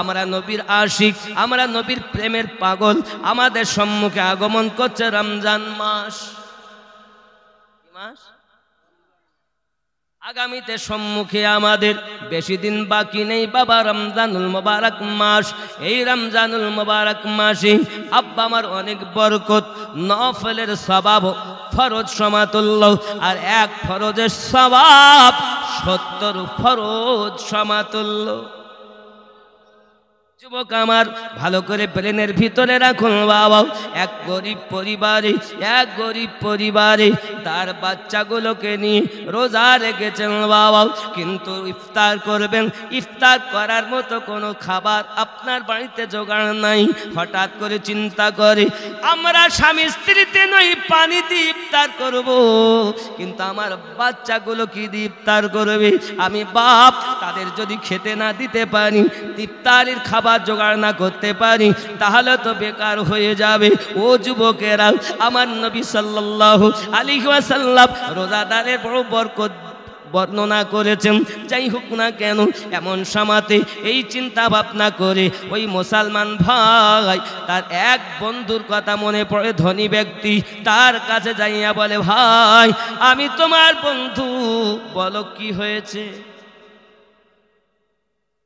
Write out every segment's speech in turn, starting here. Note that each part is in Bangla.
আমরা নবীর আশিক আমরা নবীর প্রেমের পাগল আমাদের সম্মুখে আগমন করছে রমজান মাস মাস আগামীতে সম্মুখে আমাদের বেশি দিন বাকি নেই বাবা রমজানুল মোবারক মাস এই রমজানুল মোবারক মাসে আব্বা আমার অনেক বরকত নফলের স্বভাব ফরজ সমাতুল্য আর এক ফরজের স্বভাব সত্তর ফরজ সমাতুল্য যুবক আমার ভালো করে প্লেনের ভিতরে রাখুন বাবা এক গরিব পরিবারে এক গরিব পরিবারে তার বাচ্চাগুলোকে নিয়ে রোজা রেখেছেন বাবা কিন্তু ইফতার করবেন ইফতার করার মতো কোনো খাবার আপনার বাড়িতে জোগাড় নাই হঠাৎ করে চিন্তা করে আমরা স্বামী স্ত্রীতে নই পানি দিয়ে ইফতার করব কিন্তু আমার বাচ্চাগুলো কি দিয়ে ইফতার করবে আমি বাপ তাদের যদি খেতে না দিতে পারি ইফতারির খাবার খাবার জোগাড় না করতে পারি তাহলে তো বেকার হয়ে যাবে ও যুবকেরা আমার নবী সাল্লাহ আলী সাল্লাম রোজাদারের বড় বরকত বর্ণনা করেছেন যাই হোক না কেন এমন সমাতে এই চিন্তা ভাবনা করে ওই মুসলমান ভাই তার এক বন্ধুর কথা মনে পড়ে ধনী ব্যক্তি তার কাছে যাইয়া বলে ভাই আমি তোমার বন্ধু বলো কি হয়েছে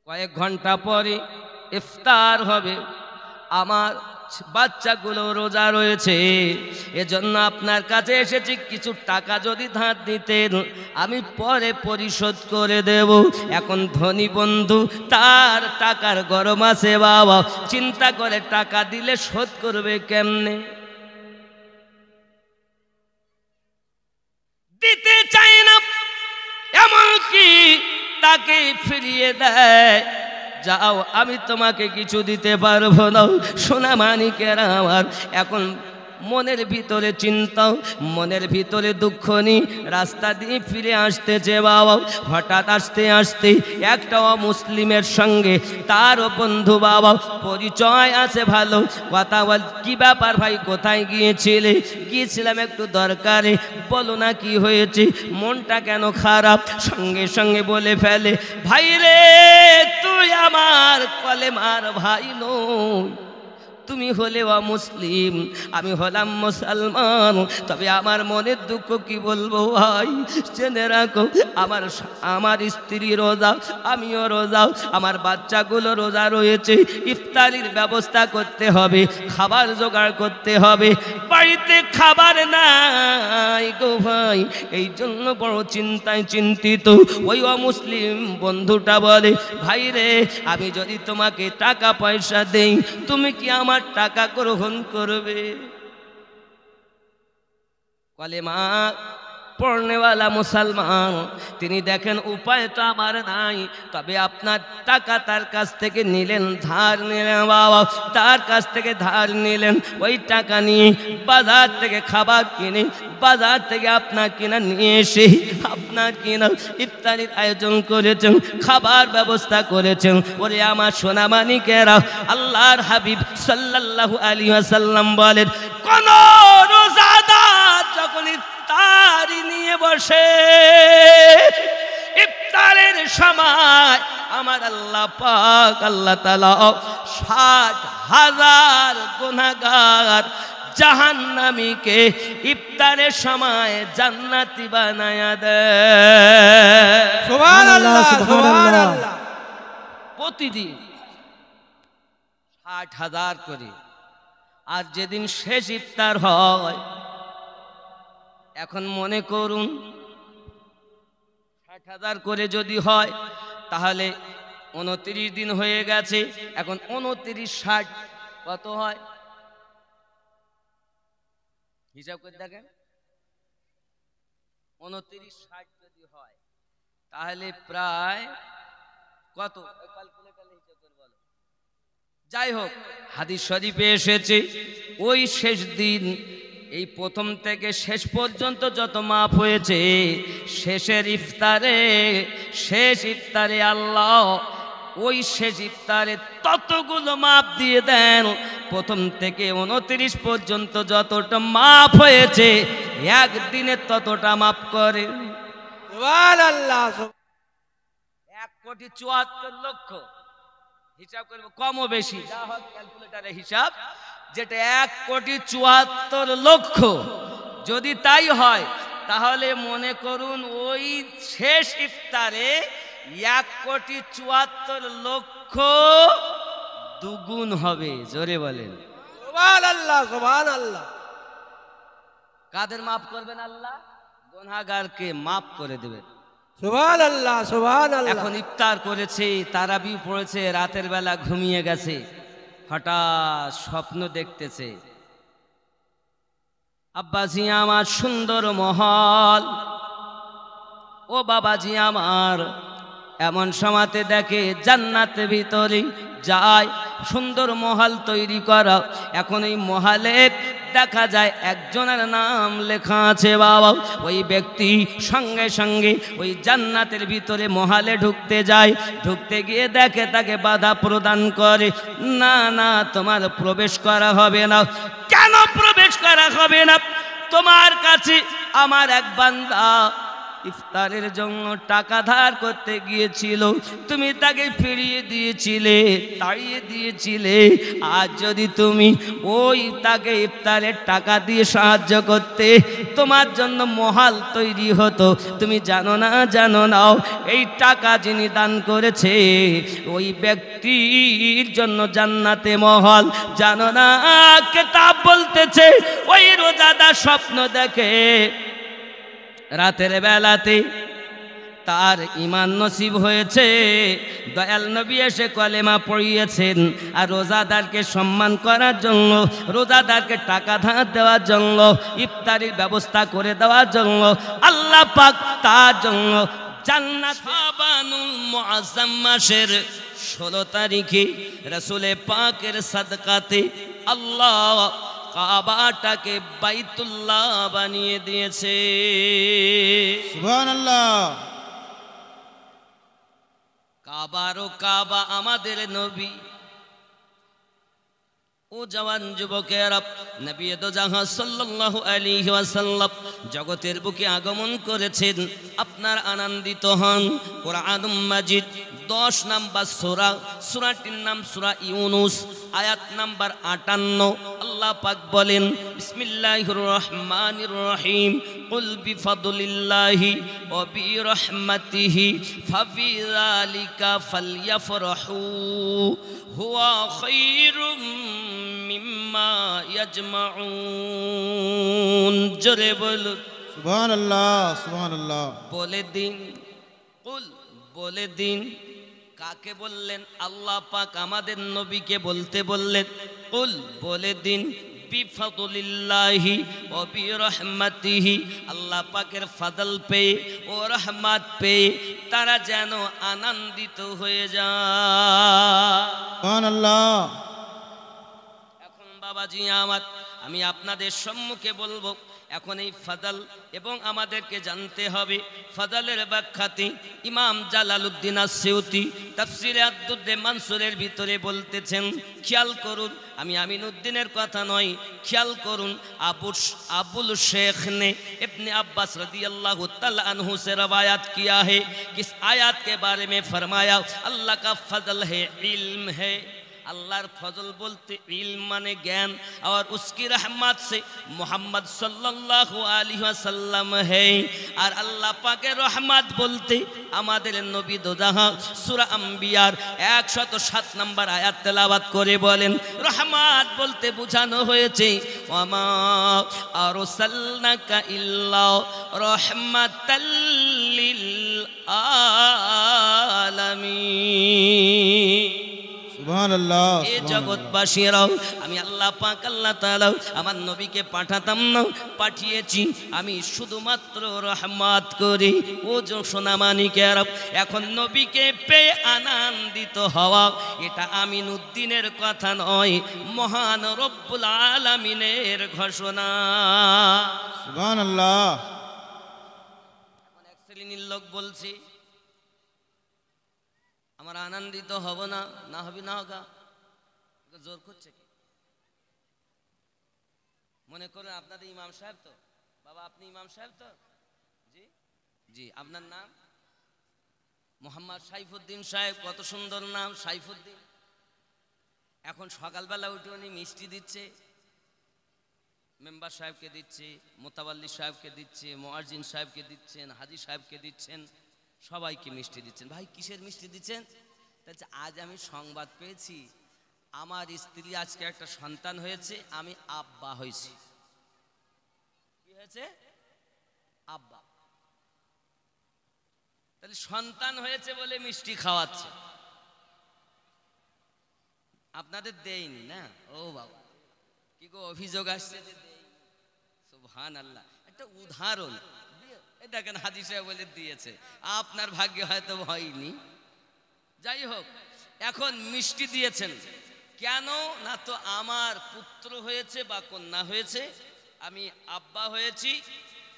কয়েক ঘন্টা পরে ইফতার হবে আমার বাচ্চাগুলো রোজা রয়েছে এজন্য আপনার কাছে এসেছি কিছু টাকা যদি ধার দিতেন আমি পরে পরিশোধ করে দেব এখন ধনী বন্ধু তার টাকার গরম আছে বাবা চিন্তা করে টাকা দিলে শোধ করবে কেমনে দিতে চায় না এমনকি তাকে ফিরিয়ে দেয় যাও আমি তোমাকে কিছু দিতে পারবো না সোনা মানিকেরা আমার এখন মনের ভিতরে চিন্তাও মনের ভিতরে দুঃখ নেই রাস্তা দিয়ে ফিরে আসতে যে বাবা হঠাৎ আসতে আসতে একটা মুসলিমের সঙ্গে তারও বন্ধু বাবা পরিচয় আছে ভালো কথা বল কি ব্যাপার ভাই কোথায় গিয়েছিলে গিয়েছিলাম একটু দরকারে বলো না কি হয়েছে মনটা কেন খারাপ সঙ্গে সঙ্গে বলে ফেলে ভাই রে তুই আমার কলেমার ভাই নয় তুমি হলে মুসলিম আমি হলাম মুসলমান তবে আমার মনের দুঃখ কি বলবো ভাই জেনে রাখো আমার আমার স্ত্রী রোজা আমিও রোজা আমার বাচ্চাগুলো রোজা রয়েছে ইফতারির ব্যবস্থা করতে হবে খাবার জোগাড় করতে হবে বাড়িতে খাবার নাই গো ভাই এই জন্য বড় চিন্তায় চিন্তিত ওই মুসলিম বন্ধুটা বলে ভাই রে আমি যদি তোমাকে টাকা পয়সা দেই তুমি কি আমার তোমার টাকা গ্রহণ করবে কলেমা পড়নেওয়ালা মুসলমান তিনি দেখেন উপায় তো আমার নাই তবে আপনার টাকা তার কাছ থেকে নিলেন ধার নিলেন বাবা তার কাছ থেকে ধার নিলেন ওই টাকা নিয়ে বাজার থেকে খাবার কিনে বাজার থেকে আপনার কিনা নিয়ে এসে আপনার কিনা ইত্যাদির আয়োজন করেছেন খাবার ব্যবস্থা করেছেন ওরে আমার কেরা আল্লাহর হাবিব সাল্লাল্লাহু আলী আসাল্লাম বলেন কোন শেষ ইফতারের সময় আমার আল্লাহ পাক আল্লাহ তালা ষাট হাজার গুণাগার জাহান্নামীকে ইফতারের সময় জান্নাতি বানায়া দেয় প্রতিদিন ষাট হাজার করে আর যেদিন শেষ ইফতার হয় এখন মনে করুন ষাট হাজার করে যদি হয় তাহলে উনত্রিশ দিন হয়ে গেছে এখন উনত্রিশ ষাট কত হয় হিসাব করে দেখেন উনত্রিশ ষাট যদি হয় তাহলে প্রায় কত যাই হোক হাদিস শরীফে এসেছে ওই শেষ দিন এই প্রথম থেকে শেষ পর্যন্ত যত মাফ হয়েছে শেষের ইফতারে শেষ ইফতারে আল্লাহ ওই শেষ ইফতারে ততগুলো মাপ দিয়ে দেন প্রথম থেকে উনত্রিশ পর্যন্ত যতটা মাপ হয়েছে একদিনে ততটা মাপ করে এক কোটি চুয়াত্তর লক্ষ হিসাব করবো কমও বেশি ক্যালকুলেটারের হিসাব যেটা এক কোটি চুয়াত্তর লক্ষ যদি তাই হয় তাহলে মনে করুন ওই শেষ ইফতারে এক কোটি চুয়াত্তর লক্ষ দুগুণ হবে জোরে বলেন কাদের মাফ করবেন আল্লাহ গোনাগারকে মাফ করে দেবেন সুবান আল্লাহ সুবান এখন ইফতার করেছে তারাবি পড়েছে রাতের বেলা ঘুমিয়ে গেছে হঠাৎ স্বপ্ন দেখতেছে আব্বাজি আমার সুন্দর মহল ও বাবাজি আমার এমন সমাতে দেখে জান্নাত ভিতরে যায় সুন্দর মহাল তৈরি করা এখন এই মহালে দেখা যায় একজনের নাম লেখা আছে বাবা ওই ব্যক্তি সঙ্গে সঙ্গে ওই জান্নাতের ভিতরে মহালে ঢুকতে যায় ঢুকতে গিয়ে দেখে তাকে বাধা প্রদান করে না না তোমার প্রবেশ করা হবে না কেন প্রবেশ করা হবে না তোমার কাছে আমার এক বান্দা ইফতারের জন্য টাকা ধার করতে গিয়েছিল তুমি তাকে ফিরিয়ে দিয়েছিলে তাড়িয়ে দিয়েছিলে আর যদি তুমি ওই তাকে ইফতারের টাকা দিয়ে সাহায্য করতে তোমার জন্য মহাল তৈরি হতো তুমি জানো না জানো নাও এই টাকা যিনি দান করেছে ওই ব্যক্তির জন্য জান্নাতে মহল জানো না কেতাব বলতেছে ওই রোজাদার স্বপ্ন দেখে রাতের বেলাতে তার ইমান নসিব হয়েছে দয়াল নবী এসে কলেমা পড়িয়েছেন আর রোজাদারকে সম্মান করার জন্য রোজাদারকে টাকা ধার দেওয়ার জন্য ইফতারির ব্যবস্থা করে দেওয়ার জন্য আল্লাহ পাক তার জন্য মাসের ষোলো তারিখে রসুলে পাকের সাদকাতে আল্লাহ কাবাটাকে বাইতুল্লাহ বানিয়ে দিয়েছে কাবারও কাবা আমাদের নবী ও জওয়ান যুবকেরা নবী তো জাহা সাল্লাল্লাহু আলাইহি ওয়াসাল্লাম জগতের বুকে আগমন করেছেন আপনার আনন্দিত হন কোরআন মাজিদ দশ নাম্বার সোরা সোরাটির নাম সোরা ইউনুস আয়াত নাম্বার আটান্ন আল্লাহ পাক বলেন বিসমিল্লাহির রহমানির রহিম قل بفضل الله وبرحمته فبذلك فليفرحوا هو خير مما يجمعون জোরে বলুন সুবহানাল্লাহ সুবহানাল্লাহ বলে দিন قل বলে কাকে বললেন আল্লাহ পাক আমাদের নবীকে বলতে বললেন কুল বলে দিন বিফাদুলিল্লাহি ও বিরহমতিহি আল্লাহ পাকের ফাদল পেয়ে ও রহমাত পেয়ে তারা যেন আনন্দিত হয়ে যায় আল্লাহ এখন বাবাজি আমার আমি আপনাদের সম্মুখে বলবো এখন এই ফাজাল এবং আমাদেরকে জানতে হবে ফাজালের ব্যাখ্যাতে ইমাম উদ্দিন আসেউতি তাফসিরে আব্দুদ্দে মানসুরের ভিতরে বলতেছেন খেয়াল করুন আমি আমিনুদ্দিনের কথা নয় খেয়াল করুন আবু আবুল শেখ নে এপনি আব্বাস রদি আল্লাহ तु से रवायत किया কিস আয়াতকে आयत মে बारे আল্লাহ কা अल्लाह হে ইলম है আল্লাহর ফজল বলতে ইল মানে জ্ঞান আর উসকি রহমত সে মোহাম্মদ সাল্লাহ আলী সাল্লাম হে আর আল্লাহ পাকে রহমাত বলতে আমাদের নবী দোদাহ সুরা আম্বিয়ার একশত সাত নম্বর আয়াত তেলাবাদ করে বলেন রহমাত বলতে বোঝানো হয়েছে ওমা আর ইল্লা রহমাতাল্লিল আমি আল্লাহ আমার নবীকে পাঠাতাম না পাঠিয়েছি আমি শুধুমাত্র ও সোনামানিকে এখন নবীকে পেয়ে আনন্দিত হওয়া এটা আমিন উদ্দিনের কথা নয় মহান রব্বুল আলামিনের ঘোষণা এখন এক শ্রেণীর লোক বলছি আমরা আনন্দিত হব না না হবি না হোক জোর করছে কি মনে করেন আপনাদের ইমাম সাহেব তো বাবা আপনি ইমাম সাহেব তো জি জি আপনার নাম মোহাম্মদ সাইফুদ্দিন সাহেব কত সুন্দর নাম সাইফুদ্দিন এখন সকালবেলা উঠে উনি মিষ্টি দিচ্ছে মেম্বার সাহেবকে দিচ্ছে মোতাবাল্লি সাহেবকে দিচ্ছে মোয়াজিন সাহেবকে দিচ্ছেন হাজি সাহেবকে দিচ্ছেন সবাইকে মিষ্টি দিচ্ছেন ভাই কিসের মিষ্টি দিচ্ছেন তাহলে আজ আমি সংবাদ পেয়েছি আমার স্ত্রী আজকে একটা সন্তান হয়েছে আমি আব্বা হয়েছি কি হয়েছে আব্বা তাহলে সন্তান হয়েছে বলে মিষ্টি খাওয়াচ্ছে আপনাদের দেয়নি না ও বাবা কি গো অভিযোগ আসছে যে দেয়নি একটা উদাহরণ এটা কেন হাজি সাহেব বলে দিয়েছে আপনার ভাগ্যে হয়তো হয়নি যাই হোক এখন মিষ্টি দিয়েছেন কেন না তো আমার পুত্র হয়েছে বা কন্যা হয়েছে আমি আব্বা হয়েছি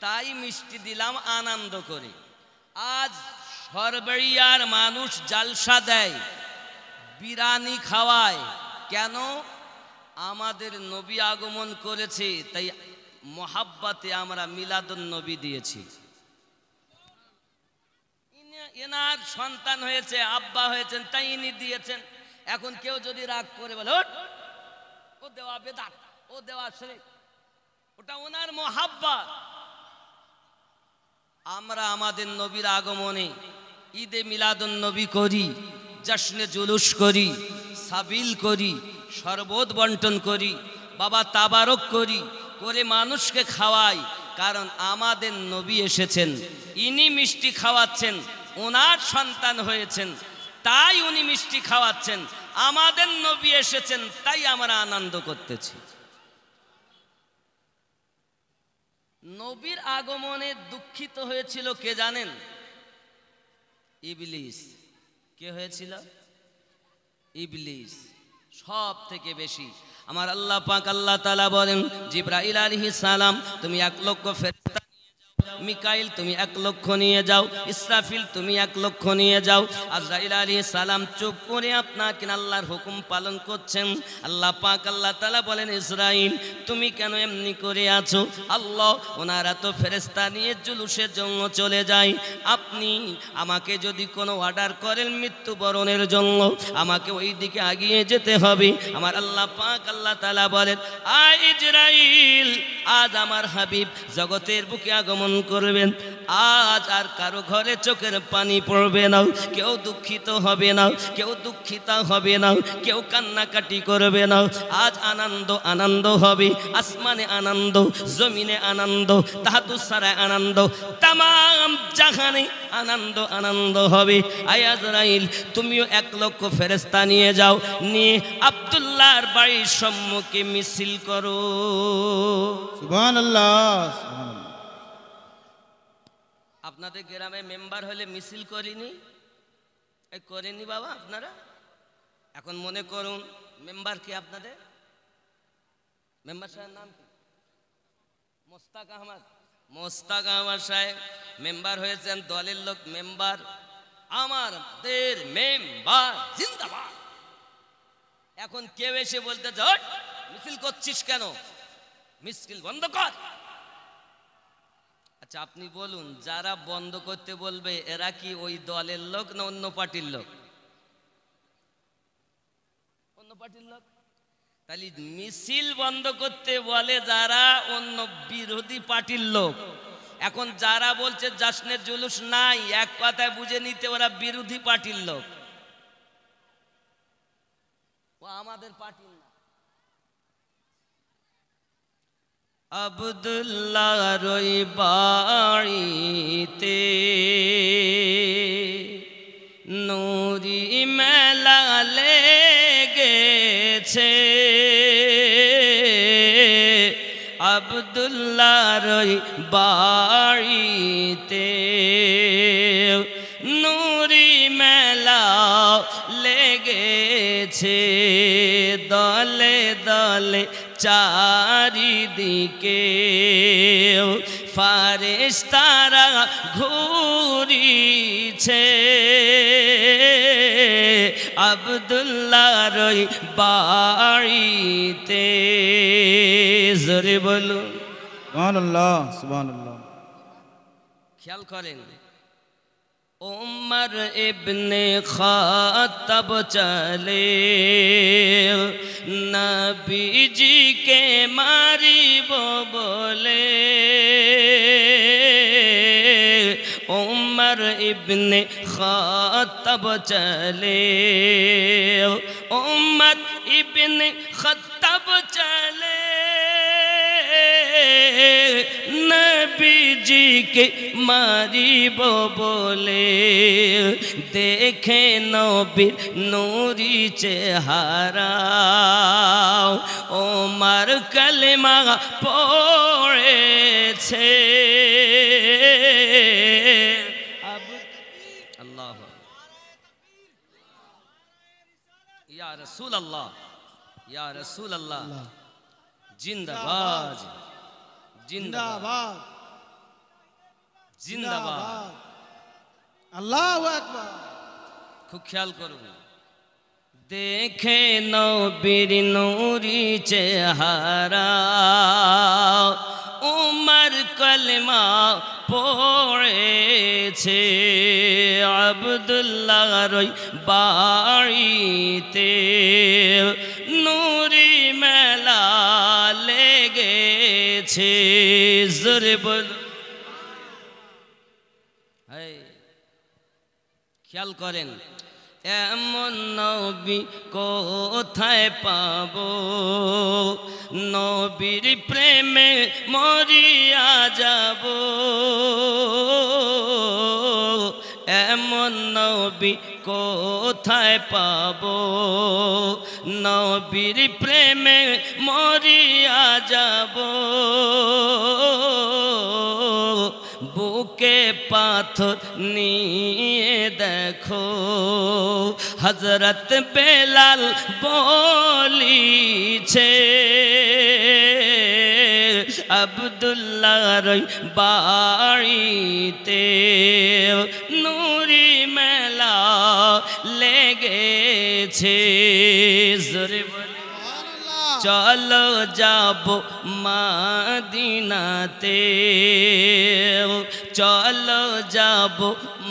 তাই মিষ্টি দিলাম আনন্দ করে আজ সরবেড়িয়ার মানুষ জালসা দেয় বিরানি খাওয়ায় কেন আমাদের নবী আগমন করেছে তাই মহাব্বাতে আমরা মিলাদ নবী দিয়েছি এনার সন্তান হয়েছে আব্বা হয়েছেন তাই ইনি দিয়েছেন এখন কেউ যদি রাগ করে বলে ও দেওয়া বেদাত ও দেওয়া শ্রী ওটা ওনার মহাব্বা আমরা আমাদের নবীর আগমনে ঈদে মিলাদুন নবী করি জশ্নে জুলুস করি সাবিল করি শরবত বন্টন করি বাবা তাবারক করি করে মানুষকে খাওয়াই কারণ আমাদের নবী এসেছেন ইনি মিষ্টি খাওয়াচ্ছেন ওনার সন্তান হয়েছেন তাই উনি মিষ্টি খাওয়াচ্ছেন আমাদের নবী এসেছেন তাই আমরা আনন্দ করতেছি নবীর আগমনে দুঃখিত হয়েছিল কে জানেন ইবলিস কে হয়েছিল ইবলিস সব থেকে বেশি আমার আল্লাহ পাক আল্লাহ তালা বলেন জিব্রাইল আলহি সালাম তুমি এক লক্ষ ফেরস্তা মিকাইল তুমি এক লক্ষ নিয়ে যাও ইসরাফিল তুমি এক লক্ষ নিয়ে যাও আজরাইল আলী সালাম চুপ করে আপনাকে আল্লাহর হুকুম পালন করছেন আল্লাহ পাক আল্লাহ তালা বলেন ইসরাইল তুমি কেন এমনি করে আছো আল্লাহ ওনারা তো ফেরেস্তা নিয়ে জুলুসের জন্য চলে যায় আপনি আমাকে যদি কোনো অর্ডার করেন মৃত্যুবরণের জন্য আমাকে ওই দিকে আগিয়ে যেতে হবে আমার আল্লাহ পাক আল্লাহ তালা বলেন আই ইসরাইল আজ আমার হাবিব জগতের বুকে আগমন করবেন আজ আর কারো ঘরে চোখের পানি পড়বে না কেউ দুঃখিত হবে না কেউ দুঃখিতা হবে না কেউ কান্নাকাটি করবে না আজ আনন্দ আনন্দ হবে আসমানে আনন্দ জমিনে আনন্দ তাহাতুসারায় আনন্দ তাম জাহানে আনন্দ আনন্দ হবে রাইল তুমিও এক লক্ষ ফেরেস্তা নিয়ে যাও নিয়ে আবদুল্লাহর বাড়ির সম্মুখে মিছিল করো সুবহানাল্লাহ আপনাদের গ্রামে মেম্বার হলে মিছিল করিনি এই করেনি বাবা আপনারা এখন মনে করুন মেম্বার কি আপনাদের মেম্বার সাহেবের নাম কি মোস্তাক আহমদ মোস্তাক আহমদ সাহেব মেম্বার হয়েছেন দলের লোক মেম্বার আমাদের মেম্বার জিন্দাবাদ এখন কেউ এসে বলতে মিছিল করছিস কেন মিছিল বন্ধ কর আচ্ছা আপনি বলুন যারা বন্ধ করতে বলবে এরা কি ওই দলের লোক না অন্য পার্টির লোক অন্য পার্টির লোক তাহলে মিছিল বন্ধ করতে বলে যারা অন্য বিরোধী পার্টির লোক এখন যারা বলছে জাসনের জুলুস নাই এক কথায় বুঝে নিতে ওরা বিরোধী পার্টির লোক আমাদের পার্টি আবদুল্লাহ রই বাড়িতে নুরি মেলা গেছে আবদুল্লাহ রই বাড়িতে নুরি মেলা লেগেছে দলে দলে চারিদিকে ফারেস তারা ঘুরিছে রই বাড়িতে জোরে বলুন খেয়াল করেন عمر ابن خاتب چلے نبی جی کے ماری وہ بولے عمر ابن خاتب چلے عمر ابن خطب چلے نبی جی کے ماری بولے دیکھیں نو نوری چہارا مر کل مغا پوڑے اللہ یا رسول اللہ یا رسول اللہ زندہ باز জিন্দাবাদ জিন্দাবাদ আল্লাহ খুব খেয়াল করবে দেখে নবীর নূরি চেহারা উমর কলমা পড়েছে আবদুল্লাহ রই বাড়িতে নূরি গেছে জোরে বল খেয়াল করেন এমন নবী কোথায় পাব নবীর প্রেমে মরিয়া যাব এমন নবী কোথায় পাব নবীর প্রেমে মরিয়া যাব বুকে পাথর নিয়ে দেখো হজরত বেলাল বলিছে আবদুল্লাহ রই বাড়িতে চলো যাব মাদিনাতে চলো যাব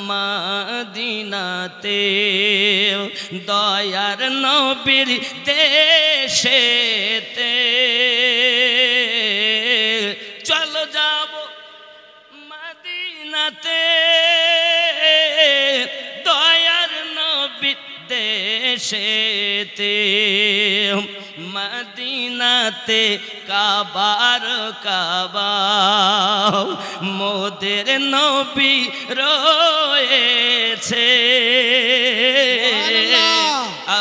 মাদিনাতে দয়ার নবীর দেশেতে দেশেতে মদিনাতে কাবার কাবা মোদের নবী রয়েছে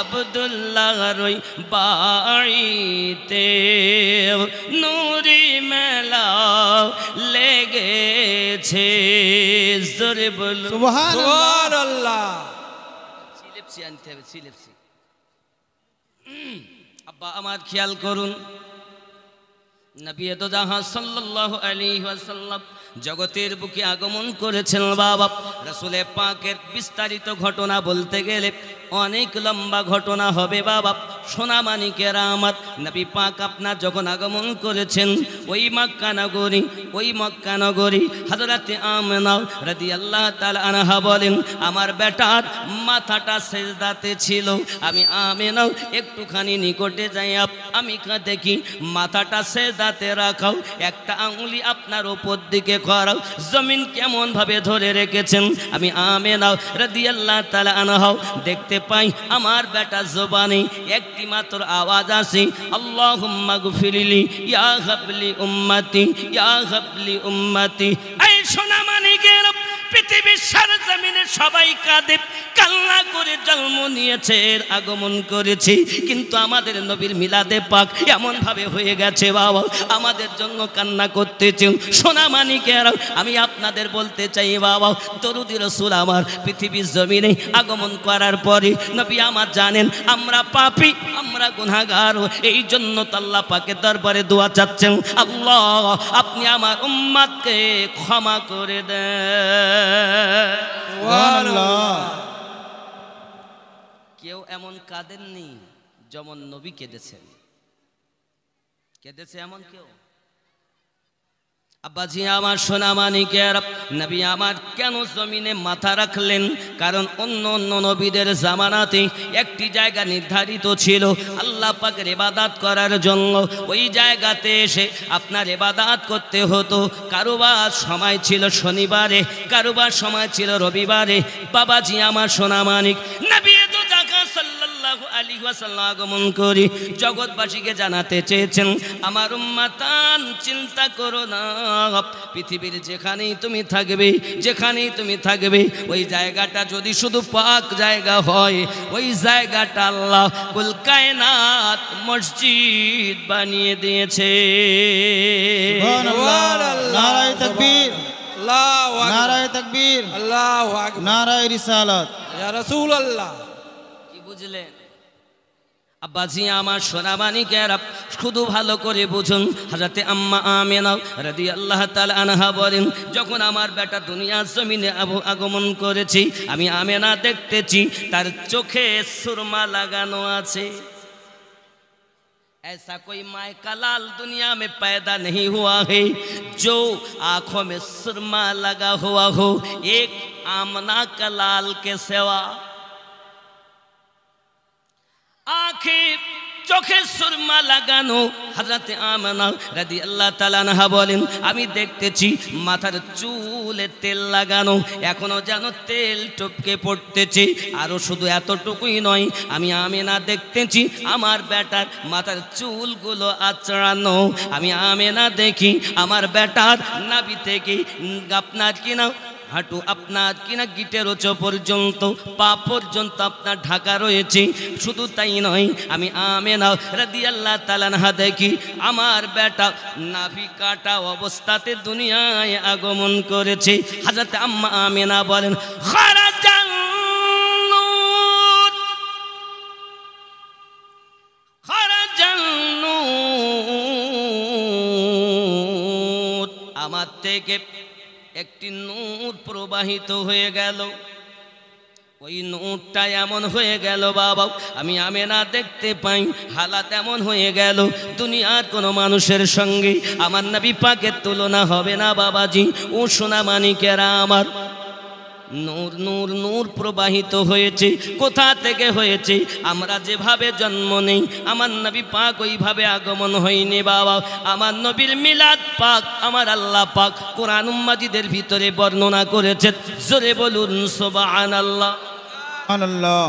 আবদুল্লাহ রই বাড়িতে নুরি মেলা লেগেছে জোরে বল সুবহানাল্লাহ সিলেপসি আনতে হবে সিলেপসি আব্বা আমার খেয়াল করুন নবী তো জাহা সাল্লাল্লাহু আলাইহি ওয়াসাল্লাম জগতের বুকে আগমন করেছেন বাবা রসুলে পাকের বিস্তারিত ঘটনা বলতে গেলে অনেক লম্বা ঘটনা হবে বাবা সোনা মানিকের আমার নাপি পাক আপনার যখন আগমন করেছেন ওই মক্কা নগরী ওই মক্কা নগরী হাজরাতে আমনা রাদি আল্লাহ তালা আনাহা বলেন আমার বেটার মাথাটা সেজদাতে ছিল আমি আমেনাও একটুখানি নিকটে যাই আমি কা দেখি মাথাটা সেজদাতে রাখাও একটা আঙুলি আপনার ওপর দিকে করাও জমিন কেমনভাবে ধরে রেখেছেন আমি আমেনাও রাদিয়াল্লাহ তালা আনহাও দেখতে পাই আমার বেটা জোবানি একটি মাত্র আওয়াজ আসে আল্লাহ গুফিরিলি ইয়া হাবলি উম্মাতি ইয়া হাবলি উম্মাতি এই সোনামানি গেল পৃথিবীর সারা জমিনে সবাই কাঁদে কান্না করে জন্ম নিয়েছে আগমন করেছি কিন্তু আমাদের নবীর মিলাদে পাক ভাবে হয়ে গেছে বাবা আমাদের জন্য কান্না করতেছে সোনা কেন আমি আপনাদের বলতে চাই বাবা দরুদি রসুল আমার পৃথিবীর জমিনে আগমন করার পরে নবী আমার জানেন আমরা পাপি আমরা গুনাগার এই জন্য তাল্লা পাকে দরবারে দোয়া চাচ্ছেন আল্লাহ আপনি আমার উম্মাদকে ক্ষমা করে দেন কেউ এমন কাঁদেননি যেমন নবী কেঁদেছেন কেঁদেছে এমন কেউ আব্বাজি আমার সোনা মানিকের নবী আমার কেন জমিনে মাথা রাখলেন কারণ অন্য অন্য নবীদের জামানাতে একটি জায়গা নির্ধারিত ছিল আল্লাহ পাকের এবাদাত করার জন্য ওই জায়গাতে এসে আপনার এবাদাত করতে হতো কারোবার সময় ছিল শনিবারে কারোবার সময় ছিল রবিবারে বাবাজি আমার সোনা মানিক নবী সাল্লাল্লাহু আলাইহি ওয়াসাল্লাম আগমন করি জগৎবাসীকে জানাতে চেয়েছেন আমার উম্মাতান চিন্তা করো না পৃথিবীর যেখানেই তুমি থাকবে যেখানেই তুমি থাকবে ওই জায়গাটা যদি শুধু পাক জায়গা হয় ওই জায়গাটা আল্লাহ কুল কায়নাত মসজিদ বানিয়ে দিয়েছে তাকবীর নারায় রিসালত ইয়া আল্লাহ আব্বাজি আমার সোনাবানিকেরা শুধু ভালো করে বুঝুন হাজাতে আম্মা আমেনাও রাদি আল্লাহ তাল আনহা বলেন যখন আমার বেটা দুনিয়া জমিনে আগমন করেছি আমি আমেনা দেখতেছি তার চোখে সুরমা লাগানো আছে ऐसा कोई माए का लाल दुनिया में पैदा नहीं हुआ है जो आंखों में सुरमा लगा हुआ हो एक आमना का लाल के सिवा আখে চোখে সুরমা লাগানো হাজরাতে আমানা রাদি আল্লাহ তালানহা বলেন আমি দেখতেছি মাথার চুলে তেল লাগানো এখনো যেন তেল টপকে পড়তেছে আরও শুধু এতটুকুই নয় আমি আমেনা দেখতেছি আমার ব্যাটার মাথার চুলগুলো আচড়ানো আমি আমেনা দেখি আমার ব্যাটার নাবি থেকে আপনার কিনা হাঁটু আপনার কিনা গিটের ওচ পর্যন্ত পা পর্যন্ত আপনার ঢাকা রয়েছে শুধু তাই নয় আমি না রাদি আল্লাহ তালানহা দেখি আমার বেটা নাভি কাটা অবস্থাতে দুনিয়ায় আগমন করেছে হাজাতে আম্মা না বলেন আমার থেকে একটি নূর প্রবাহিত হয়ে গেল ওই নূরটা এমন হয়ে গেল বাবা আমি আমি না দেখতে পাই হালাত এমন হয়ে গেল দুনিয়ার কোনো মানুষের সঙ্গে আমার নবী পাকের তুলনা হবে না বাবাজি ও সোনা মানিকেরা আমার নূর নূর নূর প্রবাহিত হয়েছে কোথা থেকে হয়েছে আমরা যেভাবে জন্ম নেই আমার নবী পাক ওইভাবে আগমন হয়নি বাবা আমার নবীর মিলাদ পাক আমার আল্লাহ পাক কোরআন মাজিদের ভিতরে বর্ণনা করেছে জোরে বলুন আন আল্লাহ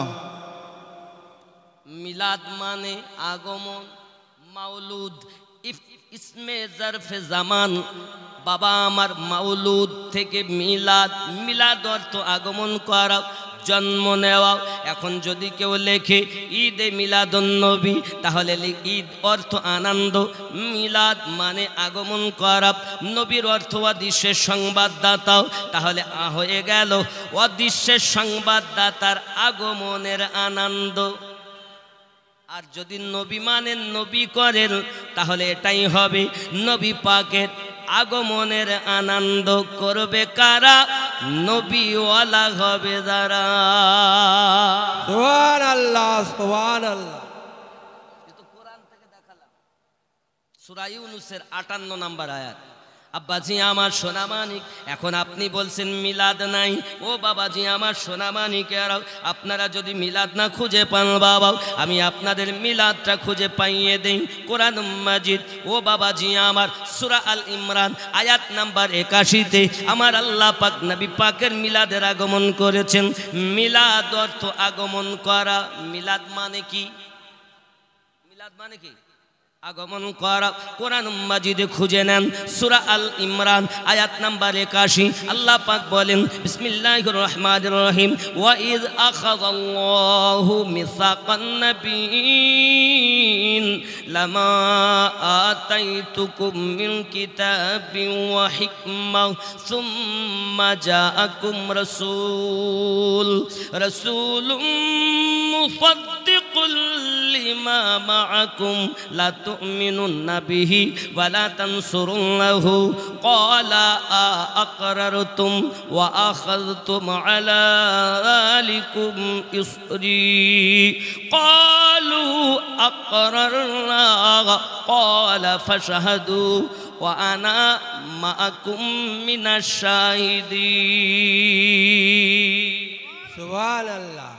মিলাদ মানে আগমন মাউলুদ ইসমে জারফে জামান বাবা আমার মাউলুদ থেকে মিলাদ মিলাদ অর্থ আগমন করা জন্ম নেওয়াও এখন যদি কেউ লেখে ঈদে মিলাদন্নবী তাহলে ঈদ অর্থ আনন্দ মিলাদ মানে আগমন করা নবীর অর্থ অদৃশ্যের সংবাদদাতাও তাহলে হয়ে গেল অদৃশ্যের সংবাদদাতার আগমনের আনন্দ আর যদি নবী মানেন নবী করেন তাহলে এটাই হবে নবী পাকের আগমনের আনন্দ করবে কারা নবীওয়ালা হবে যারা সোহান আল্লাহ আল্লাহ কোরআন থেকে দেখালাম আটান্ন নাম্বার আয়াত আব্বাজি আমার সোনা মানিক এখন আপনি বলছেন মিলাদ নাই ও বাবাজি আমার সোনা মানিক আপনারা যদি মিলাদ না খুঁজে পান বাবা আমি আপনাদের মিলাদটা খুঁজে পাইয়ে দিই কোরআন মাজিদ ও বাবাজি আমার সুরা আল ইমরান আয়াত নাম্বার একাশিতে আমার আল্লাহ পাক নবী পাকের মিলাদের আগমন করেছেন মিলাদ অর্থ আগমন করা মিলাদ মানে কি মিলাদ মানে কি আগমন করা কোরআন মাজিদে খুঁজে নেন সুরা আল ইমরান আয়াত নাম্বার 81 আল্লাহ পাক বলেন বিসমিল্লাহির রহমানির রহিম ওয়া ইয আখাযাল্লাহু মিসাকান নাবিয়িন লামা আতাইতুকুম মিন কিতাবিন ওয়া হিকমাহ সুম্মা জাআকুম রাসূল রাসূলুম মুফাদ্দি قل لما معكم لا تؤمنون به ولا تنصرونه قال أقررتم وأخذتم على ذلكم إصري قالوا أقررنا قال فاشهدوا وأنا معكم من الشاهدين سبحان الله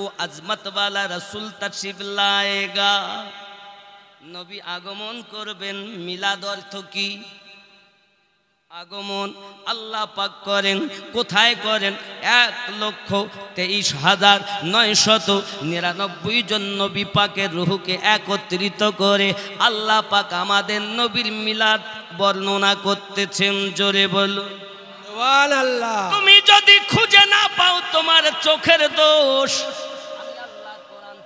ও আজমত বালা রসুল তশিফ নবী আগমন করবেন মিলাদ অর্থ কি আগমন আল্লাহ পাক করেন কোথায় করেন এক লক্ষ তেইশ হাজার নয়শত নিরানব্বই জন নবী পাকের রুহুকে একত্রিত করে আল্লাহ পাক আমাদের নবীর মিলাদ বর্ণনা করতেছেন জোরে বলুন তুমি যদি খুঁজে না পাও তোমার চোখের দোষ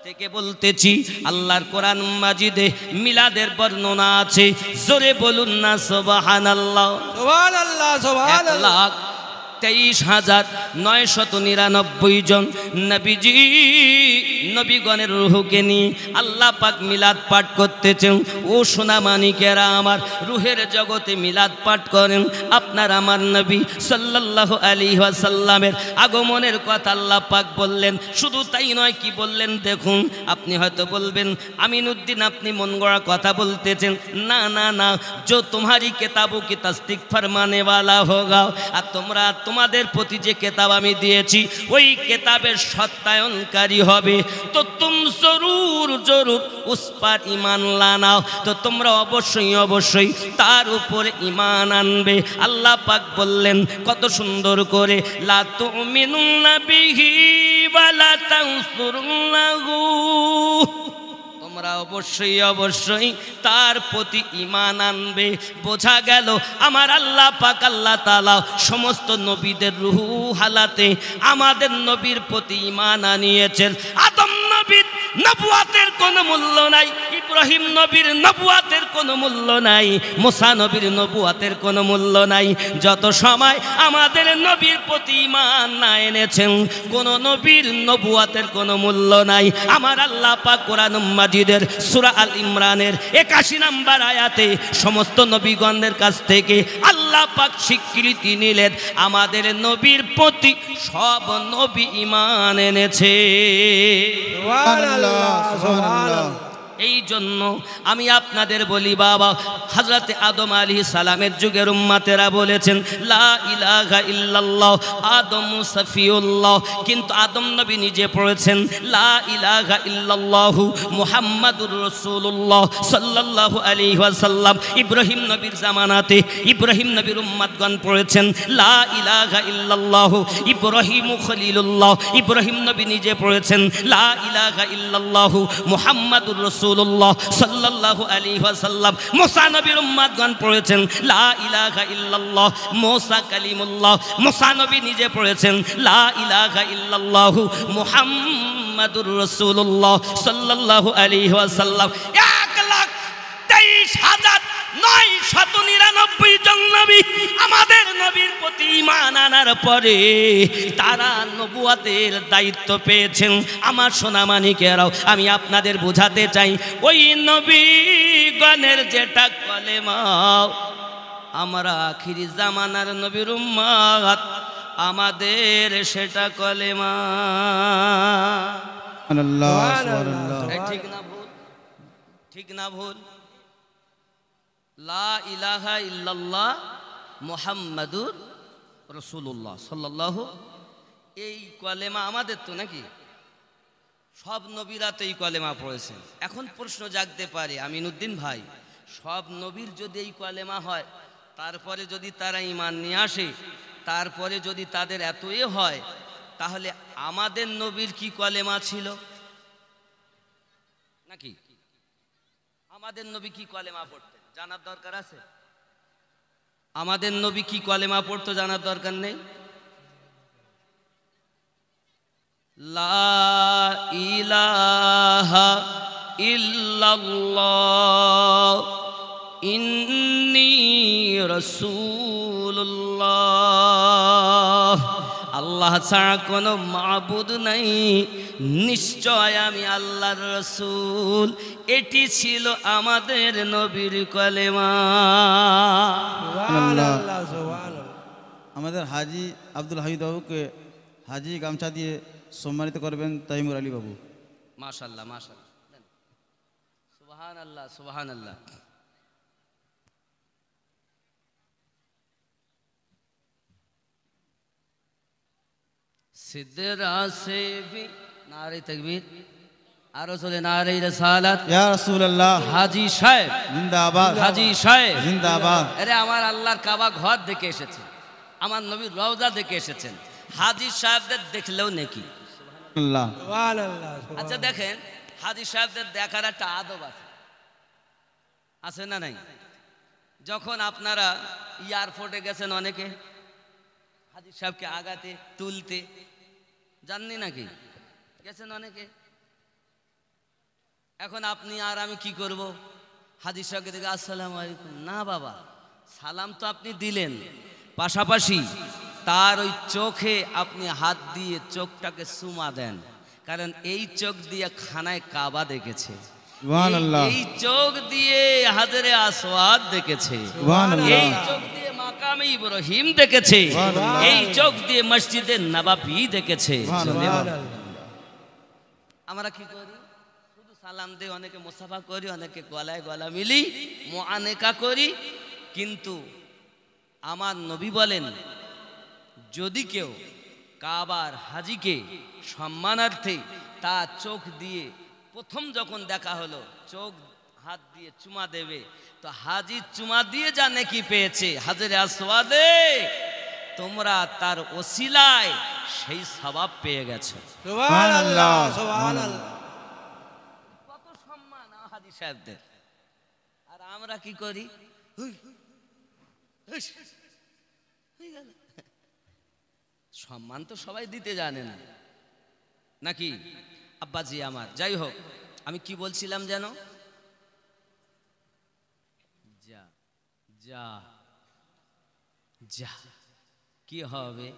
থেকে বলতেছি আল্লাহর কোরআন মাজিদে মিলাদের বর্ণনা আছে জোরে বলুন না সোবাহান আল্লাহ সোবাহান আল্লাহ সোবাহান আল্লাহ তেইশ হাজার শত নিরানব্বই জন নবীজি নবীগণের রুহকে নিয়ে আল্লাহ পাক মিলাদ পাঠ করতেছেন ও সোনামানিকেরা আমার রুহের জগতে মিলাদ পাঠ করেন আপনার আমার নবী সাল্লাহ আলী সাল্লামের আগমনের কথা আল্লাহ পাক বললেন শুধু তাই নয় কি বললেন দেখুন আপনি হয়তো বলবেন আমিনুদ্দিন আপনি মন গড়া কথা বলতেছেন না না না जो তোমারই किताबों কি তাস্তিক फरमाने वाला আর তোমরা তোমাদের প্রতি যে কেতাব আমি দিয়েছি ওই কেতাবের সত্যায়নকারী হবে তো তুম জরুর জরুর উসপার ইমান লানাও তো তোমরা অবশ্যই অবশ্যই তার উপরে ইমান আনবে আল্লাহ পাক বললেন কত সুন্দর করে লা তুমিনুন্না বিহি ওয়ালা তানসুরুন্নাহু তোমরা অবশ্যই অবশ্যই তার প্রতি ইমান আনবে বোঝা গেল আমার আল্লাহ পাক আল্লাহ তালা সমস্ত নবীদের রুহু হালাতে আমাদের নবীর প্রতি ইমান আনিয়েছেন আদম নবীর নবুয়াতের কোনো মূল্য নাই ইব্রাহিম নবীর নবুয়াত কোনো মূল্য নাই মোসা নবীর নবুয়াতের কোনো মূল্য নাই যত সময় আমাদের নবীর প্রতি ইমান না এনেছেন কোনো নবীর নবুয়াতের কোনো মূল্য নাই আমার আল্লাহ পাক কোরআন মাজিদের সুরা আল ইমরানের একাশি নাম্বার আয়াতে সমস্ত নবীগণের কাছ থেকে আল্লাহ পাক স্বীকৃতি নিলেন আমাদের নবীর প্রতি সব নবী ইমান এনেছে সুবহানাল্লাহ সুবহানাল্লাহ এই জন্য আমি আপনাদের বলি বাবা হাজরাতে আদম আলী সালামের যুগের উম্মাতেরা বলেছেন লা ইলাহা ইল্লাল্লাহ আদম সফিউল্লাহ কিন্তু আদম নবী নিজে পড়েছেন লা ইলাহা ইল্লাল্লাহ মুহাম্মাদুর রসুল্লাহ সাল্লাল্লাহু আলাইহি ওয়াসাল্লাম ইব্রাহিম নবীর জামানাতে ইব্রাহিম নবীর উম্মাতগণ পড়েছেন লা ইলাহা ইল্লাল্লাহ ইব্রাহিম খলিলুল্লাহ ইব্রাহিম নবী নিজে পড়েছেন লা ইলাহা ইল্লাল্লাহ মুহাম্মাদুর রসুল রাসূলুল্লাহ সাল্লাল্লাহু আলাইহি ওয়াসাল্লাম মুসা নবীর উম্মাদগণ পড়েছেন লা ইলাহা ইল্লাল্লাহ মোসা কালিমুল্লাহ মুসা নবী নিজে পড়েছেন লা ইলাহা ইল্লাল্লাহু মুহাম্মাদুর রসুল্লাহ আলাইহি ওয়াসাল্লাম ইয়া তেইশ হাজার নয় শত নিরানব্বই জন নবী আমাদের নবীর প্রতি ইমান আনার পরে তারা নবুয়াতের দায়িত্ব পেয়েছেন আমার সোনামানিকেরাও আমি আপনাদের বোঝাতে চাই ওই নবীগণের যেটা কলেমাও আমরা আখিরি জামানার নবীর উম্মাত আমাদের সেটা কলেমা ঠিক না ভুল ঠিক না ভুল লা ইলাহা ইল্লাল্লাহ মোহাম্মদুর রসুল্লাহ সাল্লাহ এই কলেমা আমাদের তো নাকি সব নবীরা তো এই কলেমা পড়েছে এখন প্রশ্ন জাগতে পারে আমিনুদ্দিন ভাই সব নবীর যদি এই কলেমা হয় তারপরে যদি তারা ইমান নিয়ে আসে তারপরে যদি তাদের এত এ হয় তাহলে আমাদের নবীর কি কলেমা ছিল নাকি আমাদের নবী কি কলেমা পড়ত জানার দরকার আছে আমাদের নবী কি কলেমা পড়তো জানার দরকার নেই ইলাহা রসুল্লাহ আল্লাহ ছাড়া কোনো মাবুদ নাই নিশ্চয় আমি আল্লাহর রসুল এটি ছিল আমাদের নবীর কলেমা আমাদের হাজি আব্দুল হামিদ বাবুকে হাজি গামছা দিয়ে সম্মানিত করবেন তাইমুর আলী বাবু মাশাল্লাহ মাশাল্লাহ সুবাহান আল্লাহ সুবাহান আল্লাহ সিদ্ধরা চলে সাহেব সাহেব আরে আমার আল্লাহর কাবা ঘর দেখে এসেছে আমার নবীর রওজা দেখে এসেছেন হাজী সাহেবদের দেখলেও নাকি আচ্ছা দেখেন হাজী সাহেবদের দেখার একটা আদব আছে আছে না নাই যখন আপনারা এয়ারপোর্টে গেছেন অনেকে হাজির সাহেবকে আগাতে তুলতে জাননি নাকি গেছেন অনেকে এখন আপনি আর আমি কি করব হাদিস সঙ্গে থেকে আসসালাম আলাইকুম না বাবা সালাম তো আপনি দিলেন পাশাপাশি তার ওই চোখে আপনি হাত দিয়ে চোখটাকে সুমা দেন কারণ এই চোখ দিয়ে খানায় কাবা দেখেছে এই চোখ দিয়ে হাজারে আসওয়াদ দেখেছে এই চোখ দিয়ে মকামে ইব্রাহিম দেখেছে এই চোখ দিয়ে মসজিদে নবাবি দেখেছে আমরা কি করি শুধু সালাম অনেকে করি অনেকে গলায় গলা মিলি মোয়ানেকা করি কিন্তু আমার নবী বলেন যদি কেউ কাবার হাজিকে সম্মানার্থে তা চোখ দিয়ে প্রথম যখন দেখা হলো চোখ হাত দিয়ে চুমা দেবে তো হাজি চুমা দিয়ে যা কি পেয়েছে হাজরে আসওয়াদে তোমরা তার ওসিলায় সেই স্বভাব পেয়ে গেছো কত সম্মান হাজি সাহেবদের আর আমরা কি করি সম্মান তো সবাই দিতে জানে না নাকি আব্বাজি আমার যাই হোক আমি কি বলছিলাম যেন যা যা কি হবে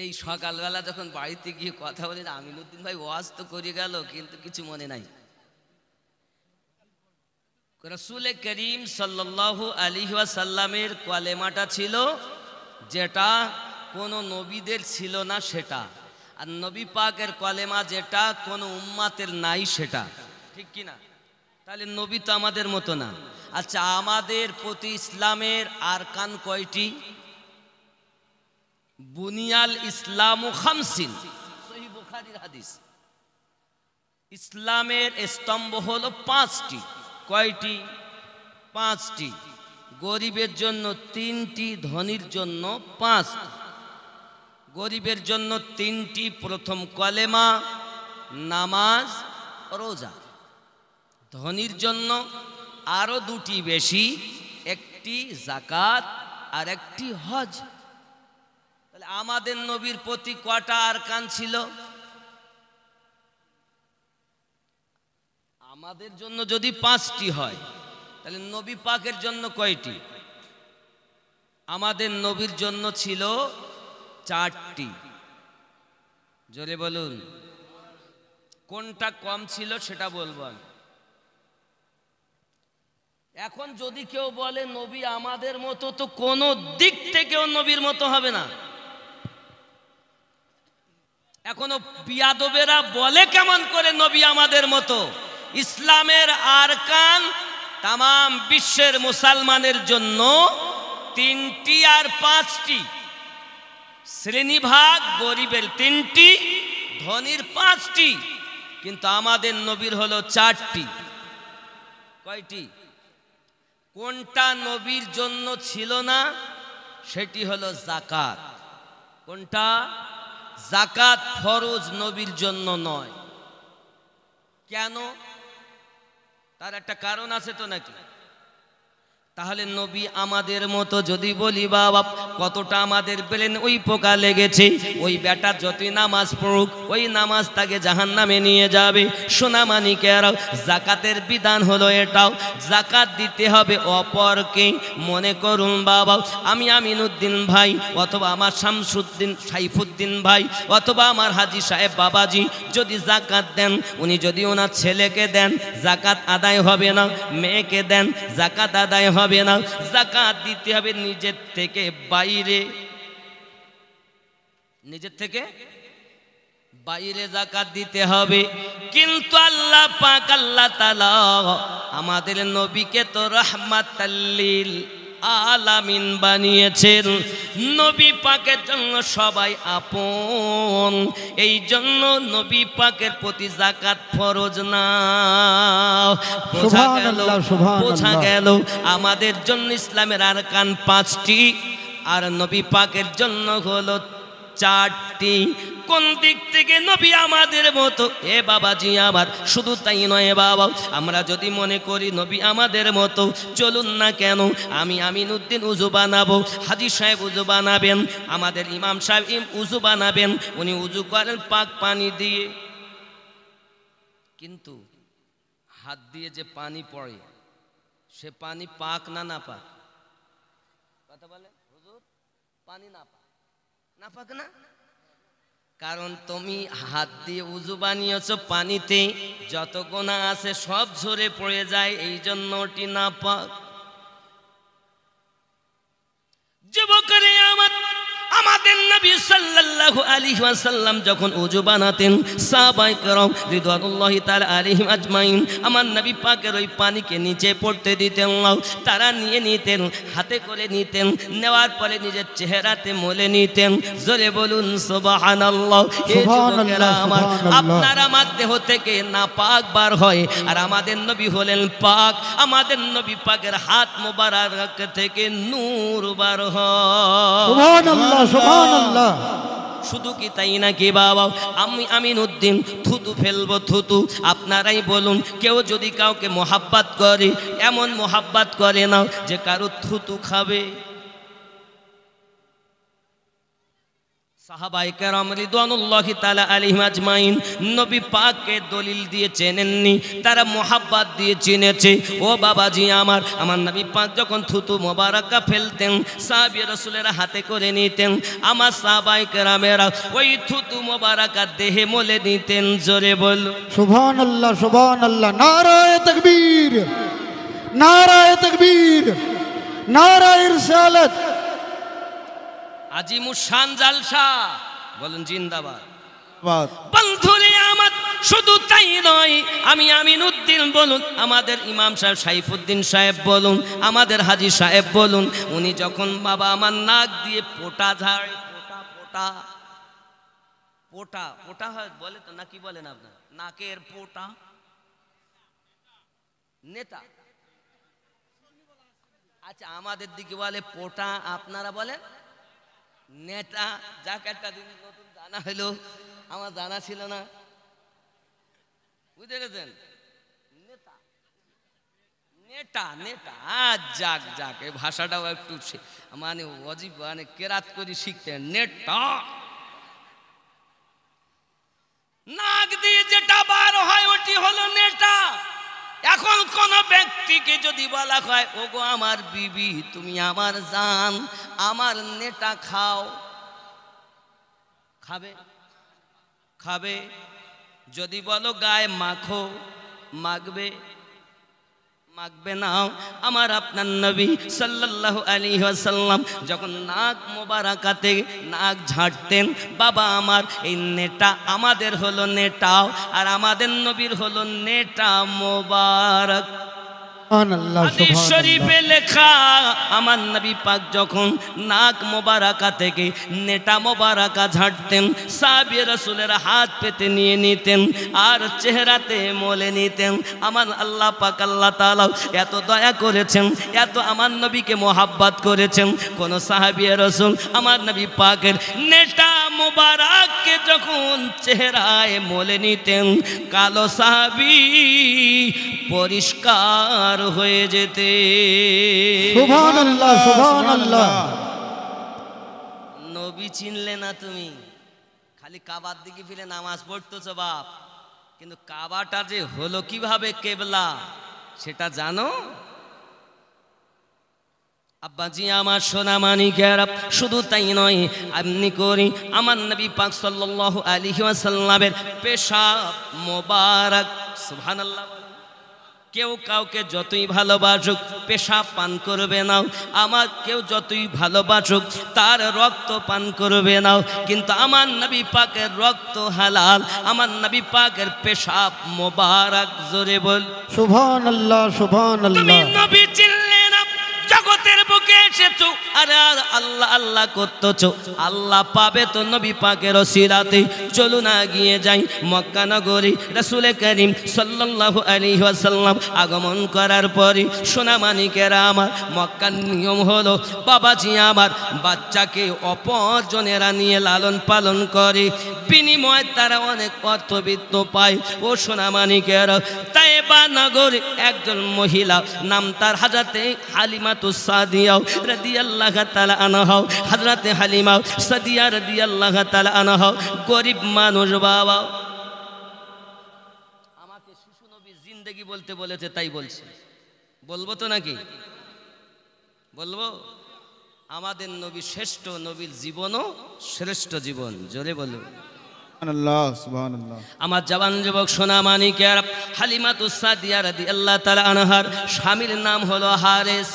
এই সকালবেলা যখন বাড়িতে গিয়ে কথা বলি আমিনুদ্দিন ভাই ওয়াজ তো করে গেল কিন্তু কিছু মনে নাই রসুলে করিম সাল্লাহ আলী সাল্লামের কলেমাটা ছিল যেটা কোন নবীদের ছিল না সেটা আর নবী পাকের কলেমা যেটা কোন উম্মাতের নাই সেটা ঠিক কিনা তাহলে নবী তো আমাদের মতো না আচ্ছা আমাদের প্রতি ইসলামের আর কান কয়টি বুনিয়াল ইসলাম খামসিন হাদিস ইসলামের স্তম্ভ হল পাঁচটি কয়টি পাঁচটি গরিবের জন্য তিনটি ধনির জন্য পাঁচ গরিবের জন্য তিনটি প্রথম কলেমা নামাজ রোজা ধনির জন্য আরও দুটি বেশি একটি জাকাত আর একটি হজ তাহলে আমাদের নবীর প্রতি কটা আর কান ছিল আমাদের জন্য যদি পাঁচটি হয় তাহলে নবী পাকের জন্য কয়টি আমাদের নবীর জন্য ছিল চারটি জোরে বলুন কোনটা কম ছিল সেটা বলবো আমি এখন যদি কেউ বলে নবী আমাদের মতো তো কোনো দিক থেকেও নবীর মতো হবে না এখনো পিয়াদবেরা বলে কেমন করে নবী আমাদের মতো ইসলামের আর কান তাম বিশ্বের মুসলমানের জন্য তিনটি আর পাঁচটি শ্রেণীভাগ গরিবের তিনটি ধনির পাঁচটি কিন্তু আমাদের নবীর হলো চারটি কয়টি কোনটা নবীর জন্য ছিল না সেটি হলো জাকাত কোনটা জাকাত ফরজ নবীর জন্য নয় কেন তার একটা কারণ আছে তো নাকি তাহলে নবী আমাদের মতো যদি বলি বাবা কতটা আমাদের পেলেন ওই পোকা লেগেছে ওই বেটা যতই নামাজ পড়ুক ওই নামাজ তাকে জাহান নামে নিয়ে যাবে কেরাও জাকাতের বিধান হলো এটাও জাকাত দিতে হবে অপরকে মনে করুন বাবা আমি আমিনুদ্দিন ভাই অথবা আমার শামসুদ্দিন সাইফুদ্দিন ভাই অথবা আমার হাজি সাহেব বাবাজি যদি জাকাত দেন উনি যদি ওনার ছেলেকে দেন জাকাত আদায় হবে না মেয়েকে দেন জাকাত আদায় হবে হবে না জাকাত দিতে হবে নিজের থেকে বাইরে নিজের থেকে বাইরে জাকাত দিতে হবে কিন্তু আল্লাহ পাক আল্লাহ তালা আমাদের নবীকে তো রহমাতাল্লিল আলামিন বানিয়েছেন নবী পাকের জন্য সবাই আপন এই জন্য নবী পাকের প্রতি জাকাত ফরজ না বোঝা গেল বোঝা গেল আমাদের জন্য ইসলামের আর কান পাঁচটি আর নবী পাকের জন্য হলো চারটি কোন দিক থেকে নবী আমাদের মতো এ বাবাজি আমার শুধু তাই নয় বাবা আমরা যদি মনে করি নবী আমাদের মতো চলুন না কেন আমি আমিন উদ্দিন উজু বানাবো হাজি সাহেব উজু বানাবেন আমাদের ইমাম সাহেব ইম উজু বানাবেন উনি উজু করেন পাক পানি দিয়ে কিন্তু হাত দিয়ে যে পানি পড়ে সে পানি পাক না না পাক কথা বলে হুজুর পানি না পাক না কারণ তুমি হাত দিয়ে উজু বানিয়েছ পানিতে যত গোনা আছে সব ঝরে পড়ে যায় এই জন্য ওটি না পাক যুবকরে আমার আমাদের নবী সাল্লাল্লাহু আলাইহি ওয়াসাল্লাম যখন ওযু বানাতেন সাহাবায়ে کرام রিদওয়ানুল্লাহি তাআলা আলাইহিম আজমাইন আমার নবী পাকের ওই পানিকে নিচে পড়তে দিতেন না তারা নিয়ে নিতেন হাতে করে নিতেন নেওয়ার পরে নিজের চেহারাতে মলে নিতেন জোরে বলুন সুবহানাল্লাহ সুবহানাল্লাহ আমার আপনার আমার দেহ থেকে না পাক বার হয় আর আমাদের নবী হলেন পাক আমাদের নবী পাকের হাত মোবারক থেকে নূর বার হয় সুবহানাল্লাহ শুধু কি তাই নাকি বাবা আমি আমিনুদ্দিন থুতু ফেলবো থুতু আপনারাই বলুন কেউ যদি কাউকে মোহাব্বাত করে এমন মোহাব্বাত করে না যে কারো থুতু খাবে সাহাবাই কেরাম রিদওয়ানুল্লাহি তাআলা আলাইহিম আজমাইন নবী পাককে দলিল দিয়ে চেনেননি তারা মোহাব্বত দিয়ে চিনেছে ও বাবাজি আমার আমার নবী পাক যখন থুতু মোবারকা ফেলতেন সাহাবী রাসূলেরা হাতে করে নিতেন আমার সাহাবাই কেরামেরা ওই থুতু মোবারকা দেহে মলে নিতেন জোরে বল সুবহানাল্লাহ নারায় নারায়ে তাকবীর নারায়ে তাকবীর নারায়ে রিসালাত আজিমুসান জালসা বলেন জিন্দাবাদ বন্ধুরে আমার শুধু তাই নয় আমি আমিন উদ্দিন বলুন আমাদের ইমাম সাহেব সাইফুদ্দিন সাহেব বলুন আমাদের হাজি সাহেব বলুন উনি যখন বাবা আমার নাক দিয়ে পোটা ঝাড় পোটা পোটা পোটা পোটা হয় বলে তো নাকি বলেন আপনার নাকের পোটা নেতা আচ্ছা আমাদের দিকে বলে পোটা আপনারা বলেন নেতা যাক একটা দিন নতুন জানা হলো আমার জানা ছিল না বুঝতে পেরেছেন নেতা নেটা নেটা আজ যাক যাক এই ভাষাটাও একটু মানে অজীব মানে কেরাত করে শিখতে নেটা নাক দিয়ে যেটা বার হয় ওটি হলো নেটা এখন কোন ব্যক্তিকে যদি বলা হয় ওগো আমার বিবি তুমি আমার জান আমার নেটা খাও খাবে খাবে যদি বলো গায়ে মাখো মাখবে মাখবে না আমার আপনার নবী সাল্লাহ আলী আসাল্লাম যখন নাক মোবারাকাতে নাক ঝাঁটতেন বাবা আমার এই নেটা আমাদের হলো নেটাও আর আমাদের নবীর হলো নেটা মোবারক শরীফে লেখা আমার নবী পাক যখন নাক থেকে নেটা হাত পেতে নিয়ে আর চেহারাতে মলে আমার আল্লাহ পাক এত দয়া করেছেন এত আমার নবীকে মোহাব্বাত করেছেন কোন সাহাবিয়া রসুল আমার নবী পাকের নেটা মোবারাককে যখন চেহারায় মলে নিতেন কালো সাহাবি পরিষ্কার পার হয়ে যেতে নবী চিনলে না তুমি খালি কাবার দিকে ফিরে নামাজ পড়তেছ বাপ কিন্তু কাবাটা যে হলো কিভাবে কেবলা সেটা জানো আব্বাজি আমার সোনা মানিকের শুধু তাই নয় আপনি করি আমার নবী পাক সাল্লাল্লাহু আলাইহি পেশা মোবারক কেউ কাউকে যতই ভালোবাসুক পেশা পান করবে নাও আমার কেউ যতই ভালোবাসুক তার রক্ত পান করবে নাও কিন্তু আমার নবী পাকের রক্ত হালাল আমার নবী পাকের পেশাব মোবারক জোরে বল সুভান আল্লাহ সুভান আল্লাহ নবী চিল্লে জগতের বুকে এসেছ আরে আল্লাহ আল্লাহ করতেছো আল্লাহ পাবে তো নবী পাকের সিরাতে চলুন না গিয়ে যাই মক্কা নগরী রাসুলে করিম সাল্লাল্লাহু আলাইহি ওয়াসাল্লাম আগমন করার পরে সোনামানিকেরা আমার মক্কার নিয়ম হলো বাবাজি আমার বাচ্চাকে অপরজনেরা নিয়ে লালন পালন করে বিনিময় তারা অনেক অর্থবিত্ত পায় ও সোনামানিকেরা তাই বা নগরী একজন মহিলা নাম তার হাজাতে হালিমা হালিমাতু সাদিয়াও রাদিয়াল্লাহু তাআলা হালিমা গরিব মানুষ বাবা আমাকে শিশু নবী জিন্দেগি বলতে বলেছে তাই বলছে বলবো তো নাকি বলবো আমাদের নবী শ্রেষ্ঠ নবীর জীবনও শ্রেষ্ঠ জীবন জোরে বলবো আমার জবান যুবক সোনা মানিকের হালিমাতুসাদিয়া রাদি আল্লাহ তালা আনহার স্বামীর নাম হলো হারেস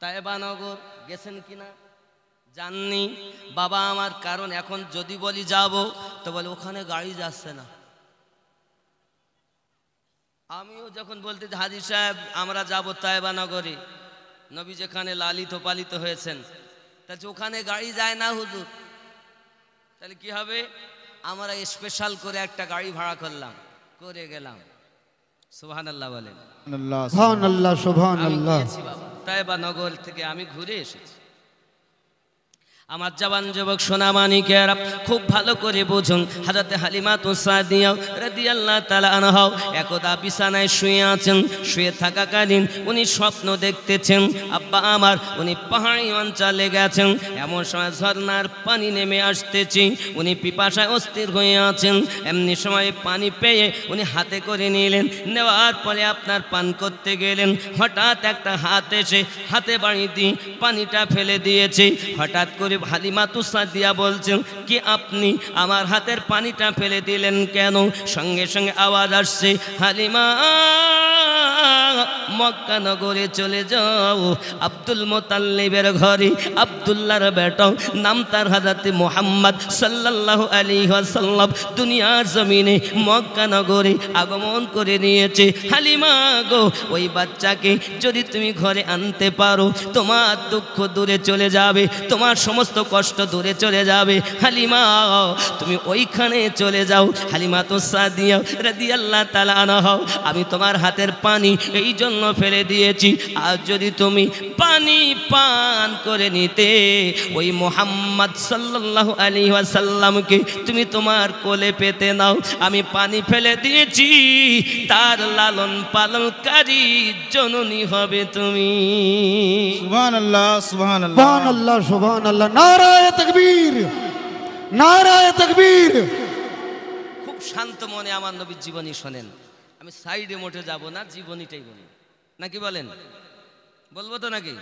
তাইবানগর গেছেন কিনা জাননি বাবা আমার কারণ এখন যদি বলি যাব তো বলে ওখানে গাড়ি যাচ্ছে না আমিও যখন বলতে হাজি সাহেব আমরা যাব তাইবানগরে নবী যেখানে লালিত পালিত হয়েছেন তাহলে ওখানে গাড়ি যায় না হুজুর তাহলে কি হবে আমরা স্পেশাল করে একটা গাড়ি ভাড়া করলাম করে গেলাম সুবহানাল্লাহ বলেন সুবহানাল্লাহ সুবহানাল্লাহ বাবা বা নগর থেকে আমি ঘুরে এসেছি আমার জবান যুবক সোনা মানিকের খুব ভালো করে বুঝুন হাজাতে হালিমা তুসাদিয়াও আল্লাহ তালা আনহাও একদা বিছানায় শুয়ে আছেন শুয়ে থাকাকালীন উনি স্বপ্ন দেখতেছেন আব্বা আমার উনি পাহাড়ি অঞ্চলে গেছেন এমন সময় ঝর্নার পানি নেমে আসতেছি উনি পিপাসায় অস্থির হয়ে আছেন এমনি সময় পানি পেয়ে উনি হাতে করে নিলেন নেওয়ার পরে আপনার পান করতে গেলেন হঠাৎ একটা হাত এসে হাতে বাড়ি দিয়ে পানিটা ফেলে দিয়েছে হঠাৎ করে হালিমাতু সাদিয়া বলছেন কি আপনি আমার হাতের পানিটা ফেলে দিলেন কেন সঙ্গে সঙ্গে আওয়াজ আসছে হালিমা মক্কা নগরে চলে যাও আব্দুল মোতাল্লিবের ঘরে আবদুল্লার বেট নাম তার হাজাতে মোহাম্মদ সাল্লাহ আলী সাল্লাম দুনিয়ার জমিনে মক্কা নগরে আগমন করে নিয়েছে হালিমা গো ওই বাচ্চাকে যদি তুমি ঘরে আনতে পারো তোমার দুঃখ দূরে চলে যাবে তোমার সমস্ত কষ্ট দূরে চলে যাবে হালিমা তুমি ওইখানে চলে যাও হালিমা তো সাদিয়া রাদি আল্লাহ তালা হও আমি তোমার হাতের পাঁচ পানি এই জন্য ফেলে দিয়েছি আর যদি তুমি পানি পান করে নিতে ওই মোহাম্মদ সাল্লাহ আলী আসাল্লামকে তুমি তোমার কোলে পেতে নাও আমি পানি ফেলে দিয়েছি তার লালন পালনকারী জননী হবে তুমি খুব শান্ত মনে আমার নবীর জীবনী শোনেন আমি সাইডে মোটে যাব না জীবনীটাই বলি নাকি বলেন বলবো তো নাকি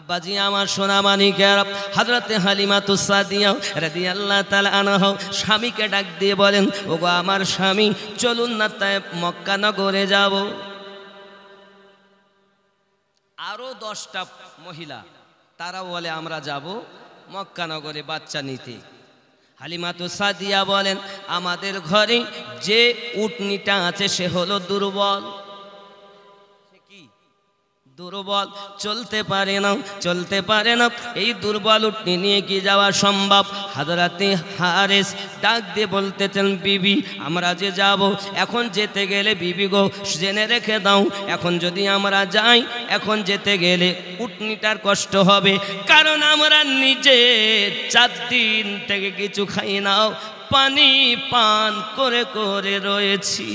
আব্বাজি আমার সোনা মানিকের হাজরতে হালিমা তুসাদিয়া রাদি আল্লাহ আনা হোক স্বামীকে ডাক দিয়ে বলেন ওগো আমার স্বামী চলুন না তাই মক্কানগরে যাব আরও দশটা মহিলা তারা বলে আমরা যাব মক্কানগরে বাচ্চা নিতে হালিমাতু সাদিয়া বলেন আমাদের ঘরে যে উটনিটা আছে সে হলো দুর্বল দুর্বল চলতে পারে না চলতে পারে না এই দুর্বল উঠনি নিয়ে কি যাওয়া সম্ভব হাজরাতে হারেস ডাক দিয়ে বলতেছেন বিবি আমরা যে যাব এখন যেতে গেলে বিবি গো জেনে রেখে দাও এখন যদি আমরা যাই এখন যেতে গেলে উটনিটার কষ্ট হবে কারণ আমরা নিজে চার দিন থেকে কিছু খাই নাও পানি পান করে করে রয়েছি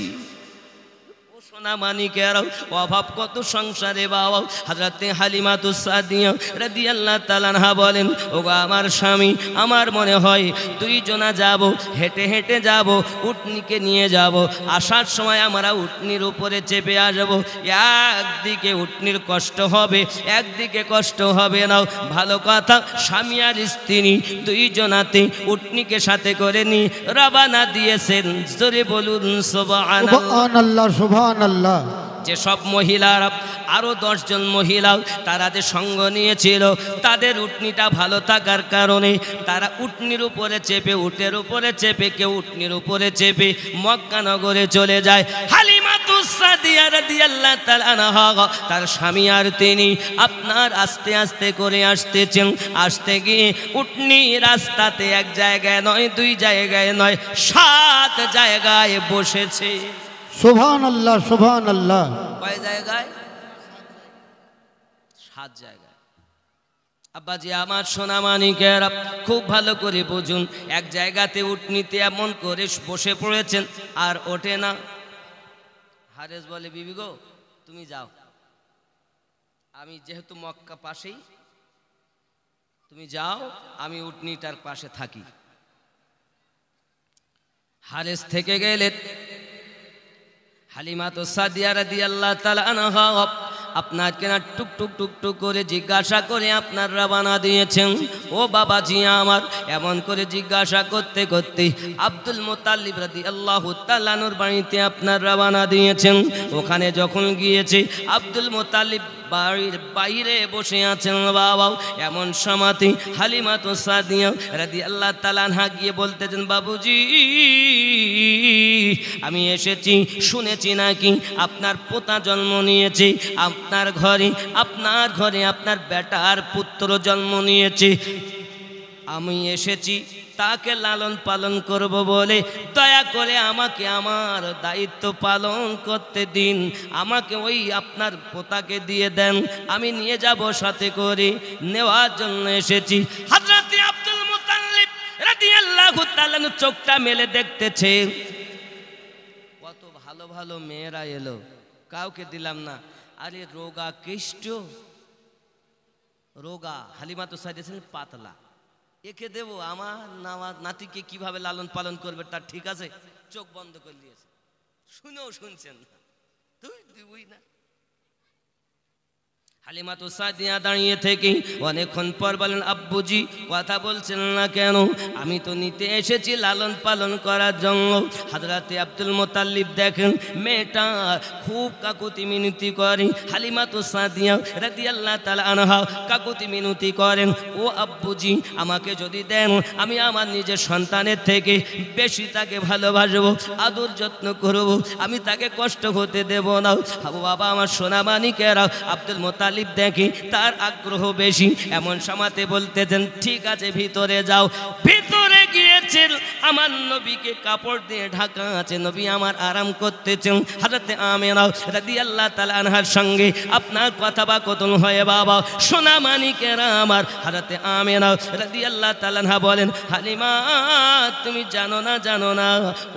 অভাব কত সংসারে বাবাও হাজরাতে হালিমাতু সাদিয়া রাদি আল্লাহ তালানহা বলেন ওগো আমার স্বামী আমার মনে হয় যাব হেঁটে হেঁটে যাব উটনিকে নিয়ে যাব আসার সময় আমরা উটনির উপরে চেপে আসব একদিকে উটনির কষ্ট হবে একদিকে কষ্ট হবে না ভালো কথা স্বামী আর স্ত্রী জনাতে উটনিকে সাথে করে নি রবানা দিয়েছেন জোরে বলুন সোবাহ সোভান আল্লাহ যেসব মহিলারা আরও দশজন মহিলাও তারা যে সঙ্গ নিয়েছিল তাদের উটনিটা ভালো থাকার কারণে তারা উটনির উপরে চেপে উটের উপরে চেপে কেউ উটনির উপরে চেপে মক্কানগরে চলে যায় হালিমা তার স্বামী আর তিনি আপনার আস্তে আস্তে করে আসতেছেন আসতে গিয়ে উটনি রাস্তাতে এক জায়গায় নয় দুই জায়গায় নয় সাত জায়গায় বসেছে সুভান আল্লাহ সুভান আল্লাহ কয় জায়গায় সাত জায়গায় আব্বাজি আমার সোনা মানিকেরা খুব ভালো করে বুঝুন এক জায়গাতে উঠনিতে এমন করে বসে পড়েছেন আর ওঠে না হারেস বলে বিবি গো তুমি যাও আমি যেহেতু মক্কা পাশেই তুমি যাও আমি উঠনিটার পাশে থাকি হারেস থেকে গেলে হালিমা তো সাদিয়া রাদি আল্লাহ আপনার কেনা টুক টুক টুক টুক করে জিজ্ঞাসা করে আপনার রবানা দিয়েছেন ও বাবা জি আমার এমন করে জিজ্ঞাসা করতে করতে আব্দুল মোতালিব রাদি আল্লাহ তালানোর বাড়িতে আপনার রবানা দিয়েছেন ওখানে যখন গিয়েছে আব্দুল মোতালিব বাড়ির বাইরে বসে আছেন বাবা এমন সমাতি হালিমা তো সাদিয়া রাদি আল্লাহ তালানহা গিয়ে বলতেছেন বাবুজি আমি এসেছি শুনেছি নাকি আপনার পোতা জন্ম নিয়েছি আপনার ঘরে আপনার ঘরে আপনার বেটার পুত্র জন্ম নিয়েছি আমি এসেছি তাকে লালন পালন করব বলে দয়া করে আমাকে আমার দায়িত্ব পালন করতে দিন আমাকে ওই আপনার পোতাকে দিয়ে দেন আমি নিয়ে যাব সাথে করে নেওয়ার জন্য এসেছি আব্দুল চোখটা মেলে দেখতেছে কত ভালো ভালো মেয়েরা এলো কাউকে দিলাম না আরে রোগা কৃষ্ট রোগা হালিমা তো সাজেছেন পাতলা একে দেব আমার নামাজ নাতিকে কিভাবে লালন পালন করবে তার ঠিক আছে চোখ বন্ধ করে দিয়েছে শুনেও শুনছেন না তুই তুই না হালিমাতু সাদিয়া দাঁড়িয়ে থেকে অনেকক্ষণ পর বলেন আব্বুজি কথা বলছেন না কেন আমি তো নিতে এসেছি লালন পালন করার জন্য হাজরাতে আব্দুল মোতাল্লিব দেখেন মেয়েটা খুব কাকুতি মিনতি করে হালিমাতু সাদিয়া রাদি আল্লাহ তালা আনহা কাকুতি মিনতি করেন ও আব্বুজি আমাকে যদি দেন আমি আমার নিজের সন্তানের থেকে বেশি তাকে ভালোবাসবো আদর যত্ন করব আমি তাকে কষ্ট হতে দেব না বাবা আমার সোনামানিকেরা আব্দুল মোতাল তালিব দেখি তার আগ্রহ বেশি এমন সমাতে বলতেছেন ঠিক আছে ভিতরে যাও ভিতরে কি দিয়েছেন আমার নবীকে কাপড় দিয়ে ঢাকা আছে নবী আমার আরাম করতেছেন হাজাতে আমেরাও রাদি আল্লাহ তালানহার সঙ্গে আপনার কথা বা কতন হয়ে বাবা সোনা মানিকেরা আমার হাজাতে আমেরাও রাদি আল্লাহ তালানহা বলেন হালিমা তুমি জানো না জানো না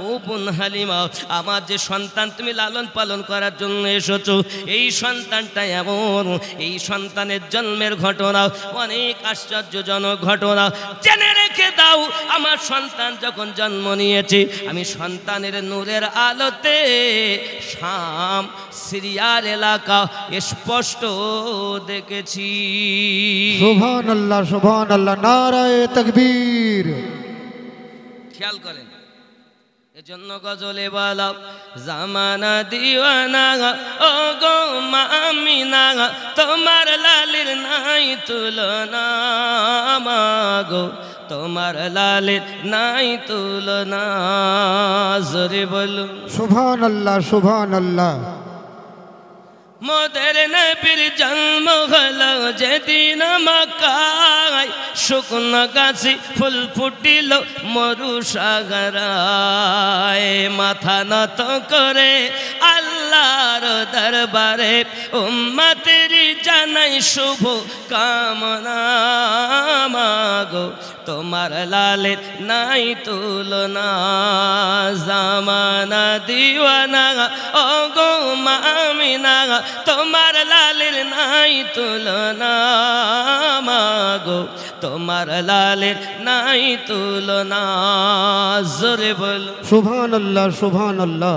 ও বোন হালিমা আমার যে সন্তান তুমি লালন পালন করার জন্য এসেছ এই সন্তানটা এমন এই সন্তানের জন্মের ঘটনা অনেক আশ্চর্যজনক ঘটনা জেনে রেখে দাও আমার সন্তান যখন জন্ম নিয়েছি আমি সন্তানের নূরের আলোতে শাম সিরিয়ার এলাকা স্পষ্ট দেখেছি শোভান আল্লাহ শোভান আল্লাহ নারায় তকবীর খেয়াল করেন জন্য গজলে বালা জামানা দিওয়ানা ও গো মামিনা তোমার লালির নাই তুলনা গো তোমার লালের নাই তুলনা জোরে বলুন সুবহানাল্লাহ সুবহানাল্লাহ মোদের নবীর জন্ম হল যেদিন মকাই শুকনো গাছি ফুল ফুটিল মরু সাগর মাথা নত করে আল্লাহর দরবারে উম্মতেরি জানাই শুভ কামনা মাগো তোমার লালের নাই তুলনা জামানা দিওয়ানা ও গো মামিনা তোমার লালের নাই তুলনা মাগো তোমার লালের নাই তুলনা জোরে বল সুভান আল্লাহ সুভান আল্লাহ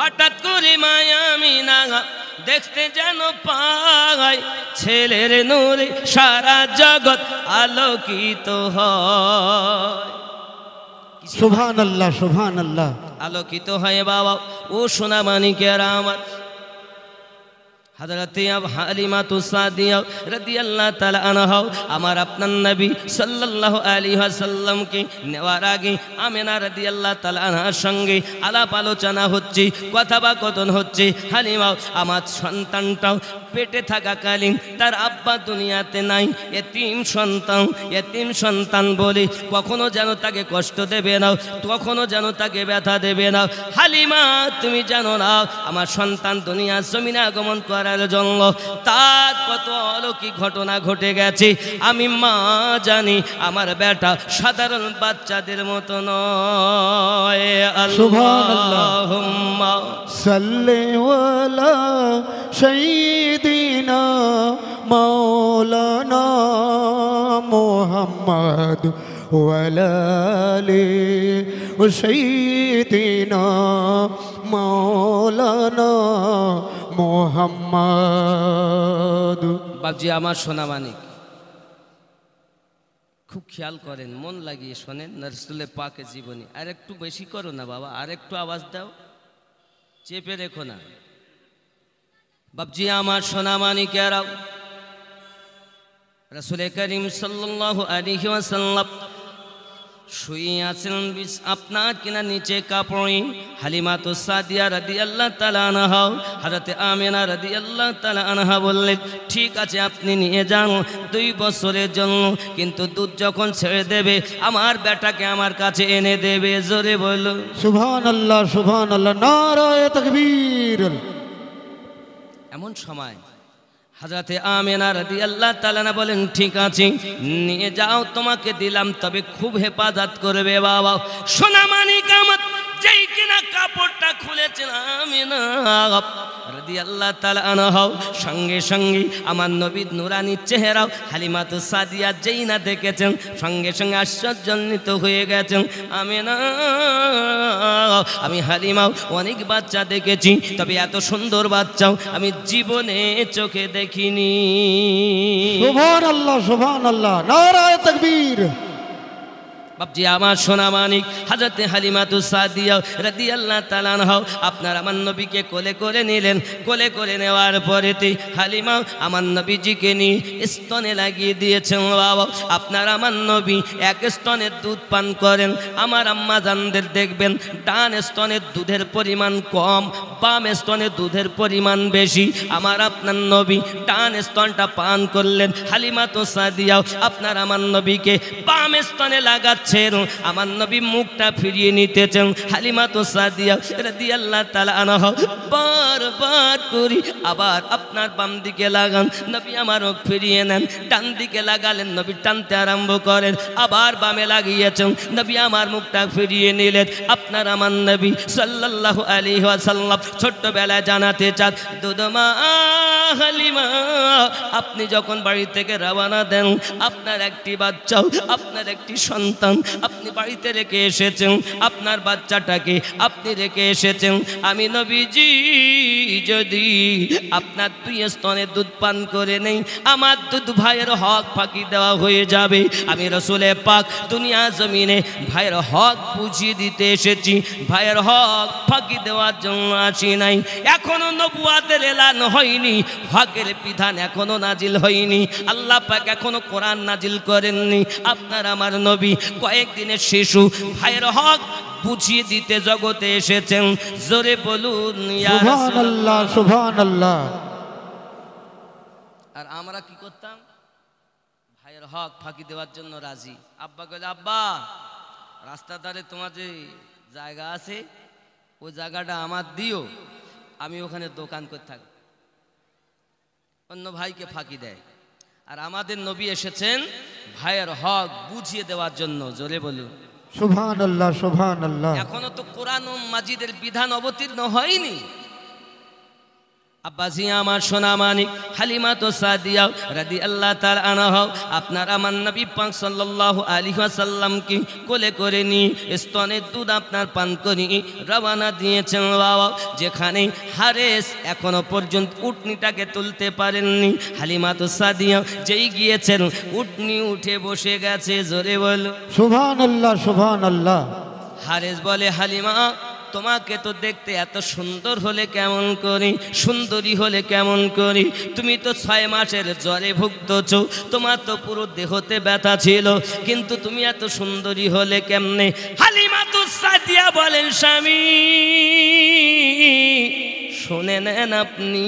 হঠাৎ করে মায়ামি নাগা দেখতে যেন পাগাই ছেলের নূরে সারা জগৎ আলোকিত হয় সুভান আল্লাহ সুভান আল্লাহ আলোকিত হয় বাবা ও সোনামানিকেরা আমার হজরতে হালিমা তুসাদিয়া রদি আল্লাহ তালা আনহাও আমার আপনার নবী সাল্লাহ নেওয়ার আগে আমেনা রদি আল্লাহ সঙ্গে আলাপ আলোচনা হচ্ছে আমার সন্তানটাও পেটে তার আব্বা দুনিয়াতে নাই এতিম সন্তান এতিম সন্তান বলে কখনো যেন তাকে কষ্ট দেবে না কখনো যেন তাকে ব্যথা দেবে না হালিমা তুমি জানো না আমার সন্তান দুনিয়া জমিনে আগমন করা শোনার জন্য তার কত অলৌকিক ঘটনা ঘটে গেছে আমি মা জানি আমার বেটা সাধারণ বাচ্চাদের মতো নয় সাল্লেওয়ালা শহীদিনা মৌলানা মোহাম্মদ ওয়ালালে ও শহীদিনা মৌলানা মোহাম্মদ বাবজি আমার সোনা মানিক খুব খেয়াল করেন মন লাগিয়ে শোনেন নরসুলের পাকে জীবনী আর একটু বেশি করো না বাবা আর একটু আওয়াজ দাও চেপে রেখো না বাবজি আমার সোনা মানিকেরাও রসুল করিম সাল্লাহ আলিহাসাল্লাম শুয়ে আছেন আপনার কিনা নিচে কাপড়ে হালিমা তো সাদিয়া রাদি আল্লাহ তালা আনাহাও হারাতে আমেনা রাদি আল্লাহ তালা আনাহা বললেন ঠিক আছে আপনি নিয়ে যান দুই বছরের জন্য কিন্তু দুধ যখন ছেড়ে দেবে আমার বেটাকে আমার কাছে এনে দেবে জোরে বলল সুভান আল্লাহ সুভান আল্লাহ নারায় তকবীর এমন সময় হাজরাতে আমেনা রাদি আল্লাহ তালানা বলেন ঠিক আছে নিয়ে যাও তোমাকে দিলাম তবে খুব হেফাজত করবে বাবা সোনামানি কামত যেই কিনা কাপড়টা খুলেছিলাম রাদি আল্লাহ তালা আনহাও সঙ্গে সঙ্গে আমার নবীর নুরানির চেহারাও হালিমা তো সাদিয়া যেই না দেখেছেন সঙ্গে সঙ্গে আশ্চর্যান্বিত হয়ে গেছেন আমি না আমি হালিমাও অনেক বাচ্চা দেখেছি তবে এত সুন্দর বাচ্চাও আমি জীবনে চোখে দেখিনি শোভান আল্লাহ শোভান আল্লাহ নারায় তকবীর বাপজি আমার সোনা মানিক হাজরতে হালিমাতু সাদিয়া রাদি আল্লাহ তালান হও আপনার আমার নবীকে কোলে করে নিলেন কোলে করে নেওয়ার পরেতে হালিমা আমার নবীজিকে নিয়ে স্তনে লাগিয়ে দিয়েছেন বাবা আপনার আমার নবী এক স্তনের দুধ পান করেন আমার আম্মা জানদের দেখবেন ডান স্তনের দুধের পরিমাণ কম বাম স্তনে দুধের পরিমাণ বেশি আমার আপনার নবী ডান স্তনটা পান করলেন হালিমা তো সাদিয়াও আপনার আমার নবীকে বাম স্তনে লাগাচ্ছে কাছের আমার নবী মুখটা ফিরিয়ে নিতেছেন হালিমা তো সাদিয়া রাদিয়াল্লাহ তাআলা আনহ করি আবার আপনার বাম দিকে লাগান নবী আমারও ফিরিয়ে নেন টান দিকে লাগালেন নবী টানতে আরম্ভ করেন আবার বামে লাগিয়েছেন নবী আমার মুখটা ফিরিয়ে নিলেন আপনার আমার নবী সাল্লাহ আলী সাল্লাহ ছোট্টবেলায় জানাতে চান দুদমা হালিমা আপনি যখন বাড়ি থেকে রওনা দেন আপনার একটি বাচ্চাও আপনার একটি সন্তান আপনি বাড়িতে রেখে এসেছেন আপনার বাচ্চাটাকে আপনি রেখে এসেছেন আমি নবীজি যদি আপনার দুই স্তনে দুধ পান করে নেই আমার দুধ ভাইয়ের হক ফাঁকি দেওয়া হয়ে যাবে আমি রসুলে পাক দুনিয়া জমিনে ভাইয়ের হক বুঝিয়ে দিতে এসেছি ভাইয়ের হক ফাঁকি দেওয়ার জন্য আসি নাই এখনো নবুয়াদের এলান হয়নি হকের বিধান এখনো নাজিল হয়নি আল্লাহ পাক এখনো কোরআন নাজিল করেননি আপনার আমার নবী কয়েকদিনের শিশু ভাইয়ের হক বুঝিয়ে দিতে জগতে এসেছেন জোরে বলুন আর আমরা কি করতাম ভাইয়ের হক ফাঁকি দেওয়ার জন্য রাজি আব্বা কে আব্বা রাস্তা ধারে তোমার যে জায়গা আছে ওই জায়গাটা আমার দিও আমি ওখানে দোকান করে থাকি অন্য ভাইকে ফাঁকি দেয় আর আমাদের নবী এসেছেন ভাইয়ের হক বুঝিয়ে দেওয়ার জন্য জোরে বলুন সুভান আল্লাহ সুভান আল্লাহ এখনো তো কোরআন মাজিদের বিধান অবতীর্ণ হয়নি আব্বাসি আমার সোনা হালিমা তো আল্লাহ তার আনা আপনার আমার নবী কোলে করে নি স্তনের দুধ আপনার পান দিয়েছেন যেখানে হারেস এখনো পর্যন্ত উটনিটাকে তুলতে পারেননি হালিমা তো সাদিয়া যেই গিয়েছেন উটনি উঠে বসে গেছে জোরে বল সুভান আল্লাহ সুভান আল্লাহ হারেস বলে হালিমা তোমাকে তো দেখতে এত সুন্দর হলে কেমন করি সুন্দরী হলে কেমন করি তুমি তো ছয় মাসের জ্বরে ভুগতছো তোমার তো পুরো দেহতে ব্যথা ছিল কিন্তু তুমি এত সুন্দরী হলে কেমনে হালিমা তো সাদিয়া বলেন স্বামী শুনে নেন আপনি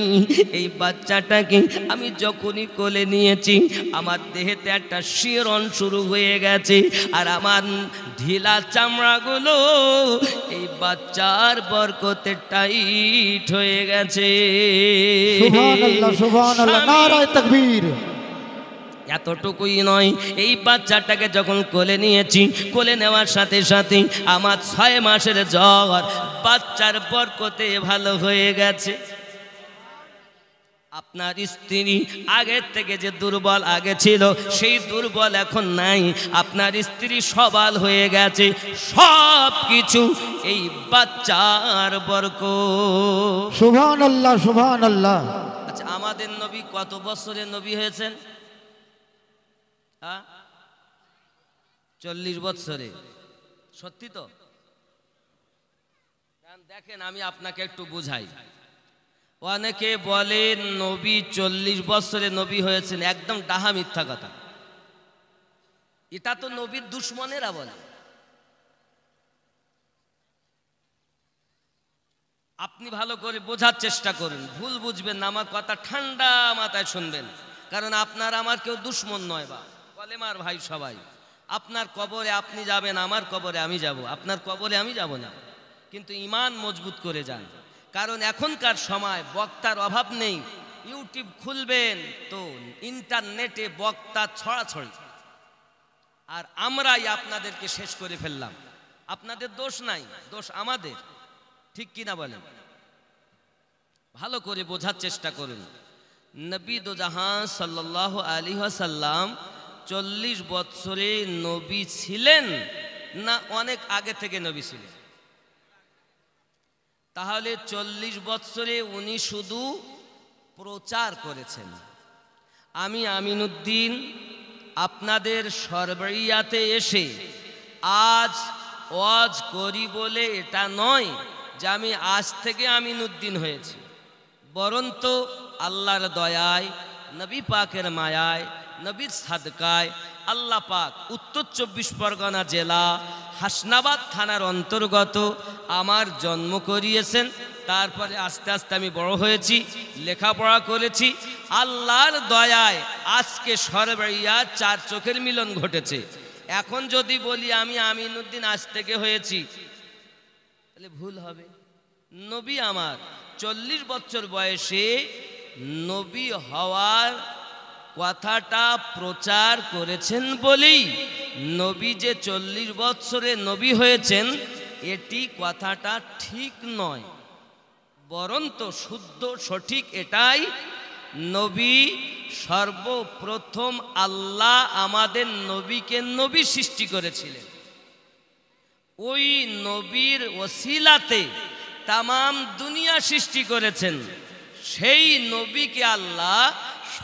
এই বাচ্চাটাকে আমি যখনই কোলে নিয়েছি আমার দেহেতে একটা শিরণ শুরু হয়ে গেছে আর আমার ঢিলা চামড়াগুলো এই বাচ্চা যার বরকতে টাইট হয়ে গেছে তাকবীর এতটুকুই নয় এই বাচ্চাটাকে যখন কোলে নিয়েছি কোলে নেওয়ার সাথে সাথে আমার ছয় মাসের জ্বর বাচ্চার বরকতে ভালো হয়ে গেছে আপনার স্ত্রী আগের থেকে যে দুর্বল আগে ছিল সেই দুর্বল এখন নাই আপনার স্ত্রী সবাল হয়ে গেছে সব কিছু এই বাচ্চার বরক শুভান আল্লাহ শুভান আল্লাহ আচ্ছা আমাদের নবী কত বছরের নবী হয়েছেন হ্যাঁ চল্লিশ বছরে সত্যি তো দেখেন আমি আপনাকে একটু বুঝাই অনেকে বলে নবী চল্লিশ বছরে নবী হয়েছেন একদম ডাহা মিথ্যা কথা এটা তো নবীর দুশ্মনেরা বলে আপনি ভালো করে বোঝার চেষ্টা করুন ভুল বুঝবেন না আমার কথা ঠান্ডা মাথায় শুনবেন কারণ আপনার আমার কেউ দুশ্মন নয় বা মার ভাই সবাই আপনার কবরে আপনি যাবেন আমার কবরে আমি যাব আপনার কবরে আমি যাব না কিন্তু ইমান মজবুত করে যান কারণ এখনকার সময় বক্তার অভাব নেই ইউটিউব খুলবেন তো ইন্টারনেটে বক্তা ছড়াছড়ি আর আমরাই আপনাদেরকে শেষ করে ফেললাম আপনাদের দোষ নাই দোষ আমাদের ঠিক কিনা বলেন ভালো করে বোঝার চেষ্টা করুন নবী জাহান সাল্লাহ আলী হাসাল্লাম চল্লিশ বৎসরে নবী ছিলেন না অনেক আগে থেকে নবী ছিলেন তাহলে চল্লিশ বৎসরে উনি শুধু প্রচার করেছেন আমি আমিনুদ্দিন আপনাদের সরবরিয়াতে এসে আজ ওয়াজ করি বলে এটা নয় যে আমি আজ থেকে আমিনুদ্দিন হয়েছি বরন্ত আল্লাহর দয়ায় নবী পাকের মায়ায় নবীর সাদকায় আল্লাহ পাক উত্তর চব্বিশ পরগনা জেলা হাসনাবাদ থানার অন্তর্গত আমার জন্ম করিয়েছেন তারপরে আস্তে আস্তে আমি বড় হয়েছি লেখাপড়া করেছি আল্লাহর দয়ায় আজকে সরবাইয়া চার চোখের মিলন ঘটেছে এখন যদি বলি আমি আমিনুদ্দিন আজ থেকে হয়েছি তাহলে ভুল হবে নবী আমার চল্লিশ বছর বয়সে নবী হওয়ার কথাটা প্রচার করেছেন বলেই নবী যে চল্লিশ বৎসরে নবী হয়েছেন এটি কথাটা ঠিক নয় বরন্ত শুদ্ধ সঠিক এটাই নবী সর্বপ্রথম আল্লাহ আমাদের নবীকে নবী সৃষ্টি করেছিলেন ওই নবীর ওসিলাতে তাম দুনিয়া সৃষ্টি করেছেন সেই নবীকে আল্লাহ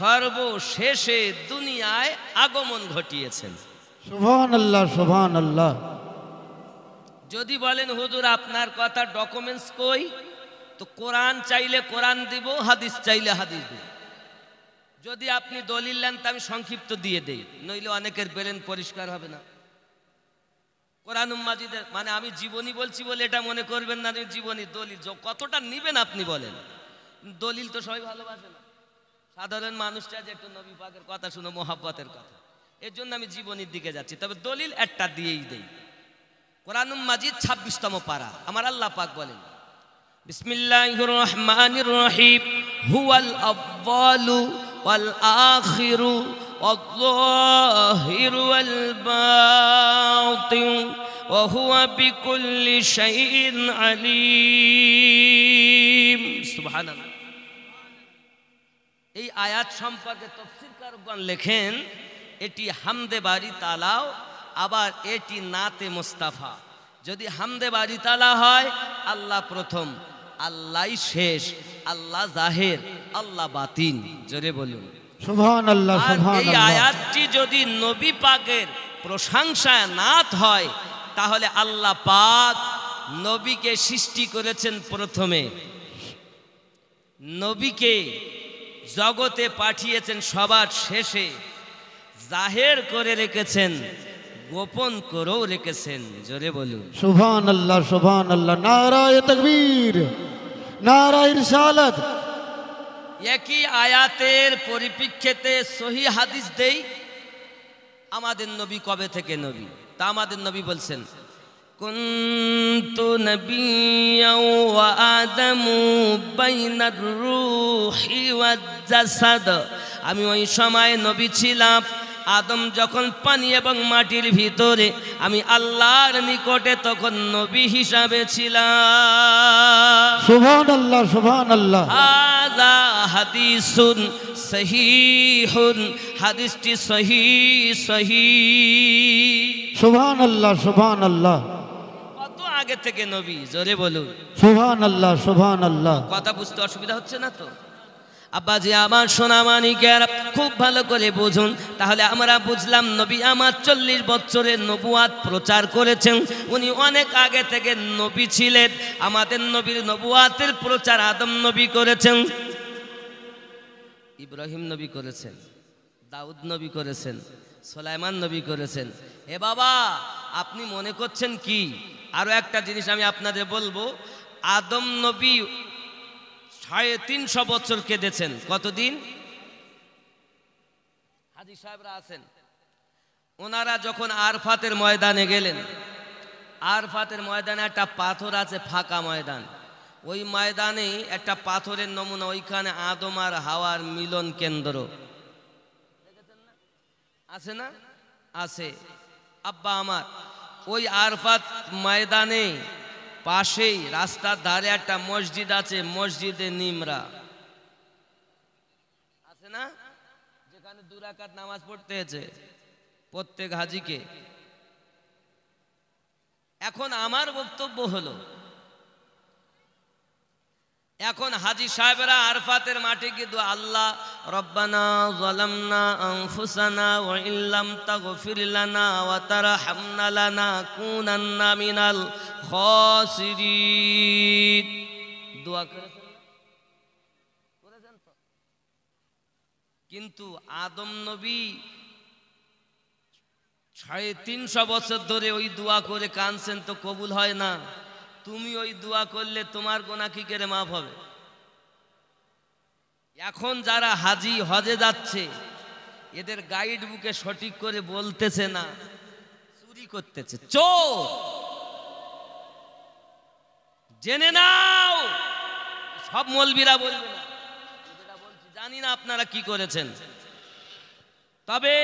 সর্বশেষে দুনিয়ায় আগমন ঘটিয়েছেন সুভান আল্লাহ সুভান আল্লাহ যদি বলেন হুজুর আপনার কথা ডকুমেন্টস কই তো কোরআন চাইলে কোরআন দিব হাদিস চাইলে হাদিস দিব যদি আপনি দলিল নেন তা আমি সংক্ষিপ্ত দিয়ে দেই নইলে অনেকের বেলেন পরিষ্কার হবে না কোরআন মাজিদের মানে আমি জীবনী বলছি বলে এটা মনে করবেন না জীবনী দলিল কতটা নিবেন আপনি বলেন দলিল তো সবাই ভালোবাসে না সাধারণ মানুষটা যে একটু নবী পাকের কথা শুনো মোহাব্বতের কথা এর জন্য আমি জীবনের দিকে যাচ্ছি তবে দলিল একটা দিয়েই দেই কোরআনুম মাজিদ ছাব্বিশতম পারা আমার আল্লাহ পাক বলেন বিসমিল্লাহির রহমানির রহিম হুয়াল আউয়ালু ওয়াল আখিরু والظاهر والباطن وهو بكل شيء عليم سبحان الله এই আয়াত সম্পর্কে তফসিলকারগণ লেখেন এটি হামদে বাড়ি তালাও আবার এটি নাতে মোস্তাফা যদি হামদে বাড়ি তালা হয় আল্লাহ প্রথম আল্লাহ শেষ আল্লাহ জাহের আল্লাহ বাতিন জোরে বলুন এই আয়াতটি যদি নবী পাকের প্রশংসায় নাত হয় তাহলে আল্লাহ পাক নবীকে সৃষ্টি করেছেন প্রথমে নবীকে জগতে পাঠিয়েছেন সবার শেষে জাহের করে রেখেছেন গোপন করেও রেখেছেন জোরে বলুন সুভান আল্লাহ সুভান আল্লাহ নারায় তকবীর নারায়ণ সালাত একই আয়াতের পরিপ্রেক্ষিতে সহি হাদিস দেই আমাদের নবী কবে থেকে নবী তা আমাদের নবী বলছেন كنت نبيا وآدم بين الروح والجسد আমি ওই সময় নবী ছিলাম আদম যখন পানি এবং মাটির ভিতরে আমি আল্লাহর নিকটে তখন নবী হিসাবে ছিলাম সুবহান আল্লাহ সুবহান আল্লাহ হাযা হাদিসুন সহিহুন হাদিসটি সহি সহি সুবহান আল্লাহ সুবহান আল্লাহ আগে থেকে নবী জোরে বলুন সুহান আল্লাহ সুহান আল্লাহ কথা বুঝতে অসুবিধা হচ্ছে না তো আব্বা যে আমার সোনা মানিকের খুব ভালো করে বুঝুন তাহলে আমরা বুঝলাম নবী আমার চল্লিশ বছরের নবুয়াত প্রচার করেছেন উনি অনেক আগে থেকে নবী ছিলেন আমাদের নবীর নবুয়াতের প্রচার আদম নবী করেছেন ইব্রাহিম নবী করেছেন দাউদ নবী করেছেন সোলাইমান নবী করেছেন এ বাবা আপনি মনে করছেন কি আরও একটা জিনিস আমি আপনাদের বলবো আদম নবী সাড়ে তিনশো বছর কেঁদেছেন কতদিন হাজি সাহেবরা আছেন ওনারা যখন আরফাতের ময়দানে গেলেন আরফাতের ময়দানে একটা পাথর আছে ফাঁকা ময়দান ওই ময়দানে একটা পাথরের নমুনা ওইখানে আদম আর হাওয়ার মিলন কেন্দ্র আছে না আছে আব্বা আমার ওই আরফাত ময়দানে পাশেই রাস্তার ধারে একটা মসজিদ আছে মসজিদে নিমরা আছে না যেখানে দুরাকাত নামাজ পড়তে হয়েছে প্রত্যেক হাজিকে এখন আমার বক্তব্য হলো এখন হাজি সাহেবরা আরফাতের মাঠে কিন্তু আল্লাহ রব্বানা জালামনা আনফুসানা ওয়া ইল্লাম তাগফির লানা ওয়া তারহামনা লানা কুনান্না মিনাল খাসিরিন দোয়া করেছেন কিন্তু আদম নবী সাড়ে তিনশো বছর ধরে ওই দোয়া করে কানছেন তো কবুল হয় না তুমি ওই দোয়া করলে তোমার গোনা কি করে মাফ হবে এখন যারা হাজি হজে যাচ্ছে এদের গাইড বুকে সঠিক করে বলতেছে না চুরি করতেছে চোর জেনে নাও সব মলবিরা বলবে না জানি না আপনারা কি করেছেন তবে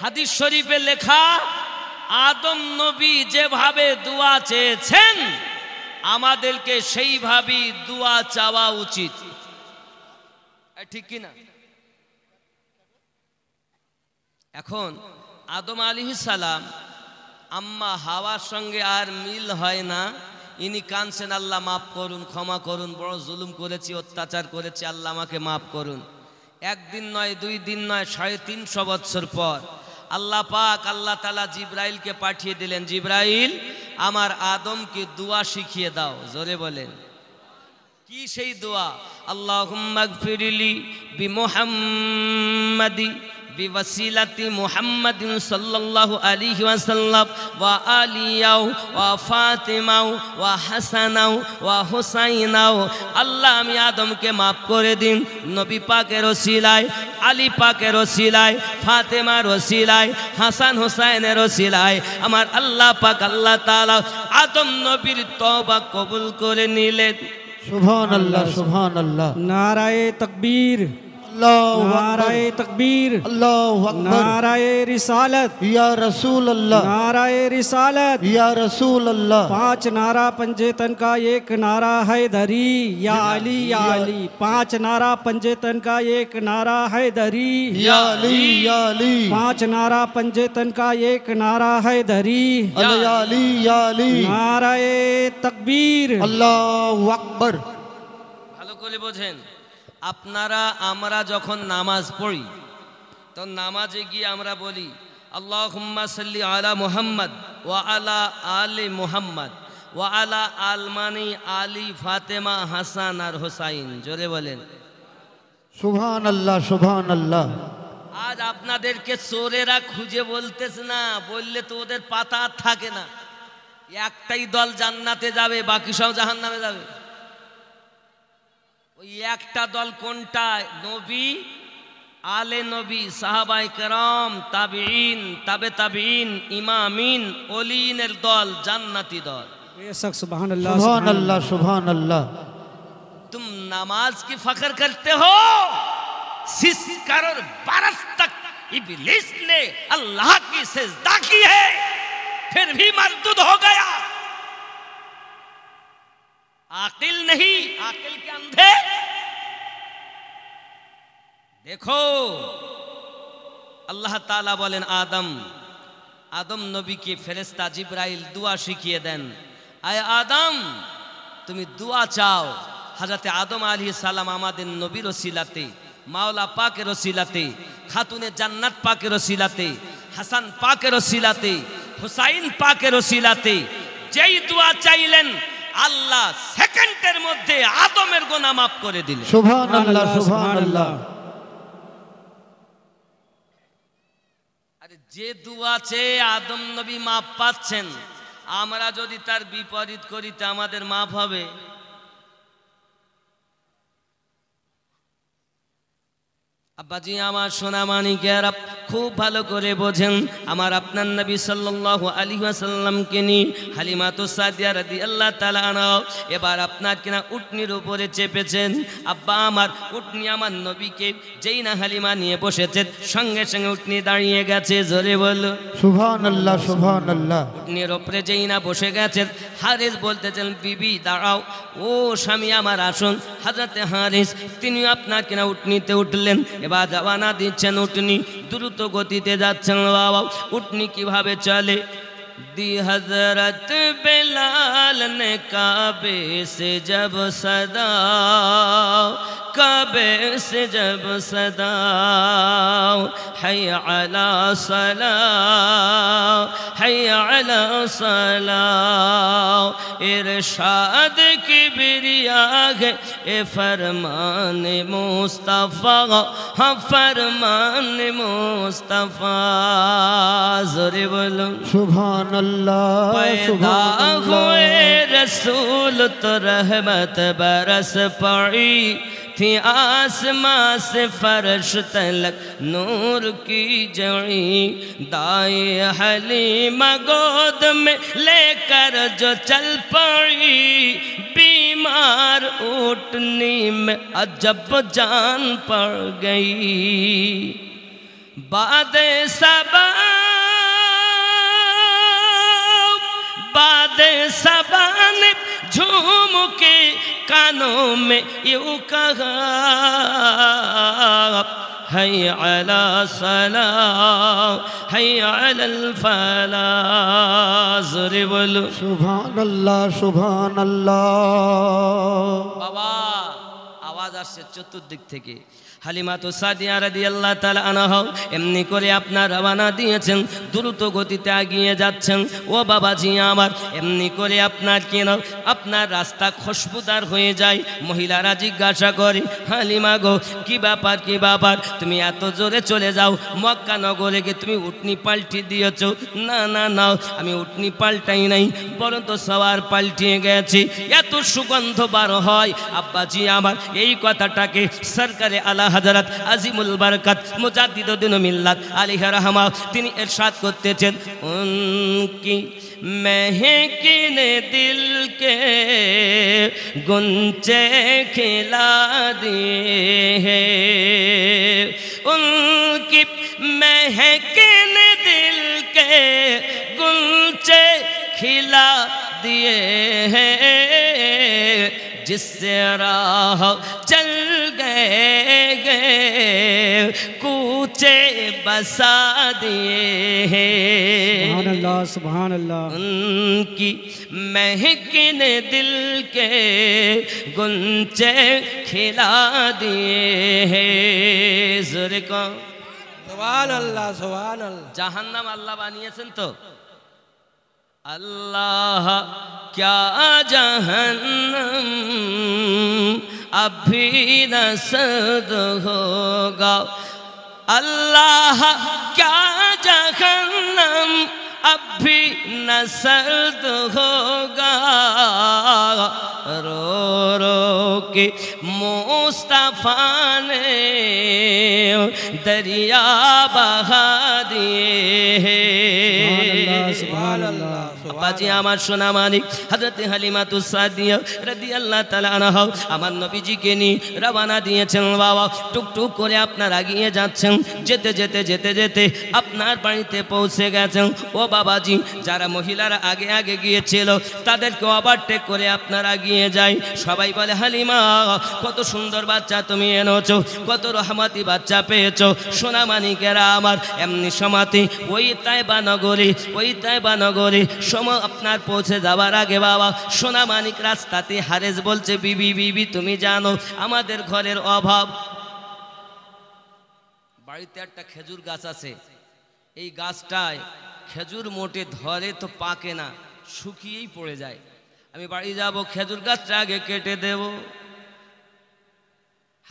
হাদিস শরীফে লেখা আদম নবী যেভাবে দোয়া চেয়েছেন আমাদেরকে সেইভাবেই দোয়া চাওয়া উচিত ঠিক কিনা এখন আদম আলী সালাম আম্মা হাওয়ার সঙ্গে আর মিল হয় না ইনি কানছেন আল্লাহ মাফ করুন ক্ষমা করুন বড় জুলুম করেছি অত্যাচার করেছি আল্লাহ আমাকে মাফ করুন একদিন নয় দুই দিন নয় সাড়ে তিনশো বৎসর পর আল্লাহ পাক আল্লাহ তালা জিব্রাইলকে পাঠিয়ে দিলেন জিব্রাইল আমার আদমকে দোয়া শিখিয়ে দাও জোরে বলেন কি সেই দোয়া আল্লাহ ফিরিলি বি মোহাম্মদি আলি محمد صلى الله عليه وسلم وآليه وفاطمة وحسن وحسين আল্লাহ আমি আদমকে মাফ করে দিন নবী পাকের ওসিলায় আলী পাকের ওসিলায় ফাতেমার ওসিলায় হাসান হোসাইনের ওসিলায় আমার আল্লাহ পাক আল্লাহ তালা আদম নবীর তওবা কবুল করে নিলেন সুবহানাল্লাহ আল্লাহ নারায়ে তাকবীর اللہ نعرہ تکبیر اللہ نعرہ رسالت رسول اللہ نعرہ رسالت یا رسول اللہ پانچ نعرہ پنجے تن کا ایک نعرہ ہے دھری یا علی علی یا پانچ نعرہ پنجے تن کا ایک نعرہ ہے دری یا علی علی یا پانچ نعرہ پنجے تن کا ایک نعرہ ہے دھری نعرہ تکبیر اللہ اکبر আপনারা আমরা যখন নামাজ পড়ি তখন নামাজে গিয়ে আমরা বলি আল্লাহ সাল্লি আলা মুহাম্মদ ওয়া আলা আলে মুহাম্মদ ওয়া আলা আলমানি আলী ফাতেমা হাসান আর হোসাইন জোরে বলেন শুভান আল্লাহ শুভান আল্লাহ আজ আপনাদেরকে চোরেরা খুঁজে বলতেছে না বললে তো ওদের পাতা থাকে না একটাই দল জান্নাতে যাবে বাকি সব জাহান নামে যাবে ایکٹا دل کنٹا نوبی آل نوبی صحابہ اکرام تابعین تاب تابعین امامین اولین الدول جنتی دول سبحان اللہ سبحان اللہ سبحان اللہ تم نماز کی فخر کرتے ہو سس کرور برس تک ابلیس نے اللہ کی سزدہ کی ہے پھر بھی مردد ہو گیا आकिल नहीं आकिल के अंधे দেখো আল্লাহ তালা বলেন আদম আদম নবীকে ফেরেস্তা জিব্রাইল দুয়া শিখিয়ে দেন আয় আদম তুমি দুয়া চাও হাজাতে আদম আলী সালাম আমাদের নবীর ওসিলাতে মাওলা পাকের ওসিলাতে খাতুনে জান্নাত পাকের ওসিলাতে হাসান পাকের ওসিলাতে হুসাইন পাকের ওসিলাতে যেই দুয়া চাইলেন আল্লাহ সেকেন্ডের মধ্যে আদমের গোনা মাফ করে দিলেন সুবহানাল্লাহ আরে যে দোয়া চেয়ে আদম নবী মাপ পাচ্ছেন আমরা যদি তার বিপরীত করি তা আমাদের মাপ হবে আব্বাজি আমার সোনা মানিকের খুব ভালো করে বোঝেন আমার আপনার নবী সাল্লাহ আলী আসাল্লামকে নিয়ে হালিমা তো সাদিয়া রাদি আল্লাহ তালানাও এবার আপনার কিনা উটনির উপরে চেপেছেন আব্বা আমার উটনি আমার নবীকে যেই না হালিমা নিয়ে বসেছেন সঙ্গে সঙ্গে উটনি দাঁড়িয়ে গেছে জোরে বল শুভান আল্লাহ শুভান আল্লাহ উটনির ওপরে যেই না বসে গেছেন হারেস বলতেছেন বিবি দাঁড়াও ও স্বামী আমার আসুন হাজাতে হারেস তিনি আপনার কিনা উটনিতে উঠলেন এবার জাবানা দিচ্ছেন উটনি দ্রুত গতিতে যাচ্ছেন বাবা উটনি কিভাবে চলে دی حضرت بلال نے کعبے سے جب صدا کعبے سے جب صدا حی علی صلاح حی علی صلاح ارشاد کی بریاء ہے اے فرمان مصطفیٰ ہاں فرمان مصطفیٰ زرب اللہ سبحان اللہ پیدا ہوئے رسول تو رحمت برس پڑی تھی آسمان سے فرش تلک نور کی جڑی دائی حلیم گود میں لے کر جو چل پڑی بیمار اٹھنی میں عجب جان پڑ گئی بعد سبب باد سبان جھوم کے کانوں میں یوں کہا ہی علی صلاح ہی علی الفلاح ضرب سبحان اللہ سبحان اللہ بابا آواز آج سے چطور دکھتے کی হালিমাতু সাদিয়া রাদিয়াল্লাহ তাআলা আনহা এমনি করে আপনার রওনা দিয়েছেন দ্রুত গতিতে এগিয়ে যাচ্ছেন ও বাবা জি আমার এমনি করে আপনার কেন আপনার রাস্তা খুশবুদার হয়ে যায় মহিলারা জিজ্ঞাসা করে হালিমা গো কি ব্যাপার কি ব্যাপার তুমি এত জোরে চলে যাও মক্কা নগরে গিয়ে তুমি উটনি পাল্টি দিয়েছ না না না আমি উটনি পাল্টাই নাই বরং তো সবার পাল্টিয়ে গেছি এত সুগন্ধ বার হয় আব্বাজি আমার এই কথাটাকে সরকারে আলা হাজারাত আজিমুল বারকাত মুজাদ্দিদুদ্দিন মিল্লাত আলিহা রাহমা তিনি এরশাদ করতেছেন উনকি মেহকিনে দিলকে গুঞ্জে খেলা দিয়ে হে উনকি মেহকিনে দিলকে গুঞ্জে खिला দিয়ে হে جس سے راہ چل گئے گئے کوچے بسا دیئے ہیں سبحان اللہ سبحان اللہ ان کی مہکن دل کے گنچے کھلا دیئے ہیں زرکوں سبحان اللہ سبحان اللہ جہنم اللہ بانیے سن تو اللہ کیا جہنم اب بھی ہوگا اللہ کیا جہنم اب بھی ہوگا رو رو کے مصطفیٰ نے دریا بہا سبحان اللہ سبحان اللہ বাজি আমার সোনা মানিক হাজরতে হালিমাতুস সাদিয়া রাদিয়াল্লাহু তাআলা আনহা আমার নবীজিকে নিয়ে রবানা দিয়েছেন বাবা টুকটুক করে আপনারা আগিয়ে যাচ্ছেন যেতে যেতে যেতে যেতে আপনার বাড়িতে পৌঁছে গেছেন ও বাবাজি যারা মহিলারা আগে আগে গিয়েছিল তাদেরকে ওভারটেক করে আপনার আগিয়ে যায় সবাই বলে হালিমা কত সুন্দর বাচ্চা তুমি এনেছো কত রহমাতি বাচ্চা পেয়েছো সোনা মানিকেরা আমার এমনি সমাতি ওই তাই বা নগরী ওই তাই বা নগরী সময় আপনার পৌঁছে যাওয়ার আগে বাবা সোনামানিক রাস্তাতে হারেস বলছে বিবি বিবি তুমি জানো আমাদের ঘরের অভাব বাড়িতে একটা খেজুর গাছ আছে এই গাছটায় খেজুর মোটে ধরে তো পাকে না শুকিয়েই পড়ে যায় আমি বাড়ি যাব খেজুর গাছটা আগে কেটে দেবো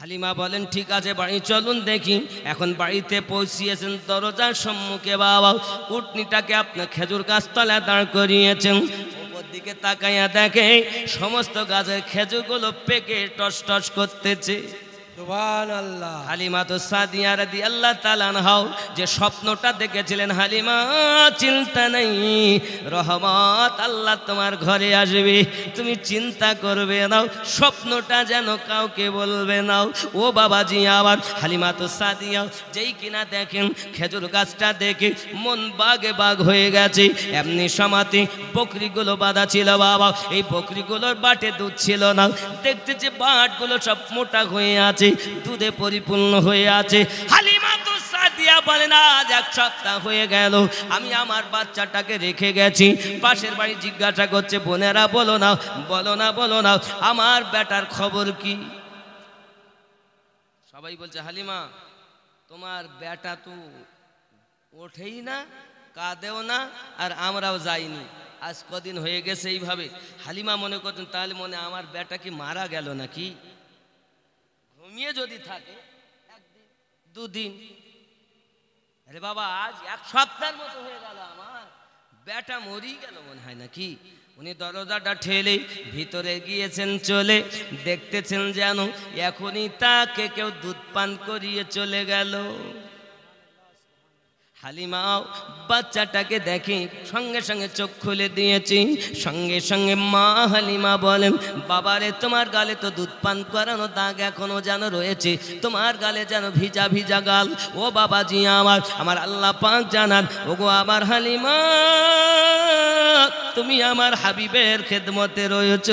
হালিমা বলেন ঠিক আছে বাড়ি চলুন দেখি এখন বাড়িতে পৌঁছিয়েছেন দরজার সম্মুখে বাবা উটনিটাকে আপনার খেজুর গাছতলায় দাঁড় করিয়েছেন দিকে তাকাইয়া দেখে সমস্ত গাছের খেজুরগুলো পেকে টস টস করতেছে হালিমা তো সাদিয়া রাদি আল্লাহ তালানহাও যে স্বপ্নটা দেখেছিলেন হালিমা চিন্তা নেই রহমত আল্লাহ তোমার ঘরে আসবে তুমি চিন্তা করবে নাও স্বপ্নটা যেন কাউকে বলবে নাও ও বাবাজি আবার হালিমা তো সাদিয়া যেই কিনা দেখেন খেজুর গাছটা দেখে মন বাগে বাঘ হয়ে গেছে এমনি সমাতে বকরিগুলো বাঁধা ছিল বাবা এই বকরিগুলোর বাটে দুধ ছিল না দেখতে যে বাটগুলো সব মোটা হয়ে আছে আছে দুধে পরিপূর্ণ হয়ে আছে হালিমা তো সাদিয়া বলে না আজ এক সপ্তাহ হয়ে গেল আমি আমার বাচ্চাটাকে রেখে গেছি পাশের বাড়ি জিজ্ঞাসা করছে বোনেরা বলো না বলো না বলো না আমার বেটার খবর কি সবাই বলছে হালিমা তোমার বেটা তো ওঠেই না কাঁদেও না আর আমরাও যাইনি আজ কদিন হয়ে গেছে এইভাবে হালিমা মনে করতেন তাহলে মনে আমার বেটা কি মারা গেল নাকি ঘুমিয়ে যদি থাকে একদিন দুদিন আরে বাবা আজ এক সপ্তাহের মতো হয়ে গেল আমার বেটা মরি গেল মনে হয় নাকি উনি দরজাটা ঠেলে ভিতরে গিয়েছেন চলে দেখতেছেন যেন এখনই তাকে কেউ দুধ পান করিয়ে চলে গেল হালিমাও বাচ্চাটাকে দেখে সঙ্গে সঙ্গে চোখ খুলে দিয়েছি সঙ্গে সঙ্গে মা হালিমা বলেন বাবারে তোমার গালে তো দুধ পান করানো দাগ এখনো যেন রয়েছে তোমার গালে যেন ভিজা ভিজা গাল ও বাবাজি আমার আমার আল্লাহ পাক জানান গো আমার হালিমা তুমি আমার হাবিবের খেদমতে রয়েছ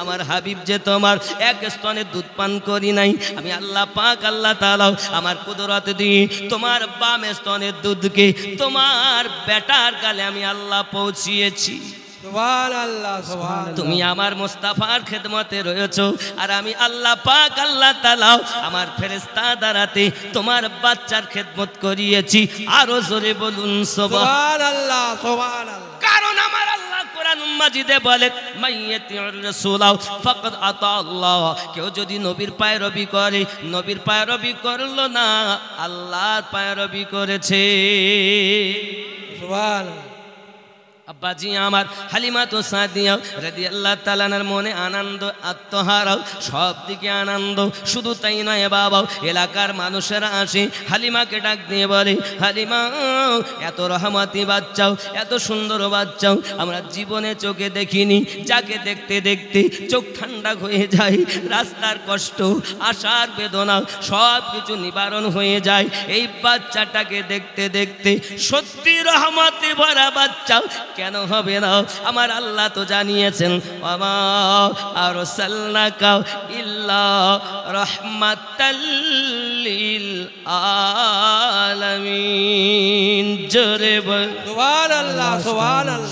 আমার হাবিব যে তোমার এক স্তনে দুধ পান করি নাই আমি আল্লাহ পাক আল্লাহ তালাও আমার কুদরত দিই তোমার বাম স্তনে দুধ বন্ধুকে তোমার বেটার গালে আমি আল্লাহ পৌঁছিয়েছি তুমি আমার মোস্তাফার খেদমতে রয়েছ আর আমি আল্লাহ পাক আল্লাহ তালাও আমার ফেরেস্তা দাঁড়াতে তোমার বাচ্চার খেদমত করিয়েছি আরো জোরে বলুন সবার আল্লাহ সোবাল কারণ আমার আল্লাহ কোরআন মাজিদে বলে রাসূলাও ফাকাদ আতা আল্লাহ কেউ যদি নবীর পায়রবি করে নবীর পায়রবি করলো না আল্লাহ পায়রবি করেছে সুবহানাল্লাহ আব্বাজি আমার হালিমা তো সাদিয়া রেদি আল্লাহ তালানার মনে আনন্দ আত্মহারাও সব দিকে আনন্দ শুধু তাই নয় বাবাও এলাকার মানুষেরা আসে হালিমাকে ডাক দিয়ে বলে হালিমা এত রহমতি বাচ্চাও এত সুন্দর বাচ্চাও আমরা জীবনে চোখে দেখিনি যাকে দেখতে দেখতে চোখ ঠান্ডা হয়ে যায় রাস্তার কষ্ট আশার বেদনা সব কিছু নিবারণ হয়ে যায় এই বাচ্চাটাকে দেখতে দেখতে সত্যি রহমতি ভরা বাচ্চাও কেন হবে না আমার আল্লাহ তো জানিয়েছেন আমা আর সাল্লাকা ইল্লা রহমাতাল্লিল আলামিন জোরে বল সুবহানাল্লাহ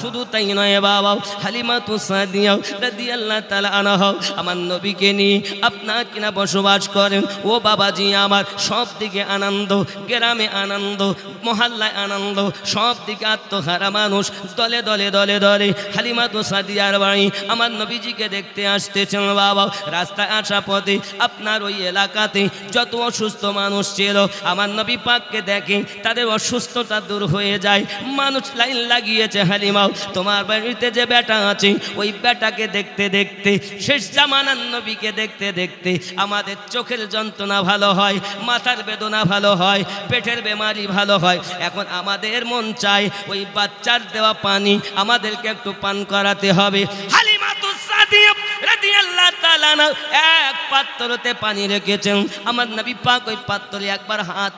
শুধু তাই নয় বাবা হালিমাতু সাদিয়া রাদিয়াল্লাহু তাআলা আনহা আমার নবীকে নিয়ে আপনার কিনা বসবাস করেন ও বাবাজি আমার সব দিকে আনন্দ গ্রামে আনন্দ মহল্লায় আনন্দ সব দিকে আত্মহারা মানুষ দল দলে দলে দলে দলে হালিমা তো সাদিয়ার বাড়ি আমার নবীজিকে দেখতে আসতেছেন বাবা রাস্তায় আসা পথে আপনার ওই এলাকাতে যত অসুস্থ মানুষ ছিল আমার নবী পাককে দেখে তাদের অসুস্থতা দূর হয়ে যায় মানুষ লাইন লাগিয়েছে হালিমাও তোমার বাড়িতে যে বেটা আছে ওই বেটাকে দেখতে দেখতে শেষ জামানার নবীকে দেখতে দেখতে আমাদের চোখের যন্ত্রণা ভালো হয় মাথার বেদনা ভালো হয় পেটের বেমারি ভালো হয় এখন আমাদের মন চায় ওই বাচ্চার দেওয়া পান পানি আমাদেরকে একটু পান করাতে হবে হালিমা তো এক পাত্রতে পানি রেখেছেন আমার নবী পাক ওই পাত্রে একবার হাত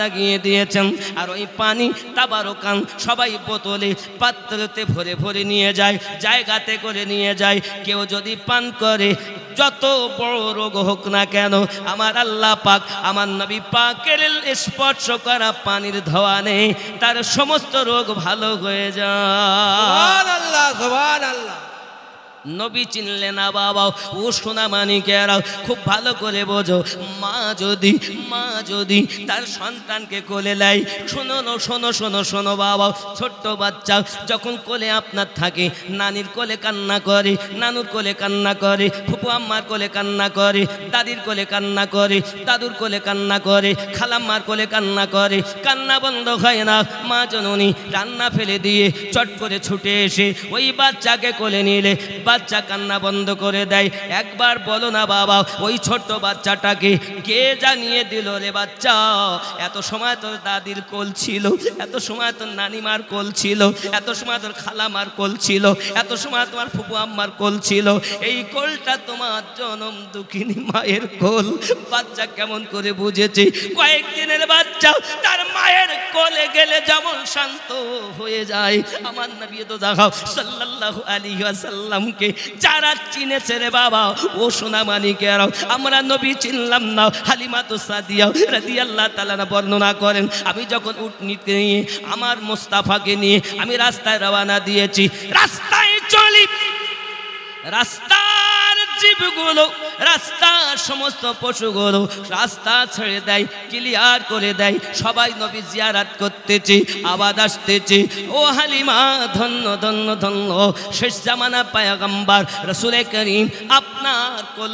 লাগিয়ে দিয়েছেন আর ওই পানি সবাই বোতলে পাত্রতে ভরে নিয়ে যায় জায়গাতে করে নিয়ে যায় কেউ যদি পান করে যত বড় রোগ হোক না কেন আমার আল্লাহ পাক আমার নবী পাকের স্পর্শ করা পানির ধোয়া নেই তার সমস্ত রোগ ভালো হয়ে যায় আল্লাহ আল্লাহ নবী চিনলে না বাবা ও সোনা মানিকেরাও খুব ভালো করে বোঝো মা যদি মা যদি তার সন্তানকে কোলে লাই শোনো না শোনো শোনো শোনো বাবা ছোট্ট বাচ্চা যখন কোলে আপনার থাকে নানির কোলে কান্না করে নানুর কোলে কান্না করে ফুপু আম্মার কোলে কান্না করে দাদির কোলে কান্না করে দাদুর কোলে কান্না করে খালাম্মার কোলে কান্না করে কান্না বন্ধ হয় না মা জননী রান্না ফেলে দিয়ে চট করে ছুটে এসে ওই বাচ্চাকে কোলে নিলে বা বাচ্চা কান্না বন্ধ করে দেয় একবার বলো না বাবা ওই ছোট্ট বাচ্চাটাকে কে জানিয়ে দিল রে বাচ্চা এত সময় তোর দাদির কোল ছিল এত সময় তোর নানিমার কোল ছিল এত সময় তোর খালামার কোল ছিল এত সময় তোমার ফুপু আম্মার কোল ছিল এই কোলটা তোমার জনম দুঃখিনী মায়ের কোল বাচ্চা কেমন করে বুঝেছে কয়েকদিনের বাচ্চা তার মায়ের কোলে গেলে যেমন শান্ত হয়ে যায় আমার নবী তো দেখাও সাল্লাহ আলী আসাল্লামকে নবীকে যারা চিনেছে রে বাবা ও সোনা কেরাও আমরা নবী চিনলাম না হালিমা তো সাদিয়াও রাদি আল্লাহ তালা বর্ণনা করেন আমি যখন উঠনিতে নিয়ে আমার মোস্তাফাকে নিয়ে আমি রাস্তায় রওনা দিয়েছি রাস্তায় চলি রাস্তা জীবগুলো রাস্তার সমস্ত পশুগুলো রাস্তা ছেড়ে দেয় ক্লিয়ার করে দেয় সবাই নবী জিয়ারাত করতেছি আবাদ আসতেছি ও হালিমা ধন্য ধন্য ধন্য শেষ জামানা পায়াগাম্বার রসুলে করিম আপনার কোল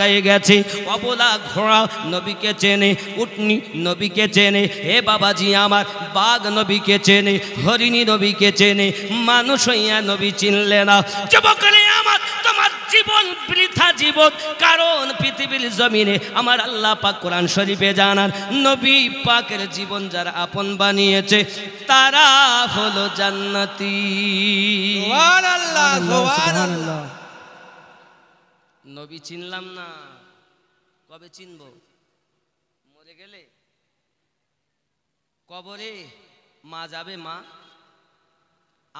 গায়ে গেছে অবলা ঘোড়া নবীকে চেনে উটনি নবীকে চেনে হে বাবাজি আমার বাঘ নবীকে চেনে হরিণী নবীকে চেনে মানুষ হইয়া নবী চিনলে না যুবকরে আমার তোমার জীবন প্রিয় মিথ্যা জীবন কারণ পৃথিবীর জমিনে আমার আল্লাহ পাক কোরআন শরীফে জানান নবী পাকের জীবন যারা আপন বানিয়েছে তারা হলো জান্নাতি নবী চিনলাম না কবে চিনব মরে গেলে কবরে মা যাবে মা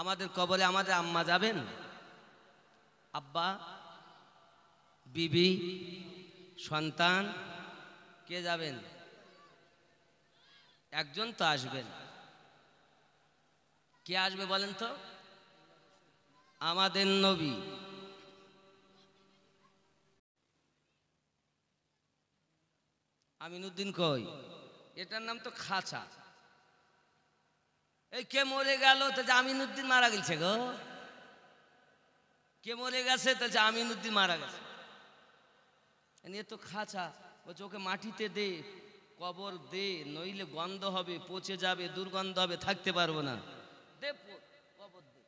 আমাদের কবরে আমাদের আম্মা যাবেন আব্বা বিবি সন্তান কে যাবেন একজন তো আসবেন কে আসবে বলেন তো আমাদের নবী আমিনুদ্দিন কই এটার নাম তো খাঁচা এই কে মরে গেল তো যে আমিনুদ্দিন মারা গেছে গো কে মরে গেছে তো যে আমিনুদ্দিন মারা গেছে নিয়ে তো খাঁচা বলছে ওকে মাটিতে দে কবর দে নইলে গন্ধ হবে পচে যাবে দুর্গন্ধ হবে থাকতে পারবো না দে কবর দে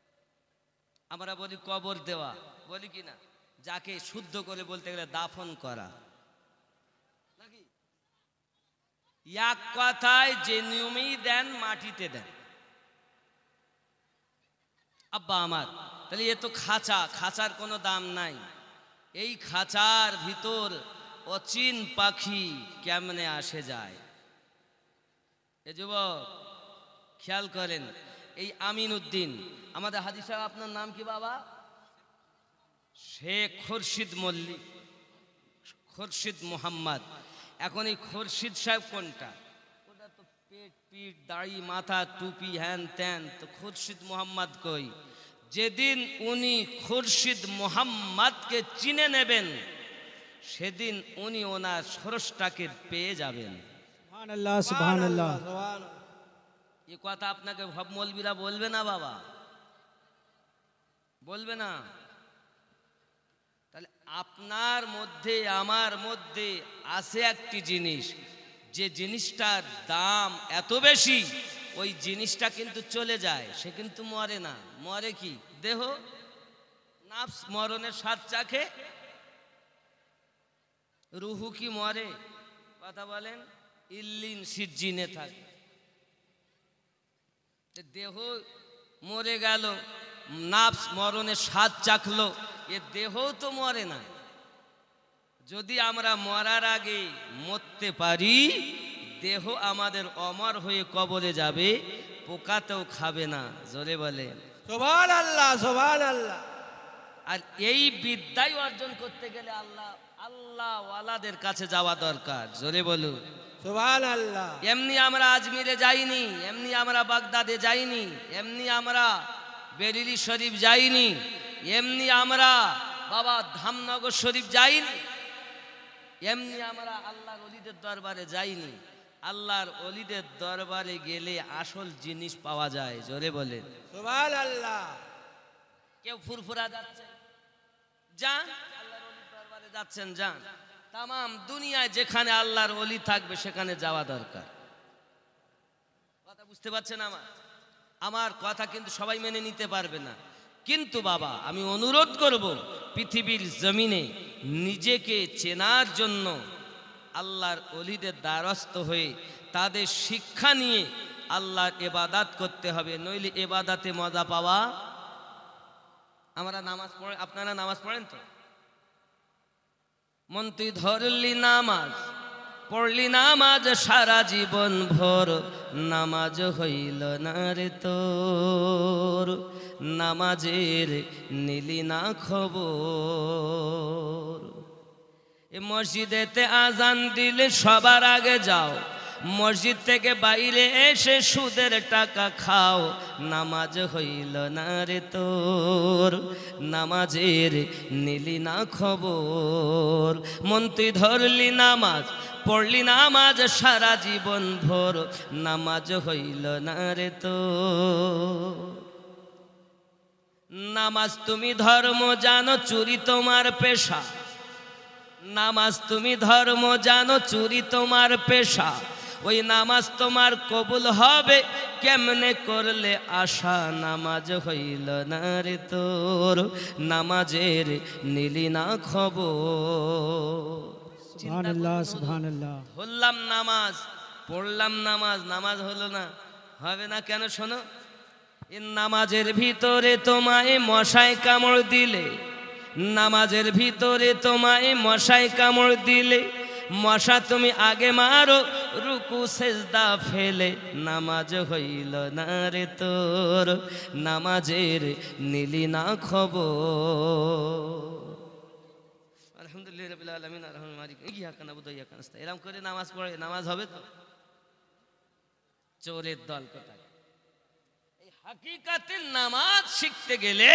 আমরা বলি কবর দেওয়া বলি কি না যাকে শুদ্ধ করে বলতে গেলে দাফন করা নাকি এক কথায় যে নিয়মেই দেন মাটিতে দেন আব্বা আমার তাহলে এ তো খাঁচা খাঁচার কোনো দাম নাই এই খাঁচার ভিতর অচিন পাখি কেমনে আসে যায় এ যুবক খেয়াল করেন এই আমিন উদ্দিন আমাদের হাজি সাহেব আপনার নাম কি বাবা শেখ খোরশিদ মল্লিক খোরশিদ মোহাম্মদ এখন এই খোরশিদ সাহেব কোনটা তো পেট পিঠ দাড়ি মাথা টুপি হ্যান ত্যান তো খুরশিদ মোহাম্মদ কই যেদিন উনি খুরশিদ মোহাম্মদকে চিনে নেবেন সেদিন উনি ওনার সরসটাকে পেয়ে যাবেন এ কথা আপনাকে ভবমলবিরা বলবে না বাবা বলবে না তাহলে আপনার মধ্যে আমার মধ্যে আছে একটি জিনিস যে জিনিসটার দাম এত বেশি ওই জিনিসটা কিন্তু চলে যায় সে কিন্তু মরে না মরে কি দেহ নাফস মরণের স্বাদ চাখে রুহু কি মরে কথা বলেন ইল্লিন সিজিনে থাকে দেহ মরে গেল নাফস মরণের স্বাদ চাখলো এ দেহও তো মরে না যদি আমরা মরার আগে মরতে পারি দেহ আমাদের অমর হয়ে কবরে যাবে পোকাতেও খাবে না জোরে বলে সোভান আল্লাহ সোভান আল্লাহ আর এই বিদ্যাই অর্জন করতে গেলে আল্লাহ আল্লাহওয়ালাদের কাছে যাওয়া দরকার জোরে বলুন আল্লাহ এমনি আমরা আজমিরে যাইনি এমনি আমরা বাগদাদে যাইনি এমনি আমরা বেরিলি শরীফ যাইনি এমনি আমরা বাবা ধামনগর শরীফ যাইনি এমনি আমরা আল্লাহ গলিদের দরবারে যাইনি আল্লাহর অলিদের দরবারে গেলে আসল জিনিস পাওয়া যায় জোরে বলে আল্লাহ কেউ ফুরফুরা যাচ্ছে যান দরবারে যাচ্ছেন যান তাম দুনিয়ায় যেখানে আল্লাহর অলি থাকবে সেখানে যাওয়া দরকার কথা বুঝতে পারছেন আমার আমার কথা কিন্তু সবাই মেনে নিতে পারবে না কিন্তু বাবা আমি অনুরোধ করব পৃথিবীর জমিনে নিজেকে চেনার জন্য আল্লাহর অলিদের দ্বারস্থ হয়ে তাদের শিক্ষা নিয়ে আল্লাহর এবাদাত করতে হবে নইলে এবাদাতে মজা পাওয়া আমরা নামাজ পড়ে আপনারা নামাজ পড়েন তো মন্ত্রী ধরলি নামাজ পড়লি নামাজ সারা জীবন ভোর নামাজ হইল না রে তোর নামাজের নিলি না খবর মসজিদেতে আজান দিলে সবার আগে যাও মসজিদ থেকে বাইরে এসে সুদের টাকা খাও নামাজ হইল না রে তোর নামাজের নিলি না খবর মন্ত্রী ধরলি নামাজ পড়লি নামাজ সারা জীবন ভোর নামাজ হইল না রে তোর নামাজ তুমি ধর্ম জানো চুরি তোমার পেশা নামাজ তুমি ধর্ম জানো চুরি তোমার পেশা ওই নামাজ তোমার কবুল হবে কেমনে করলে আশা নামাজ হইল না রে তোর নামাজের নিলি না খবর নামাজ পড়লাম নামাজ নামাজ হলো না হবে না কেন শোনো এ নামাজের ভিতরে তোমায় মশায় কামড় দিলে নামাজের ভিতরে তোমায় মশায় কামড় দিলে মশা তুমি আগে মারো রুকু সেজদা ফেলে নামাজ হইল না রে তোর নামাজের নিলি না খবর আলহামদুলিল্লাহ এরকম করে নামাজ পড়ে নামাজ হবে তো চোরের দল কোথায় হাকিকাতের নামাজ শিখতে গেলে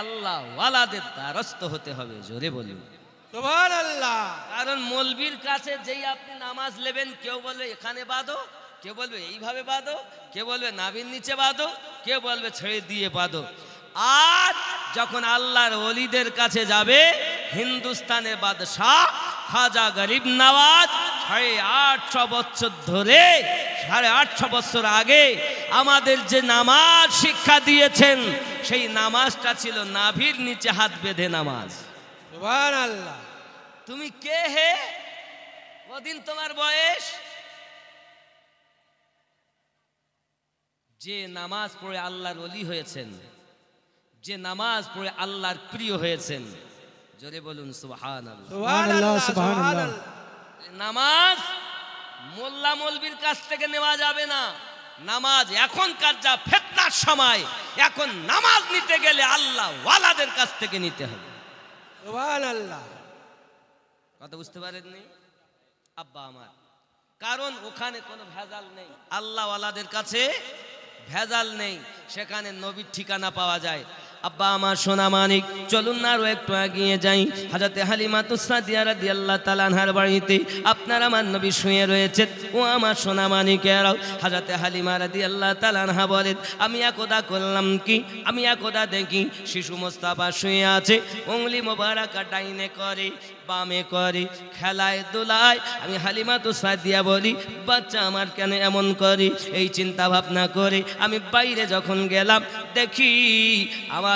আল্লাহ ওয়ালাদের দ্বারস্থ হতে হবে জোরে বলুন তোমার আল্লাহ কারণ মলবির কাছে যেই আপনি নামাজ নেবেন কেউ বলবে এখানে বাঁধো কেউ বলবে এইভাবে বাঁধো কেউ বলবে নাবির নিচে বাঁধো কেউ বলবে ছেড়ে দিয়ে বাঁধো আর যখন আল্লাহর অলিদের কাছে যাবে হিন্দুস্তানের বাদশাহ খাজা গরিব নওয়াজ সাড়ে আটশো বছর ধরে সাড়ে আটশো বছর আগে আমাদের যে নামাজ শিক্ষা দিয়েছেন সেই নামাজটা ছিল নাভির নিচে হাত বেঁধে নামাজ আল্লাহ তুমি কে হে কদিন তোমার বয়স যে নামাজ পড়ে আল্লাহর অলি হয়েছেন যে নামাজ পড়ে আল্লাহর প্রিয় হয়েছেন জোরে বলুন নামাজ মোল্লা মলবির কাছ থেকে নেওয়া যাবে না নামাজ এখনকার যা ফেতনার সময় এখন নামাজ নিতে গেলে আল্লাহ ওয়ালাদের কাছ থেকে নিতে হবে কথা বুঝতে পারেননি আব্বা আমার কারণ ওখানে কোনো ভেজাল নেই আল্লাহওয়ালাদের কাছে ভেজাল নেই সেখানে নবীর ঠিকানা পাওয়া যায় আব্বা আমার সোনা মানিক চলুন আরও একটু আগিয়ে যাই হাজাতে হালিমা দিয়ারা দিয়ে আল্লাহ তালানহার বাড়িতে আপনার আমার নবী শুয়ে রয়েছেন ও আমার সোনা মানিকেরাও হাজাতে হালিমারা দি আল্লাহ তালানহা বলেন আমি একদা করলাম কি আমি একদা দেখি শিশু মোস্তাফা শুয়ে আছে উংলি মোবারকা ডাইনে করে বামে করে খেলায় দোলায় আমি হালিমা তুসরা দিয়া বলি বাচ্চা আমার কেন এমন করে এই চিন্তা ভাবনা করে আমি বাইরে যখন গেলাম দেখি আমার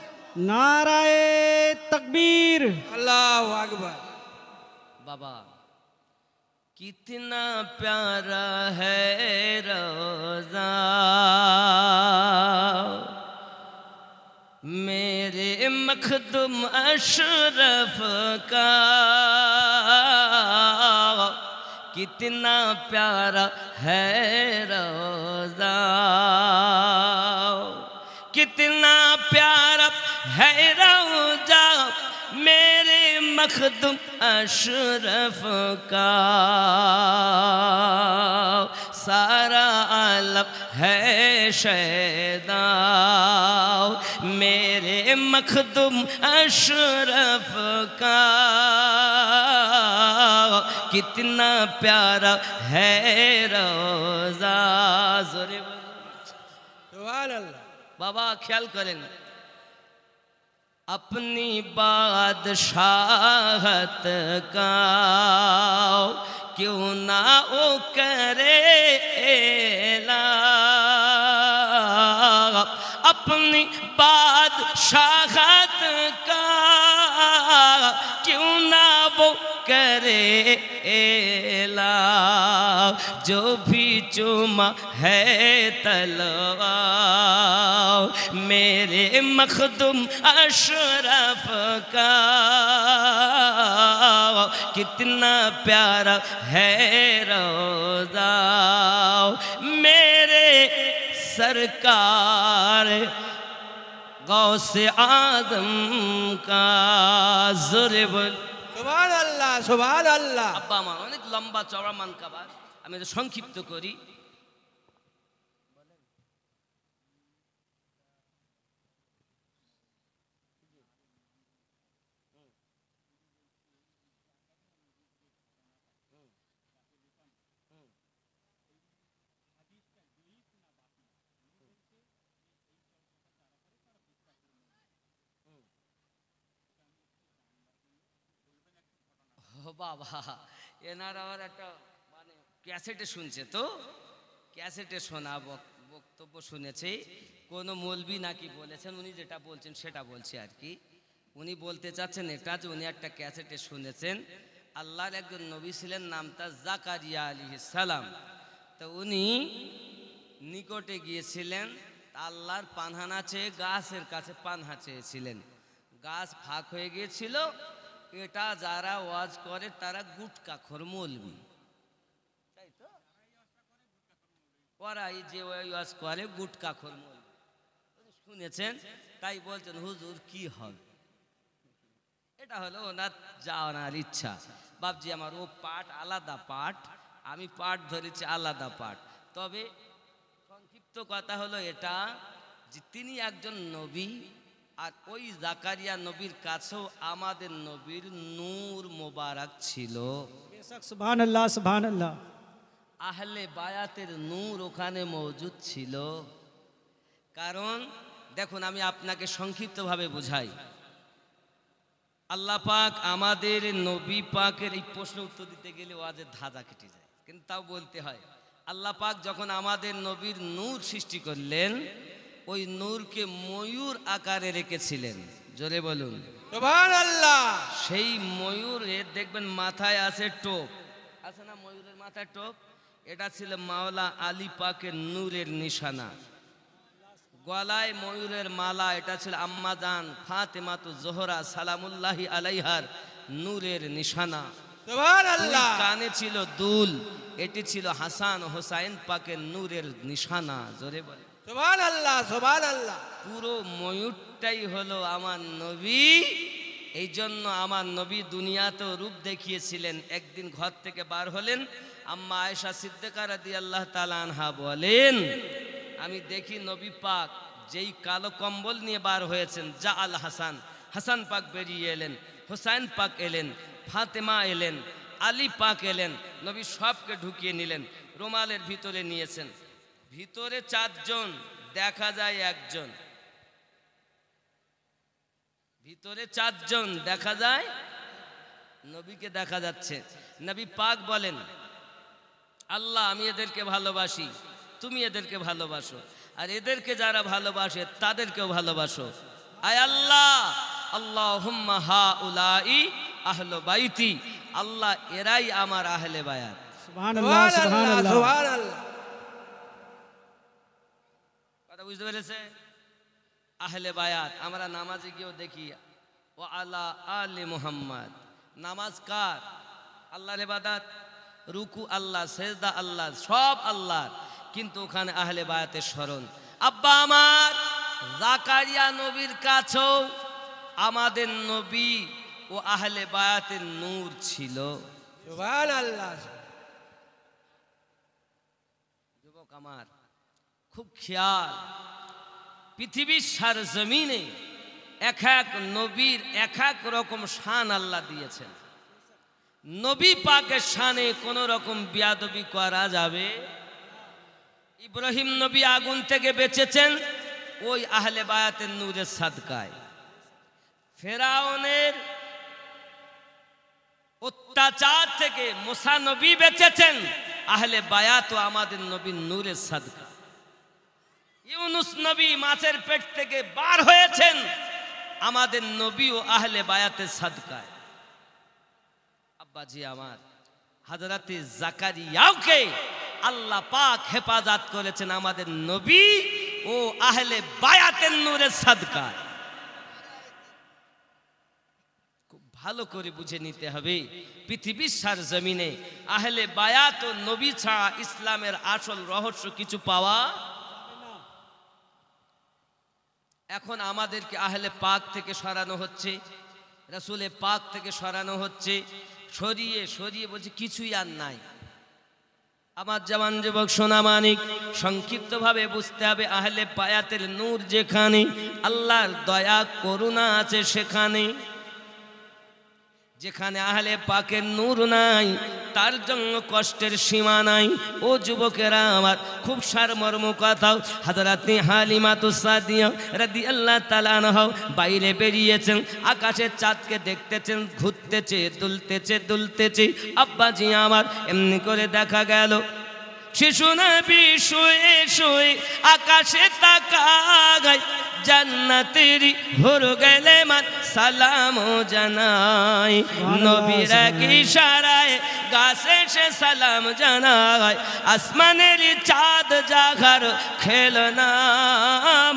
نعرہ تکبیر اللہ اکبر بابا کتنا پیارا ہے روزہ میرے مخدم اشرف کا کتنا پیارا ہے روزہ کتنا ہے روجہ میرے مخدم اشرف کا سارا عالم ہے شی میرے مخدم اشرف کا کتنا پیارا ہے روزہ بابا خیال کریں اپنی بادشاہت کا کیوں نہ او کرے اپنی بادشاہت کرے لا جو بھی چم ہے تلو میرے مخدم اشرف کا کتنا پیارا ہے روزہ میرے سرکار غوث آدم کا ضرور সোভান আল্লাহ সোভান আল্লাহ আব্বা আমার অনেক লম্বা চড়া মানকাবার আমি সংক্ষিপ্ত করি বাবা এনার আবার একটা মানে ক্যাসেটে শুনছে তো ক্যাসেটে শোনা বক্তব্য শুনেছি কোন মলবি নাকি বলেছেন উনি যেটা বলছেন সেটা বলছে আর কি উনি বলতে চাচ্ছেন এটা যে উনি একটা ক্যাসেটে শুনেছেন আল্লাহর একজন নবী ছিলেন নামটা জাকারিয়া আলী সালাম তো উনি নিকটে গিয়েছিলেন আল্লাহর পানহানা চেয়ে গাছের কাছে পানহা চেয়েছিলেন গাছ ফাঁক হয়ে গিয়েছিল এটা যারা ওয়াজ করে তারা গুটকাখর মলবি তাই তো ওরা যে ওয়াজ করে খর মলবি শুনেছেন তাই বলছেন হুজুর কি হবে এটা হলো ওনার যাওয়ার ইচ্ছা বাপজি আমার ও পাঠ আলাদা পাঠ আমি পাঠ ধরেছি আলাদা পাঠ তবে সংক্ষিপ্ত কথা হলো এটা যে তিনি একজন নবী আর ওই জাকারিয়া নবীর কাছেও আমাদের নবীর নূর মোবারক ছিল আহলে বায়াতের নূর ওখানে মজুদ ছিল কারণ দেখুন আমি আপনাকে সংক্ষিপ্তভাবে বুঝাই আল্লাহ পাক আমাদের নবী পাকের এই প্রশ্ন উত্তর দিতে গেলে ওদের ধাঁধা কেটে যায় কিন্তু তাও বলতে হয় আল্লাহ পাক যখন আমাদের নবীর নূর সৃষ্টি করলেন ওই নূরকে ময়ূর আকারে রেখেছিলেন জোরে বলুন সেই ময়ূরের দেখবেন মাথায় আছে টোপ আছে না ময়ূরের মাথায় টোপ এটা ছিল মাওলা আলী পাকের নূরের নিশানা গলায় ময়ূরের মালা এটা ছিল আম্মাজান ফাতেমাতু জোহরা সালামুল্লাহি আলাইহার নূরের নিশানা কানে ছিল দুল এটি ছিল হাসান হোসাইন পাকের নূরের নিশানা জোরে বলে আল্লাহ পুরো ময়ূরটাই হলো আমার নবী এই জন্য আমার নবী দুনিয়াতে রূপ দেখিয়েছিলেন একদিন ঘর থেকে বার হলেন আম্মা আয়সা সিদ্দিকার দি আল্লাহ তালানহা বলেন আমি দেখি নবী পাক যেই কালো কম্বল নিয়ে বার হয়েছেন যা আল হাসান হাসান পাক বেরিয়ে এলেন হোসাইন পাক এলেন ফাতেমা এলেন আলী পাক এলেন নবী সবকে ঢুকিয়ে নিলেন রুমালের ভিতরে নিয়েছেন ভিতরে চারজন দেখা যায় একজন ভিতরে চারজন দেখা যায় নবীকে দেখা যাচ্ছে নবী পাক বলেন আল্লাহ আমি এদেরকে ভালোবাসি তুমি এদেরকে ভালোবাসো আর এদেরকে যারা ভালোবাসে তাদেরকেও ভালোবাসো আয় আল্লাহ আল্লাহ হুম্মা হা উলাই আহলো বাইতি আল্লাহ এরাই আমার আহলে বায়াত সুবহানাল্লাহ সুবহানাল্লাহ সুবহানাল্লাহ বুঝতে পেরেছে আহলে বায়াত আমরা নামাজে গিয়েও দেখি ও আলা আলে মোহাম্মদ নামাজ কার আল্লাহ রেবাদাত রুকু আল্লাহ সেজদা আল্লাহ সব আল্লাহ কিন্তু ওখানে আহলে বায়াতের স্মরণ আব্বা আমার জাকারিয়া নবীর কাছেও আমাদের নবী ও আহলে বায়াতের নূর ছিল আল্লাহ যুবক আমার খুব খেয়াল পৃথিবীর সার জমিনে এক এক নবীর এক এক রকম শান আল্লাহ দিয়েছেন নবী পাকের শানে কোনো রকম বিয়াদবি করা যাবে ইব্রাহিম নবী আগুন থেকে বেঁচেছেন ওই আহলে বায়াতের নূরের সাদকায় ফেরাউনের অত্যাচার থেকে মোসা নবী বেঁচেছেন আহলে বায়াত আমাদের নবীর নূরের সাদকা ইউনুস নবী মাছের পেট থেকে বার হয়েছেন আমাদের নবী ও আহলে বায়াতে সাদকায় আব্বাজি আমার হাজরাতে জাকারিয়াওকে আল্লাহ পাক হেফাজত করেছেন আমাদের নবী ও আহলে বায়াতের নূরে সাদকায় ভালো করে বুঝে নিতে হবে পৃথিবীর সার জমিনে আহলে বায়াত ও নবী ছাড়া ইসলামের আসল রহস্য কিছু পাওয়া এখন আমাদেরকে আহলে পাক থেকে সরানো হচ্ছে রাসুলে পাক থেকে সরানো হচ্ছে সরিয়ে সরিয়ে বলছে কিছুই আর নাই আমার জামান যুবক সোনা মানিক সংক্ষিপ্তভাবে বুঝতে হবে আহলে পায়াতের নূর যেখানে আল্লাহর দয়া করুণা আছে সেখানে যেখানে আহলে পাকের নূর নাই তার জন্য কষ্টের সীমা নাই ও যুবকেরা আমার খুব সারমর্ম কথাও হাজরাতি হালিমাতু সাদিয়া রাদি আল্লাহ তালান হও বাইরে বেরিয়েছেন আকাশের চাঁদকে দেখতেছেন ঘুরতেছে দুলতেছে দুলতেছে আব্বাজি আমার এমনি করে দেখা গেল শিশু নবী শুয়ে শুয়ে আকাশে তাকায় জান্নাতেরি ভোর গেলে মান সালাম জানাই নবীরা কি সারায় গাছে সে সালাম জানাই আসমানের চাঁদ জাগার খেলনা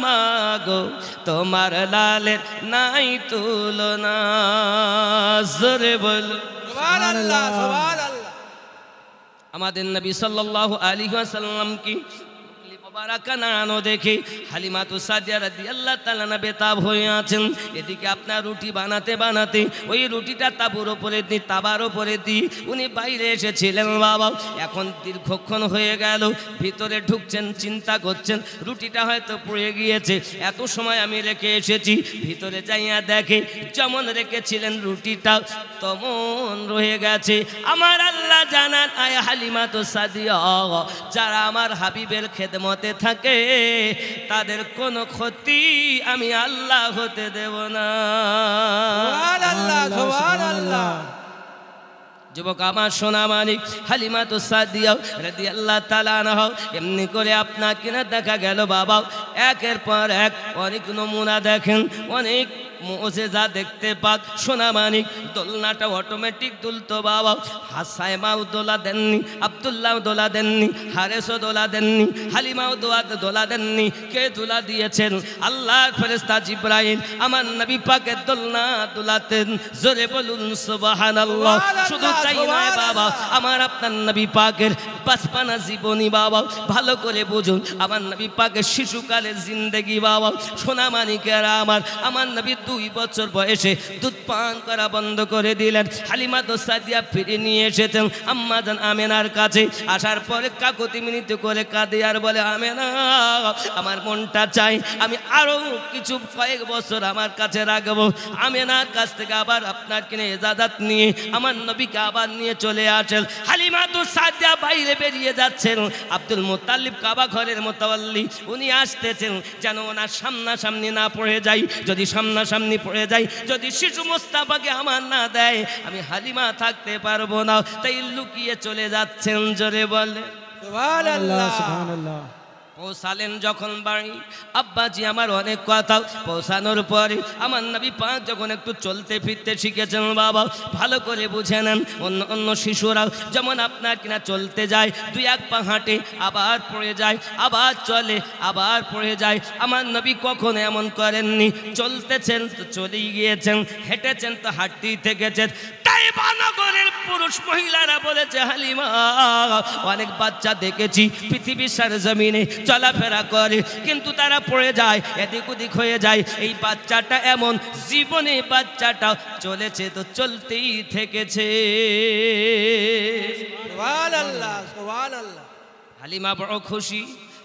মাগো তোমার লালের নাই তুলনা জোরে বল সুবহানাল্লাহ সুবহানাল্লাহ আমাদের নবী সাল্লাহ আলী সাল্লাম কি দেখে আল্লাহ বেতাব হয়ে আছেন এদিকে আপনার রুটি বানাতে বানাতে ওই ওপরে দিই তাবার ওপরে দিই উনি বাইরে এসেছিলেন বাবা এখন দীর্ঘক্ষণ হয়ে গেল ভিতরে ঢুকছেন চিন্তা করছেন রুটিটা হয়তো পড়ে গিয়েছে এত সময় আমি রেখে এসেছি ভিতরে যাইয়া দেখে যেমন রেখেছিলেন রুটিটা তমন রয়ে গেছে আমার আল্লাহ জানান আয় হালিমা তো সাদিয়া যারা আমার হাবিবের খেদমত হতে থাকে তাদের কোনো ক্ষতি আমি আল্লাহ হতে দেব না আল্লাহ যুবক আমার সোনা মালিক হালিমা তো সাদিয়াও রাদি আল্লাহ তালা না হও এমনি করে আপনার কিনা দেখা গেল বাবাও একের পর এক অনেক নমুনা দেখেন অনেক মোজেজা দেখতে পাক সোনামানিক দোলনাটা অটোমেটিক দুলতো বাবা হাসায় মাও দোলা দেননি আবদুল্লাহ দোলা দেননি হারেসও দোলা দেননি হালিমাও দোয়া দোলা দেননি কে দোলা দিয়েছেন আল্লাহ ফেরেস্তা জিব্রাহিম আমার নবী পাকের দোলনা দোলাতেন জোরে বলুন সুবাহান শুধু তাই নয় বাবা আমার আপনার নবী পাকের পাঁচপানা জীবনী বাবা ভালো করে বুঝুন আমার নবী পাকের শিশুকালের জিন্দেগি বাবা মানিকেরা আমার আমার নবী দু দুই বছর বয়সে দুধ পান করা বন্ধ করে দিলেন হালিমা তো দিয়া ফিরে নিয়ে এসেছেন আম্মা যান আমেনার কাছে আসার পরে কাকতি মিনিত করে কাঁদে আর বলে আমেনা আমার মনটা চাই আমি আরও কিছু কয়েক বছর আমার কাছে রাখবো আমেনার কাছ থেকে আবার আপনার কিনে এজাদাত নিয়ে আমার নবীকে আবার নিয়ে চলে আসেন হালিমা তো সাদিয়া বাইরে বেরিয়ে যাচ্ছেন আব্দুল মোতাল্লিব কাবা ঘরের মোতাল্লি উনি আসতেছেন যেন ওনার সামনাসামনি না পড়ে যাই যদি সামনাসামনি সামনে পড়ে যাই যদি শিশু মোস্তাফাকে আমার না দেয় আমি হালিমা থাকতে পারবো না তাই লুকিয়ে চলে যাচ্ছেন জোরে বলে পৌঁছালেন যখন বাড়ি আব্বাজি আমার অনেক কথা পৌঁছানোর পরে আমার নবী পাঁচ যখন একটু চলতে ফিরতে শিখেছেন বাবা ভালো করে বুঝে নেন অন্য অন্য শিশুরাও যেমন আপনার কিনা চলতে যায় দুই এক পা হাঁটে আবার পড়ে যায় আবার চলে আবার পড়ে যায় আমার নবী কখনো এমন করেননি চলতেছেন তো চলেই গিয়েছেন হেঁটেছেন তো হাঁটতেই থেকেছেন তাই বানগরের পুরুষ মহিলারা বলেছে হালিমা অনেক বাচ্চা দেখেছি পৃথিবীর সার জমিনে চলাফেরা করে কিন্তু তারা পড়ে যায় এদিক ওদিক হয়ে যায় এই বাচ্চাটা এমন জীবনে বাচ্চাটা চলেছে তো চলতেই থেকেছে হালিমা বড় খুশি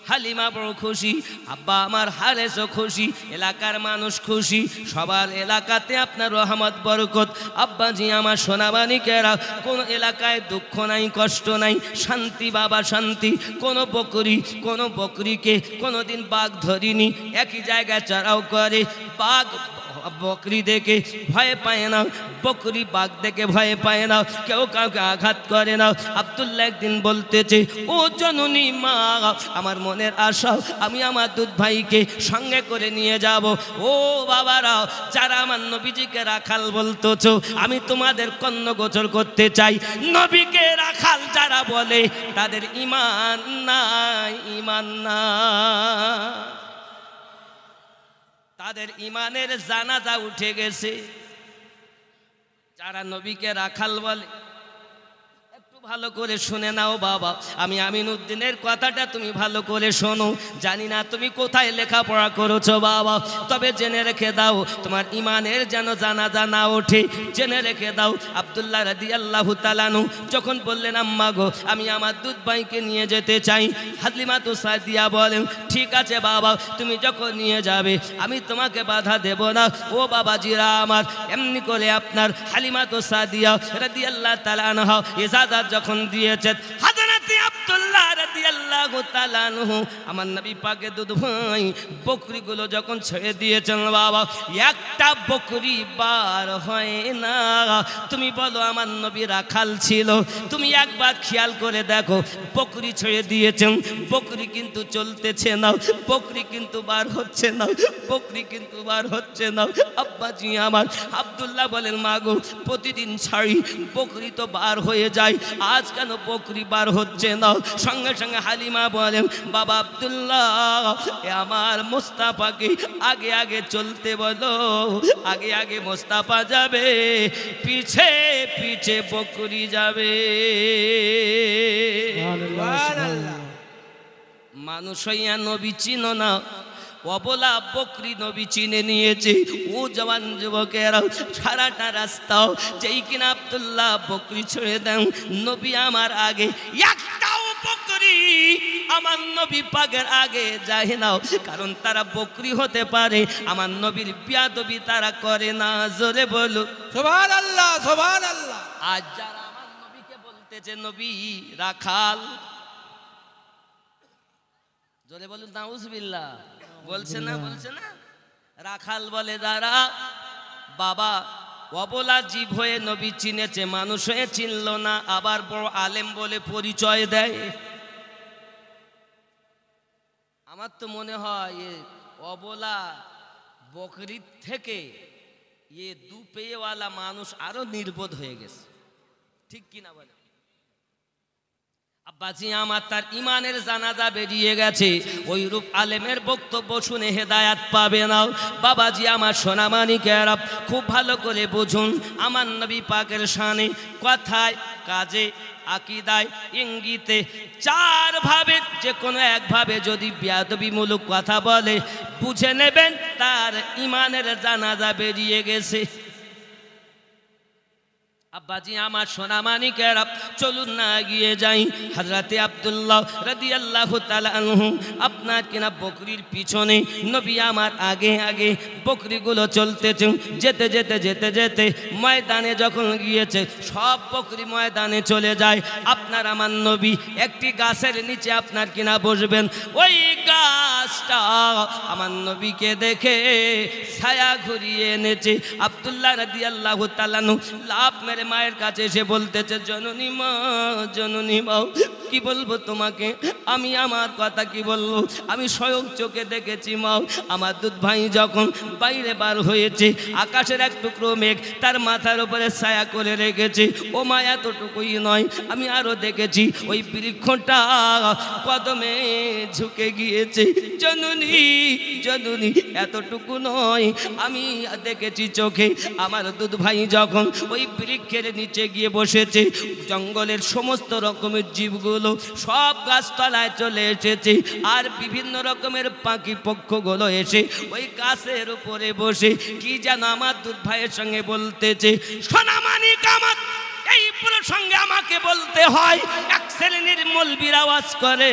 হালিমা বড় খুশি আব্বা আমার হারেসও খুশি এলাকার মানুষ খুশি সবার এলাকাতে আপনার রহমত বরকত আব্বাজি আমার সোনাবানিকেরা কোনো এলাকায় দুঃখ নাই কষ্ট নাই শান্তি বাবা শান্তি কোনো বকরি কোনো বকরিকে কোনো দিন বাঘ ধরিনি একই জায়গায় চড়াও করে বাঘ বকরি দেখে ভয় পায় না বকরি বাঘ দেখে ভয় পায় না কেউ কাউকে আঘাত করে না আবদুল্লাহ একদিন বলতেছে ও জননী মা আমার মনের আশা আমি আমার দুধ ভাইকে সঙ্গে করে নিয়ে যাব ও বাবারা যারা আমার নবীজিকে রাখাল বলতেছ আমি তোমাদের কন্ন গোচর করতে চাই নবীকে রাখাল যারা বলে তাদের ইমান নাই ইমান না তাদের ইমানের জানাজা উঠে গেছে যারা নবীকে রাখাল বলে ভালো করে শুনে নাও বাবা আমি আমিন উদ্দিনের কথাটা তুমি ভালো করে শোনো জানি না তুমি কোথায় লেখাপড়া করেছো বাবা তবে জেনে রেখে দাও তোমার ইমানের যেন জানা জানা ওঠে জেনে রেখে দাও আবদুল্লাহ রাদি আল্লাহ তালানু যখন বললেন আম্মা গো আমি আমার দুধ ভাইকে নিয়ে যেতে চাই হাতলিমা তো সাদিয়া বলেন ঠিক আছে বাবা তুমি যখন নিয়ে যাবে আমি তোমাকে বাধা দেব না ও বাবাজিরা আমার এমনি করে আপনার হালিমা তো সাদিয়া রাদি আল্লাহ তালানহ এজাদার যখন দিয়েছেন হাজারাতে আবদুল্লাহ আমার নবী পাকে দুধ ভাই বকরিগুলো যখন ছেড়ে দিয়েছেন বাবা একটা বকরি বার হয় না তুমি বলো আমার নবী রাখাল ছিল তুমি একবার খেয়াল করে দেখো বকরি ছেড়ে দিয়েছেন বকরি কিন্তু চলতেছে না বকরি কিন্তু বার হচ্ছে না বকরি কিন্তু বার হচ্ছে না আব্বাজি আমার আবদুল্লাহ বলেন মাগো প্রতিদিন ছাড়ি বকরি তো বার হয়ে যায় আজ কেন বকরি বার হচ্ছে না সঙ্গে সঙ্গে সঙ্গে হালিমা বলেন বাবা আবদুল্লাহ আমার মোস্তাফাকে আগে আগে চলতে বলো আগে আগে মোস্তাফা যাবে পিছে পিছে বকরি যাবে মানুষ হইয়া নবী চিন না অবলা বকরি নবী চিনে নিয়েছে ও জওয়ান যুবকের সারাটা রাস্তাও যেই কিনা আবদুল্লাহ বকরি ছেড়ে দেন নবী আমার আগে একটা আমার নবী পাগের আগে যায় নাও কারণ তারা বকরি হতে পারে আমার নবীর বিয়াদবি তারা করে না জোরে বলো সবার আল্লাহ সবার আল্লাহ আজ যারা আমার নবীকে বলতেছে নবী রাখাল জোরে বলুন নাউজবিল্লা বলছে না বলছে না রাখাল বলে দাঁড়া বাবা অবলা জীব হয়ে নবী চিনেছে মানুষ হয়ে চিনল না আবার বড় আলেম বলে পরিচয় দেয় আমার তো মনে হয় এ অবলা বকরির থেকে এ দু পেয়েওয়ালা মানুষ আরো নির্বোধ হয়ে গেছে ঠিক কিনা বলে আব্বাজি আমার তার ইমানের জানাজা বেরিয়ে গেছে ওই রূপ আলেমের বক্তব্য শুনে হেদায়াত পাবে নাও বাবাজি আমার সোনামানি ক্যারাপ খুব ভালো করে বুঝুন আমার নবী পাকের সানে কথায় কাজে আকিদায় ইঙ্গিতে চার ভাবে যে কোনো একভাবে যদি বিয়াদবিমূলক কথা বলে বুঝে নেবেন তার ইমানের জানাজা বেরিয়ে গেছে আব্বাজি আমার সোনা মানিকের চলুন না গিয়ে যাই হাজরাতে আবদুল্লাহ রাদি আল্লাহ আনহু আপনার কিনা বকরির পিছনে নবী আমার আগে আগে বকরিগুলো চলতেছে যেতে যেতে যেতে যেতে ময়দানে যখন গিয়েছে সব বকরি ময়দানে চলে যায় আপনার আমার নবী একটি গাছের নিচে আপনার কিনা বসবেন ওই গাছটা আমার নবীকে দেখে ছায়া ঘুরিয়ে এনেছে আবদুল্লাহ রাদি আল্লাহ তালানু লাভ মেরে আরে মায়ের কাছে এসে বলতেছে জননী মা জননী মা কি বলবো তোমাকে আমি আমার কথা কি বললো আমি স্বয়ং চোখে দেখেছি মাও আমার দুধ ভাই যখন বাইরে বার হয়েছে আকাশের এক টুকরো মেঘ তার মাথার উপরে ছায়া করে রেখেছে ও মা এতটুকুই নয় আমি আরও দেখেছি ওই বৃক্ষটা কদমে ঝুঁকে গিয়েছে জননী জননী এতটুকু নয় আমি দেখেছি চোখে আমার দুধ ভাই যখন ওই বৃক্ষ বৃক্ষের নিচে গিয়ে বসেছে জঙ্গলের সমস্ত রকমের জীবগুলো সব গাছতলায় চলে এসেছে আর বিভিন্ন রকমের পাখি পক্ষগুলো এসে ওই গাছের উপরে বসে কি যেন আমার দুধ ভাইয়ের সঙ্গে বলতেছে সোনামানিক আমার এই প্রসঙ্গে আমাকে বলতে হয় এক শ্রেণীর মলবির আওয়াজ করে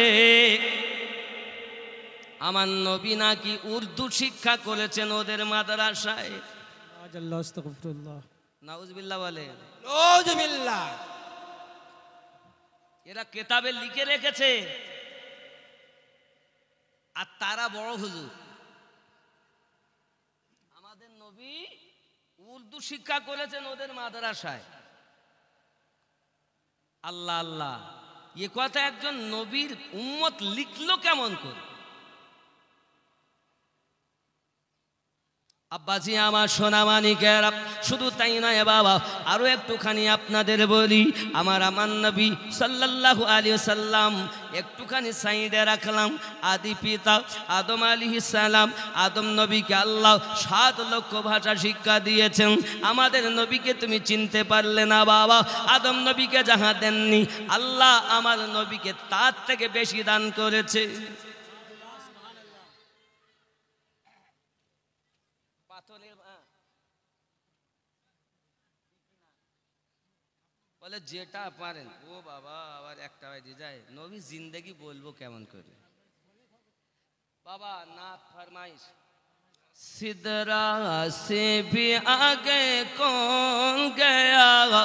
আমার নবী নাকি উর্দু শিক্ষা করেছেন ওদের মাদ্রাসায় আল্লাহ নাউজবিল্লা বলে নাউজবিল্লা এরা কেতাবে লিখে রেখেছে আর তারা বড় হুজুর আমাদের নবী উর্দু শিক্ষা করেছেন ওদের মাদ্রাসায় আল্লাহ আল্লাহ এ কথা একজন নবীর উম্মত লিখলো কেমন করে আব্বাজি আমার সোনামানিকের শুধু তাই নয় বাবা আরও একটুখানি আপনাদের বলি আমার আমার নবী সাল্লাল্লাহু আলী সাল্লাম একটুখানি সাইডে রাখলাম আদি পিতা আদম আলী সালাম আদম নবীকে আল্লাহ সাত লক্ষ ভাষা শিক্ষা দিয়েছেন আমাদের নবীকে তুমি চিনতে পারলে না বাবা আদম নবীকে যাহা দেননি আল্লাহ আমার নবীকে তার থেকে বেশি দান করেছে বলে যেটা পারেন ও বাবা আবার একটা বাড়ি যায় নবী জিন্দগি বলবো কেমন করে বাবা না ফরমাইশ সিদরা সে ভি আগে কোন গয়া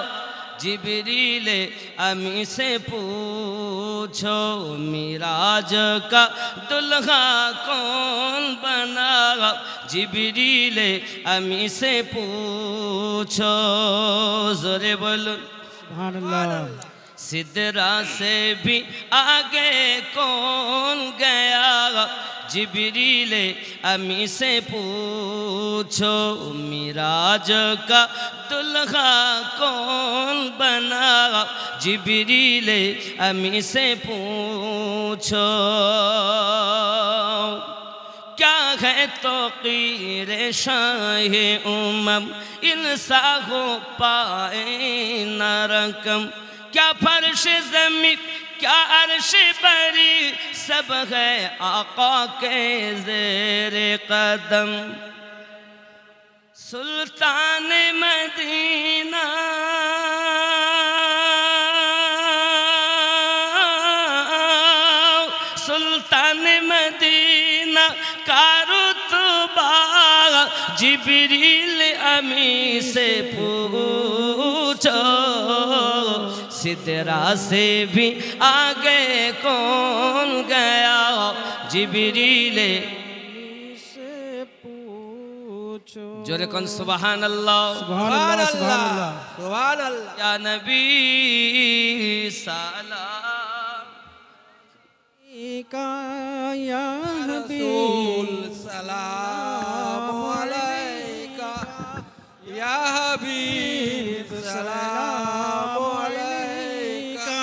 জিবরিলে আমি সে পুছো মিরাজ কা দুলহা কোন বনা जिबरीले আমি সে পুছো জোরে বলুন سبحان اللہ سترا سے بھی آگے کون گیا جبریل امی سے پوچھو میراج کا دلہ کون بنا جبریل امی سے پوچھو کیا ہے توقیر شاہ امم انسا ہو پائے نہ کم کیا فرش زمین کیا عرش بری سب ہے آقا کے زیر قدم سلطان مدینہ جبریل امی سے پوچھو سدرا سے بھی آگے کون گیا جبریل امی سے پوچھو جو لیکن سبحان اللہ سبحان اللہ سبحان اللہ یا نبی سالہ یا رسول سلام علیہ या हबीब सलाम अलैका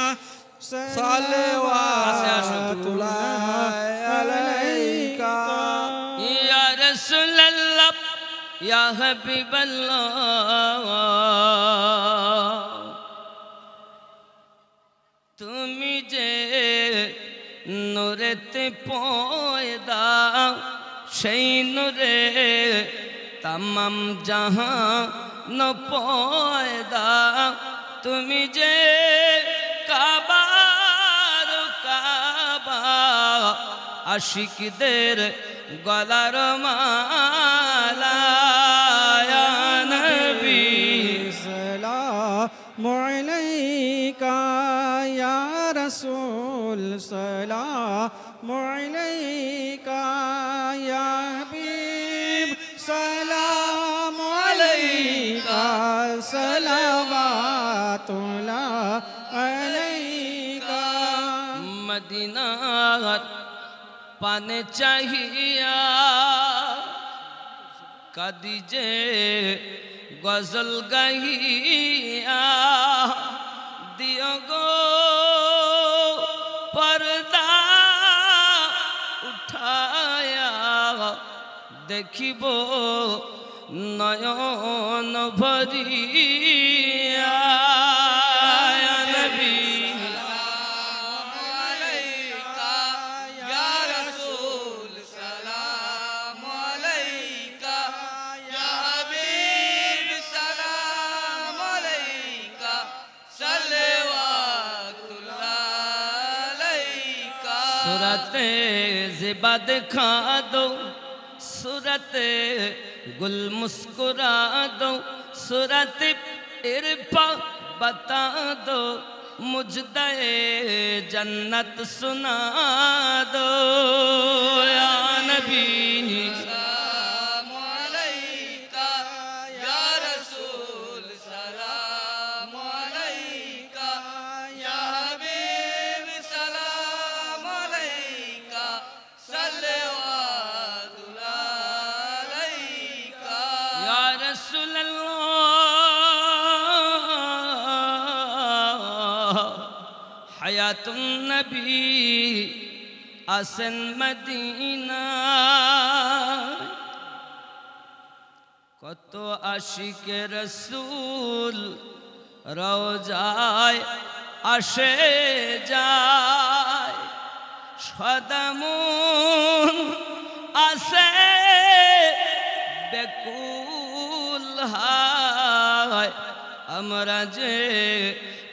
सलवातुल्लाह अलैका या रसूल अल्लाह या हबीब अल्लाह তুমি যে নুরেতে পয়দা সেই নুরে তাম জাহা ন পয়দা তুমি যে কাবার কাবা আশিকদের গলার মালা رسول سلام عليك يا حبيب سلام صلوات اللہ علیہ مدینہ پانے چاہیے قدیجے گزل گئی دیو گو پردہ اٹھایا دیکھی بو نون بجکا یار گول سلامل سلامل سلوار دلہ سورت سے بد دو سورت گل مسکرا دو سورت ارپا بتا دو مجھ جنت سنا دو علیہ وسلم হায়াতুন নবী আসেন মদিনা কত আশিকে রসুল রোজায় আসে যায় সদম আসে বেকুল হায় আমরা যে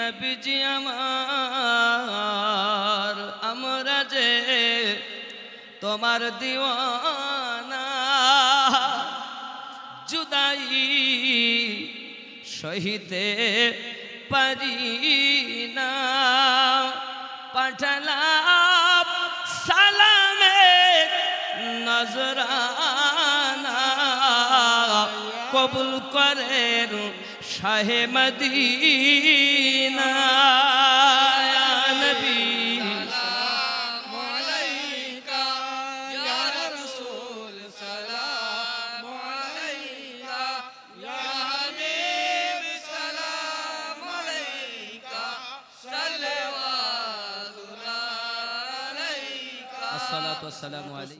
নবীজি আমার আমরা যে তোমার দিওয়ানা জুদাই সহিতে পারি না পাঠালাম সালামে নজরানা কবুল করেন شاہ مدینہ یا نبی سلام علیکہ یا رسول سلام علیکہ یا حبیب سلام علیکہ صلوات اللہ علیکہ الصلاة والسلام علیکہ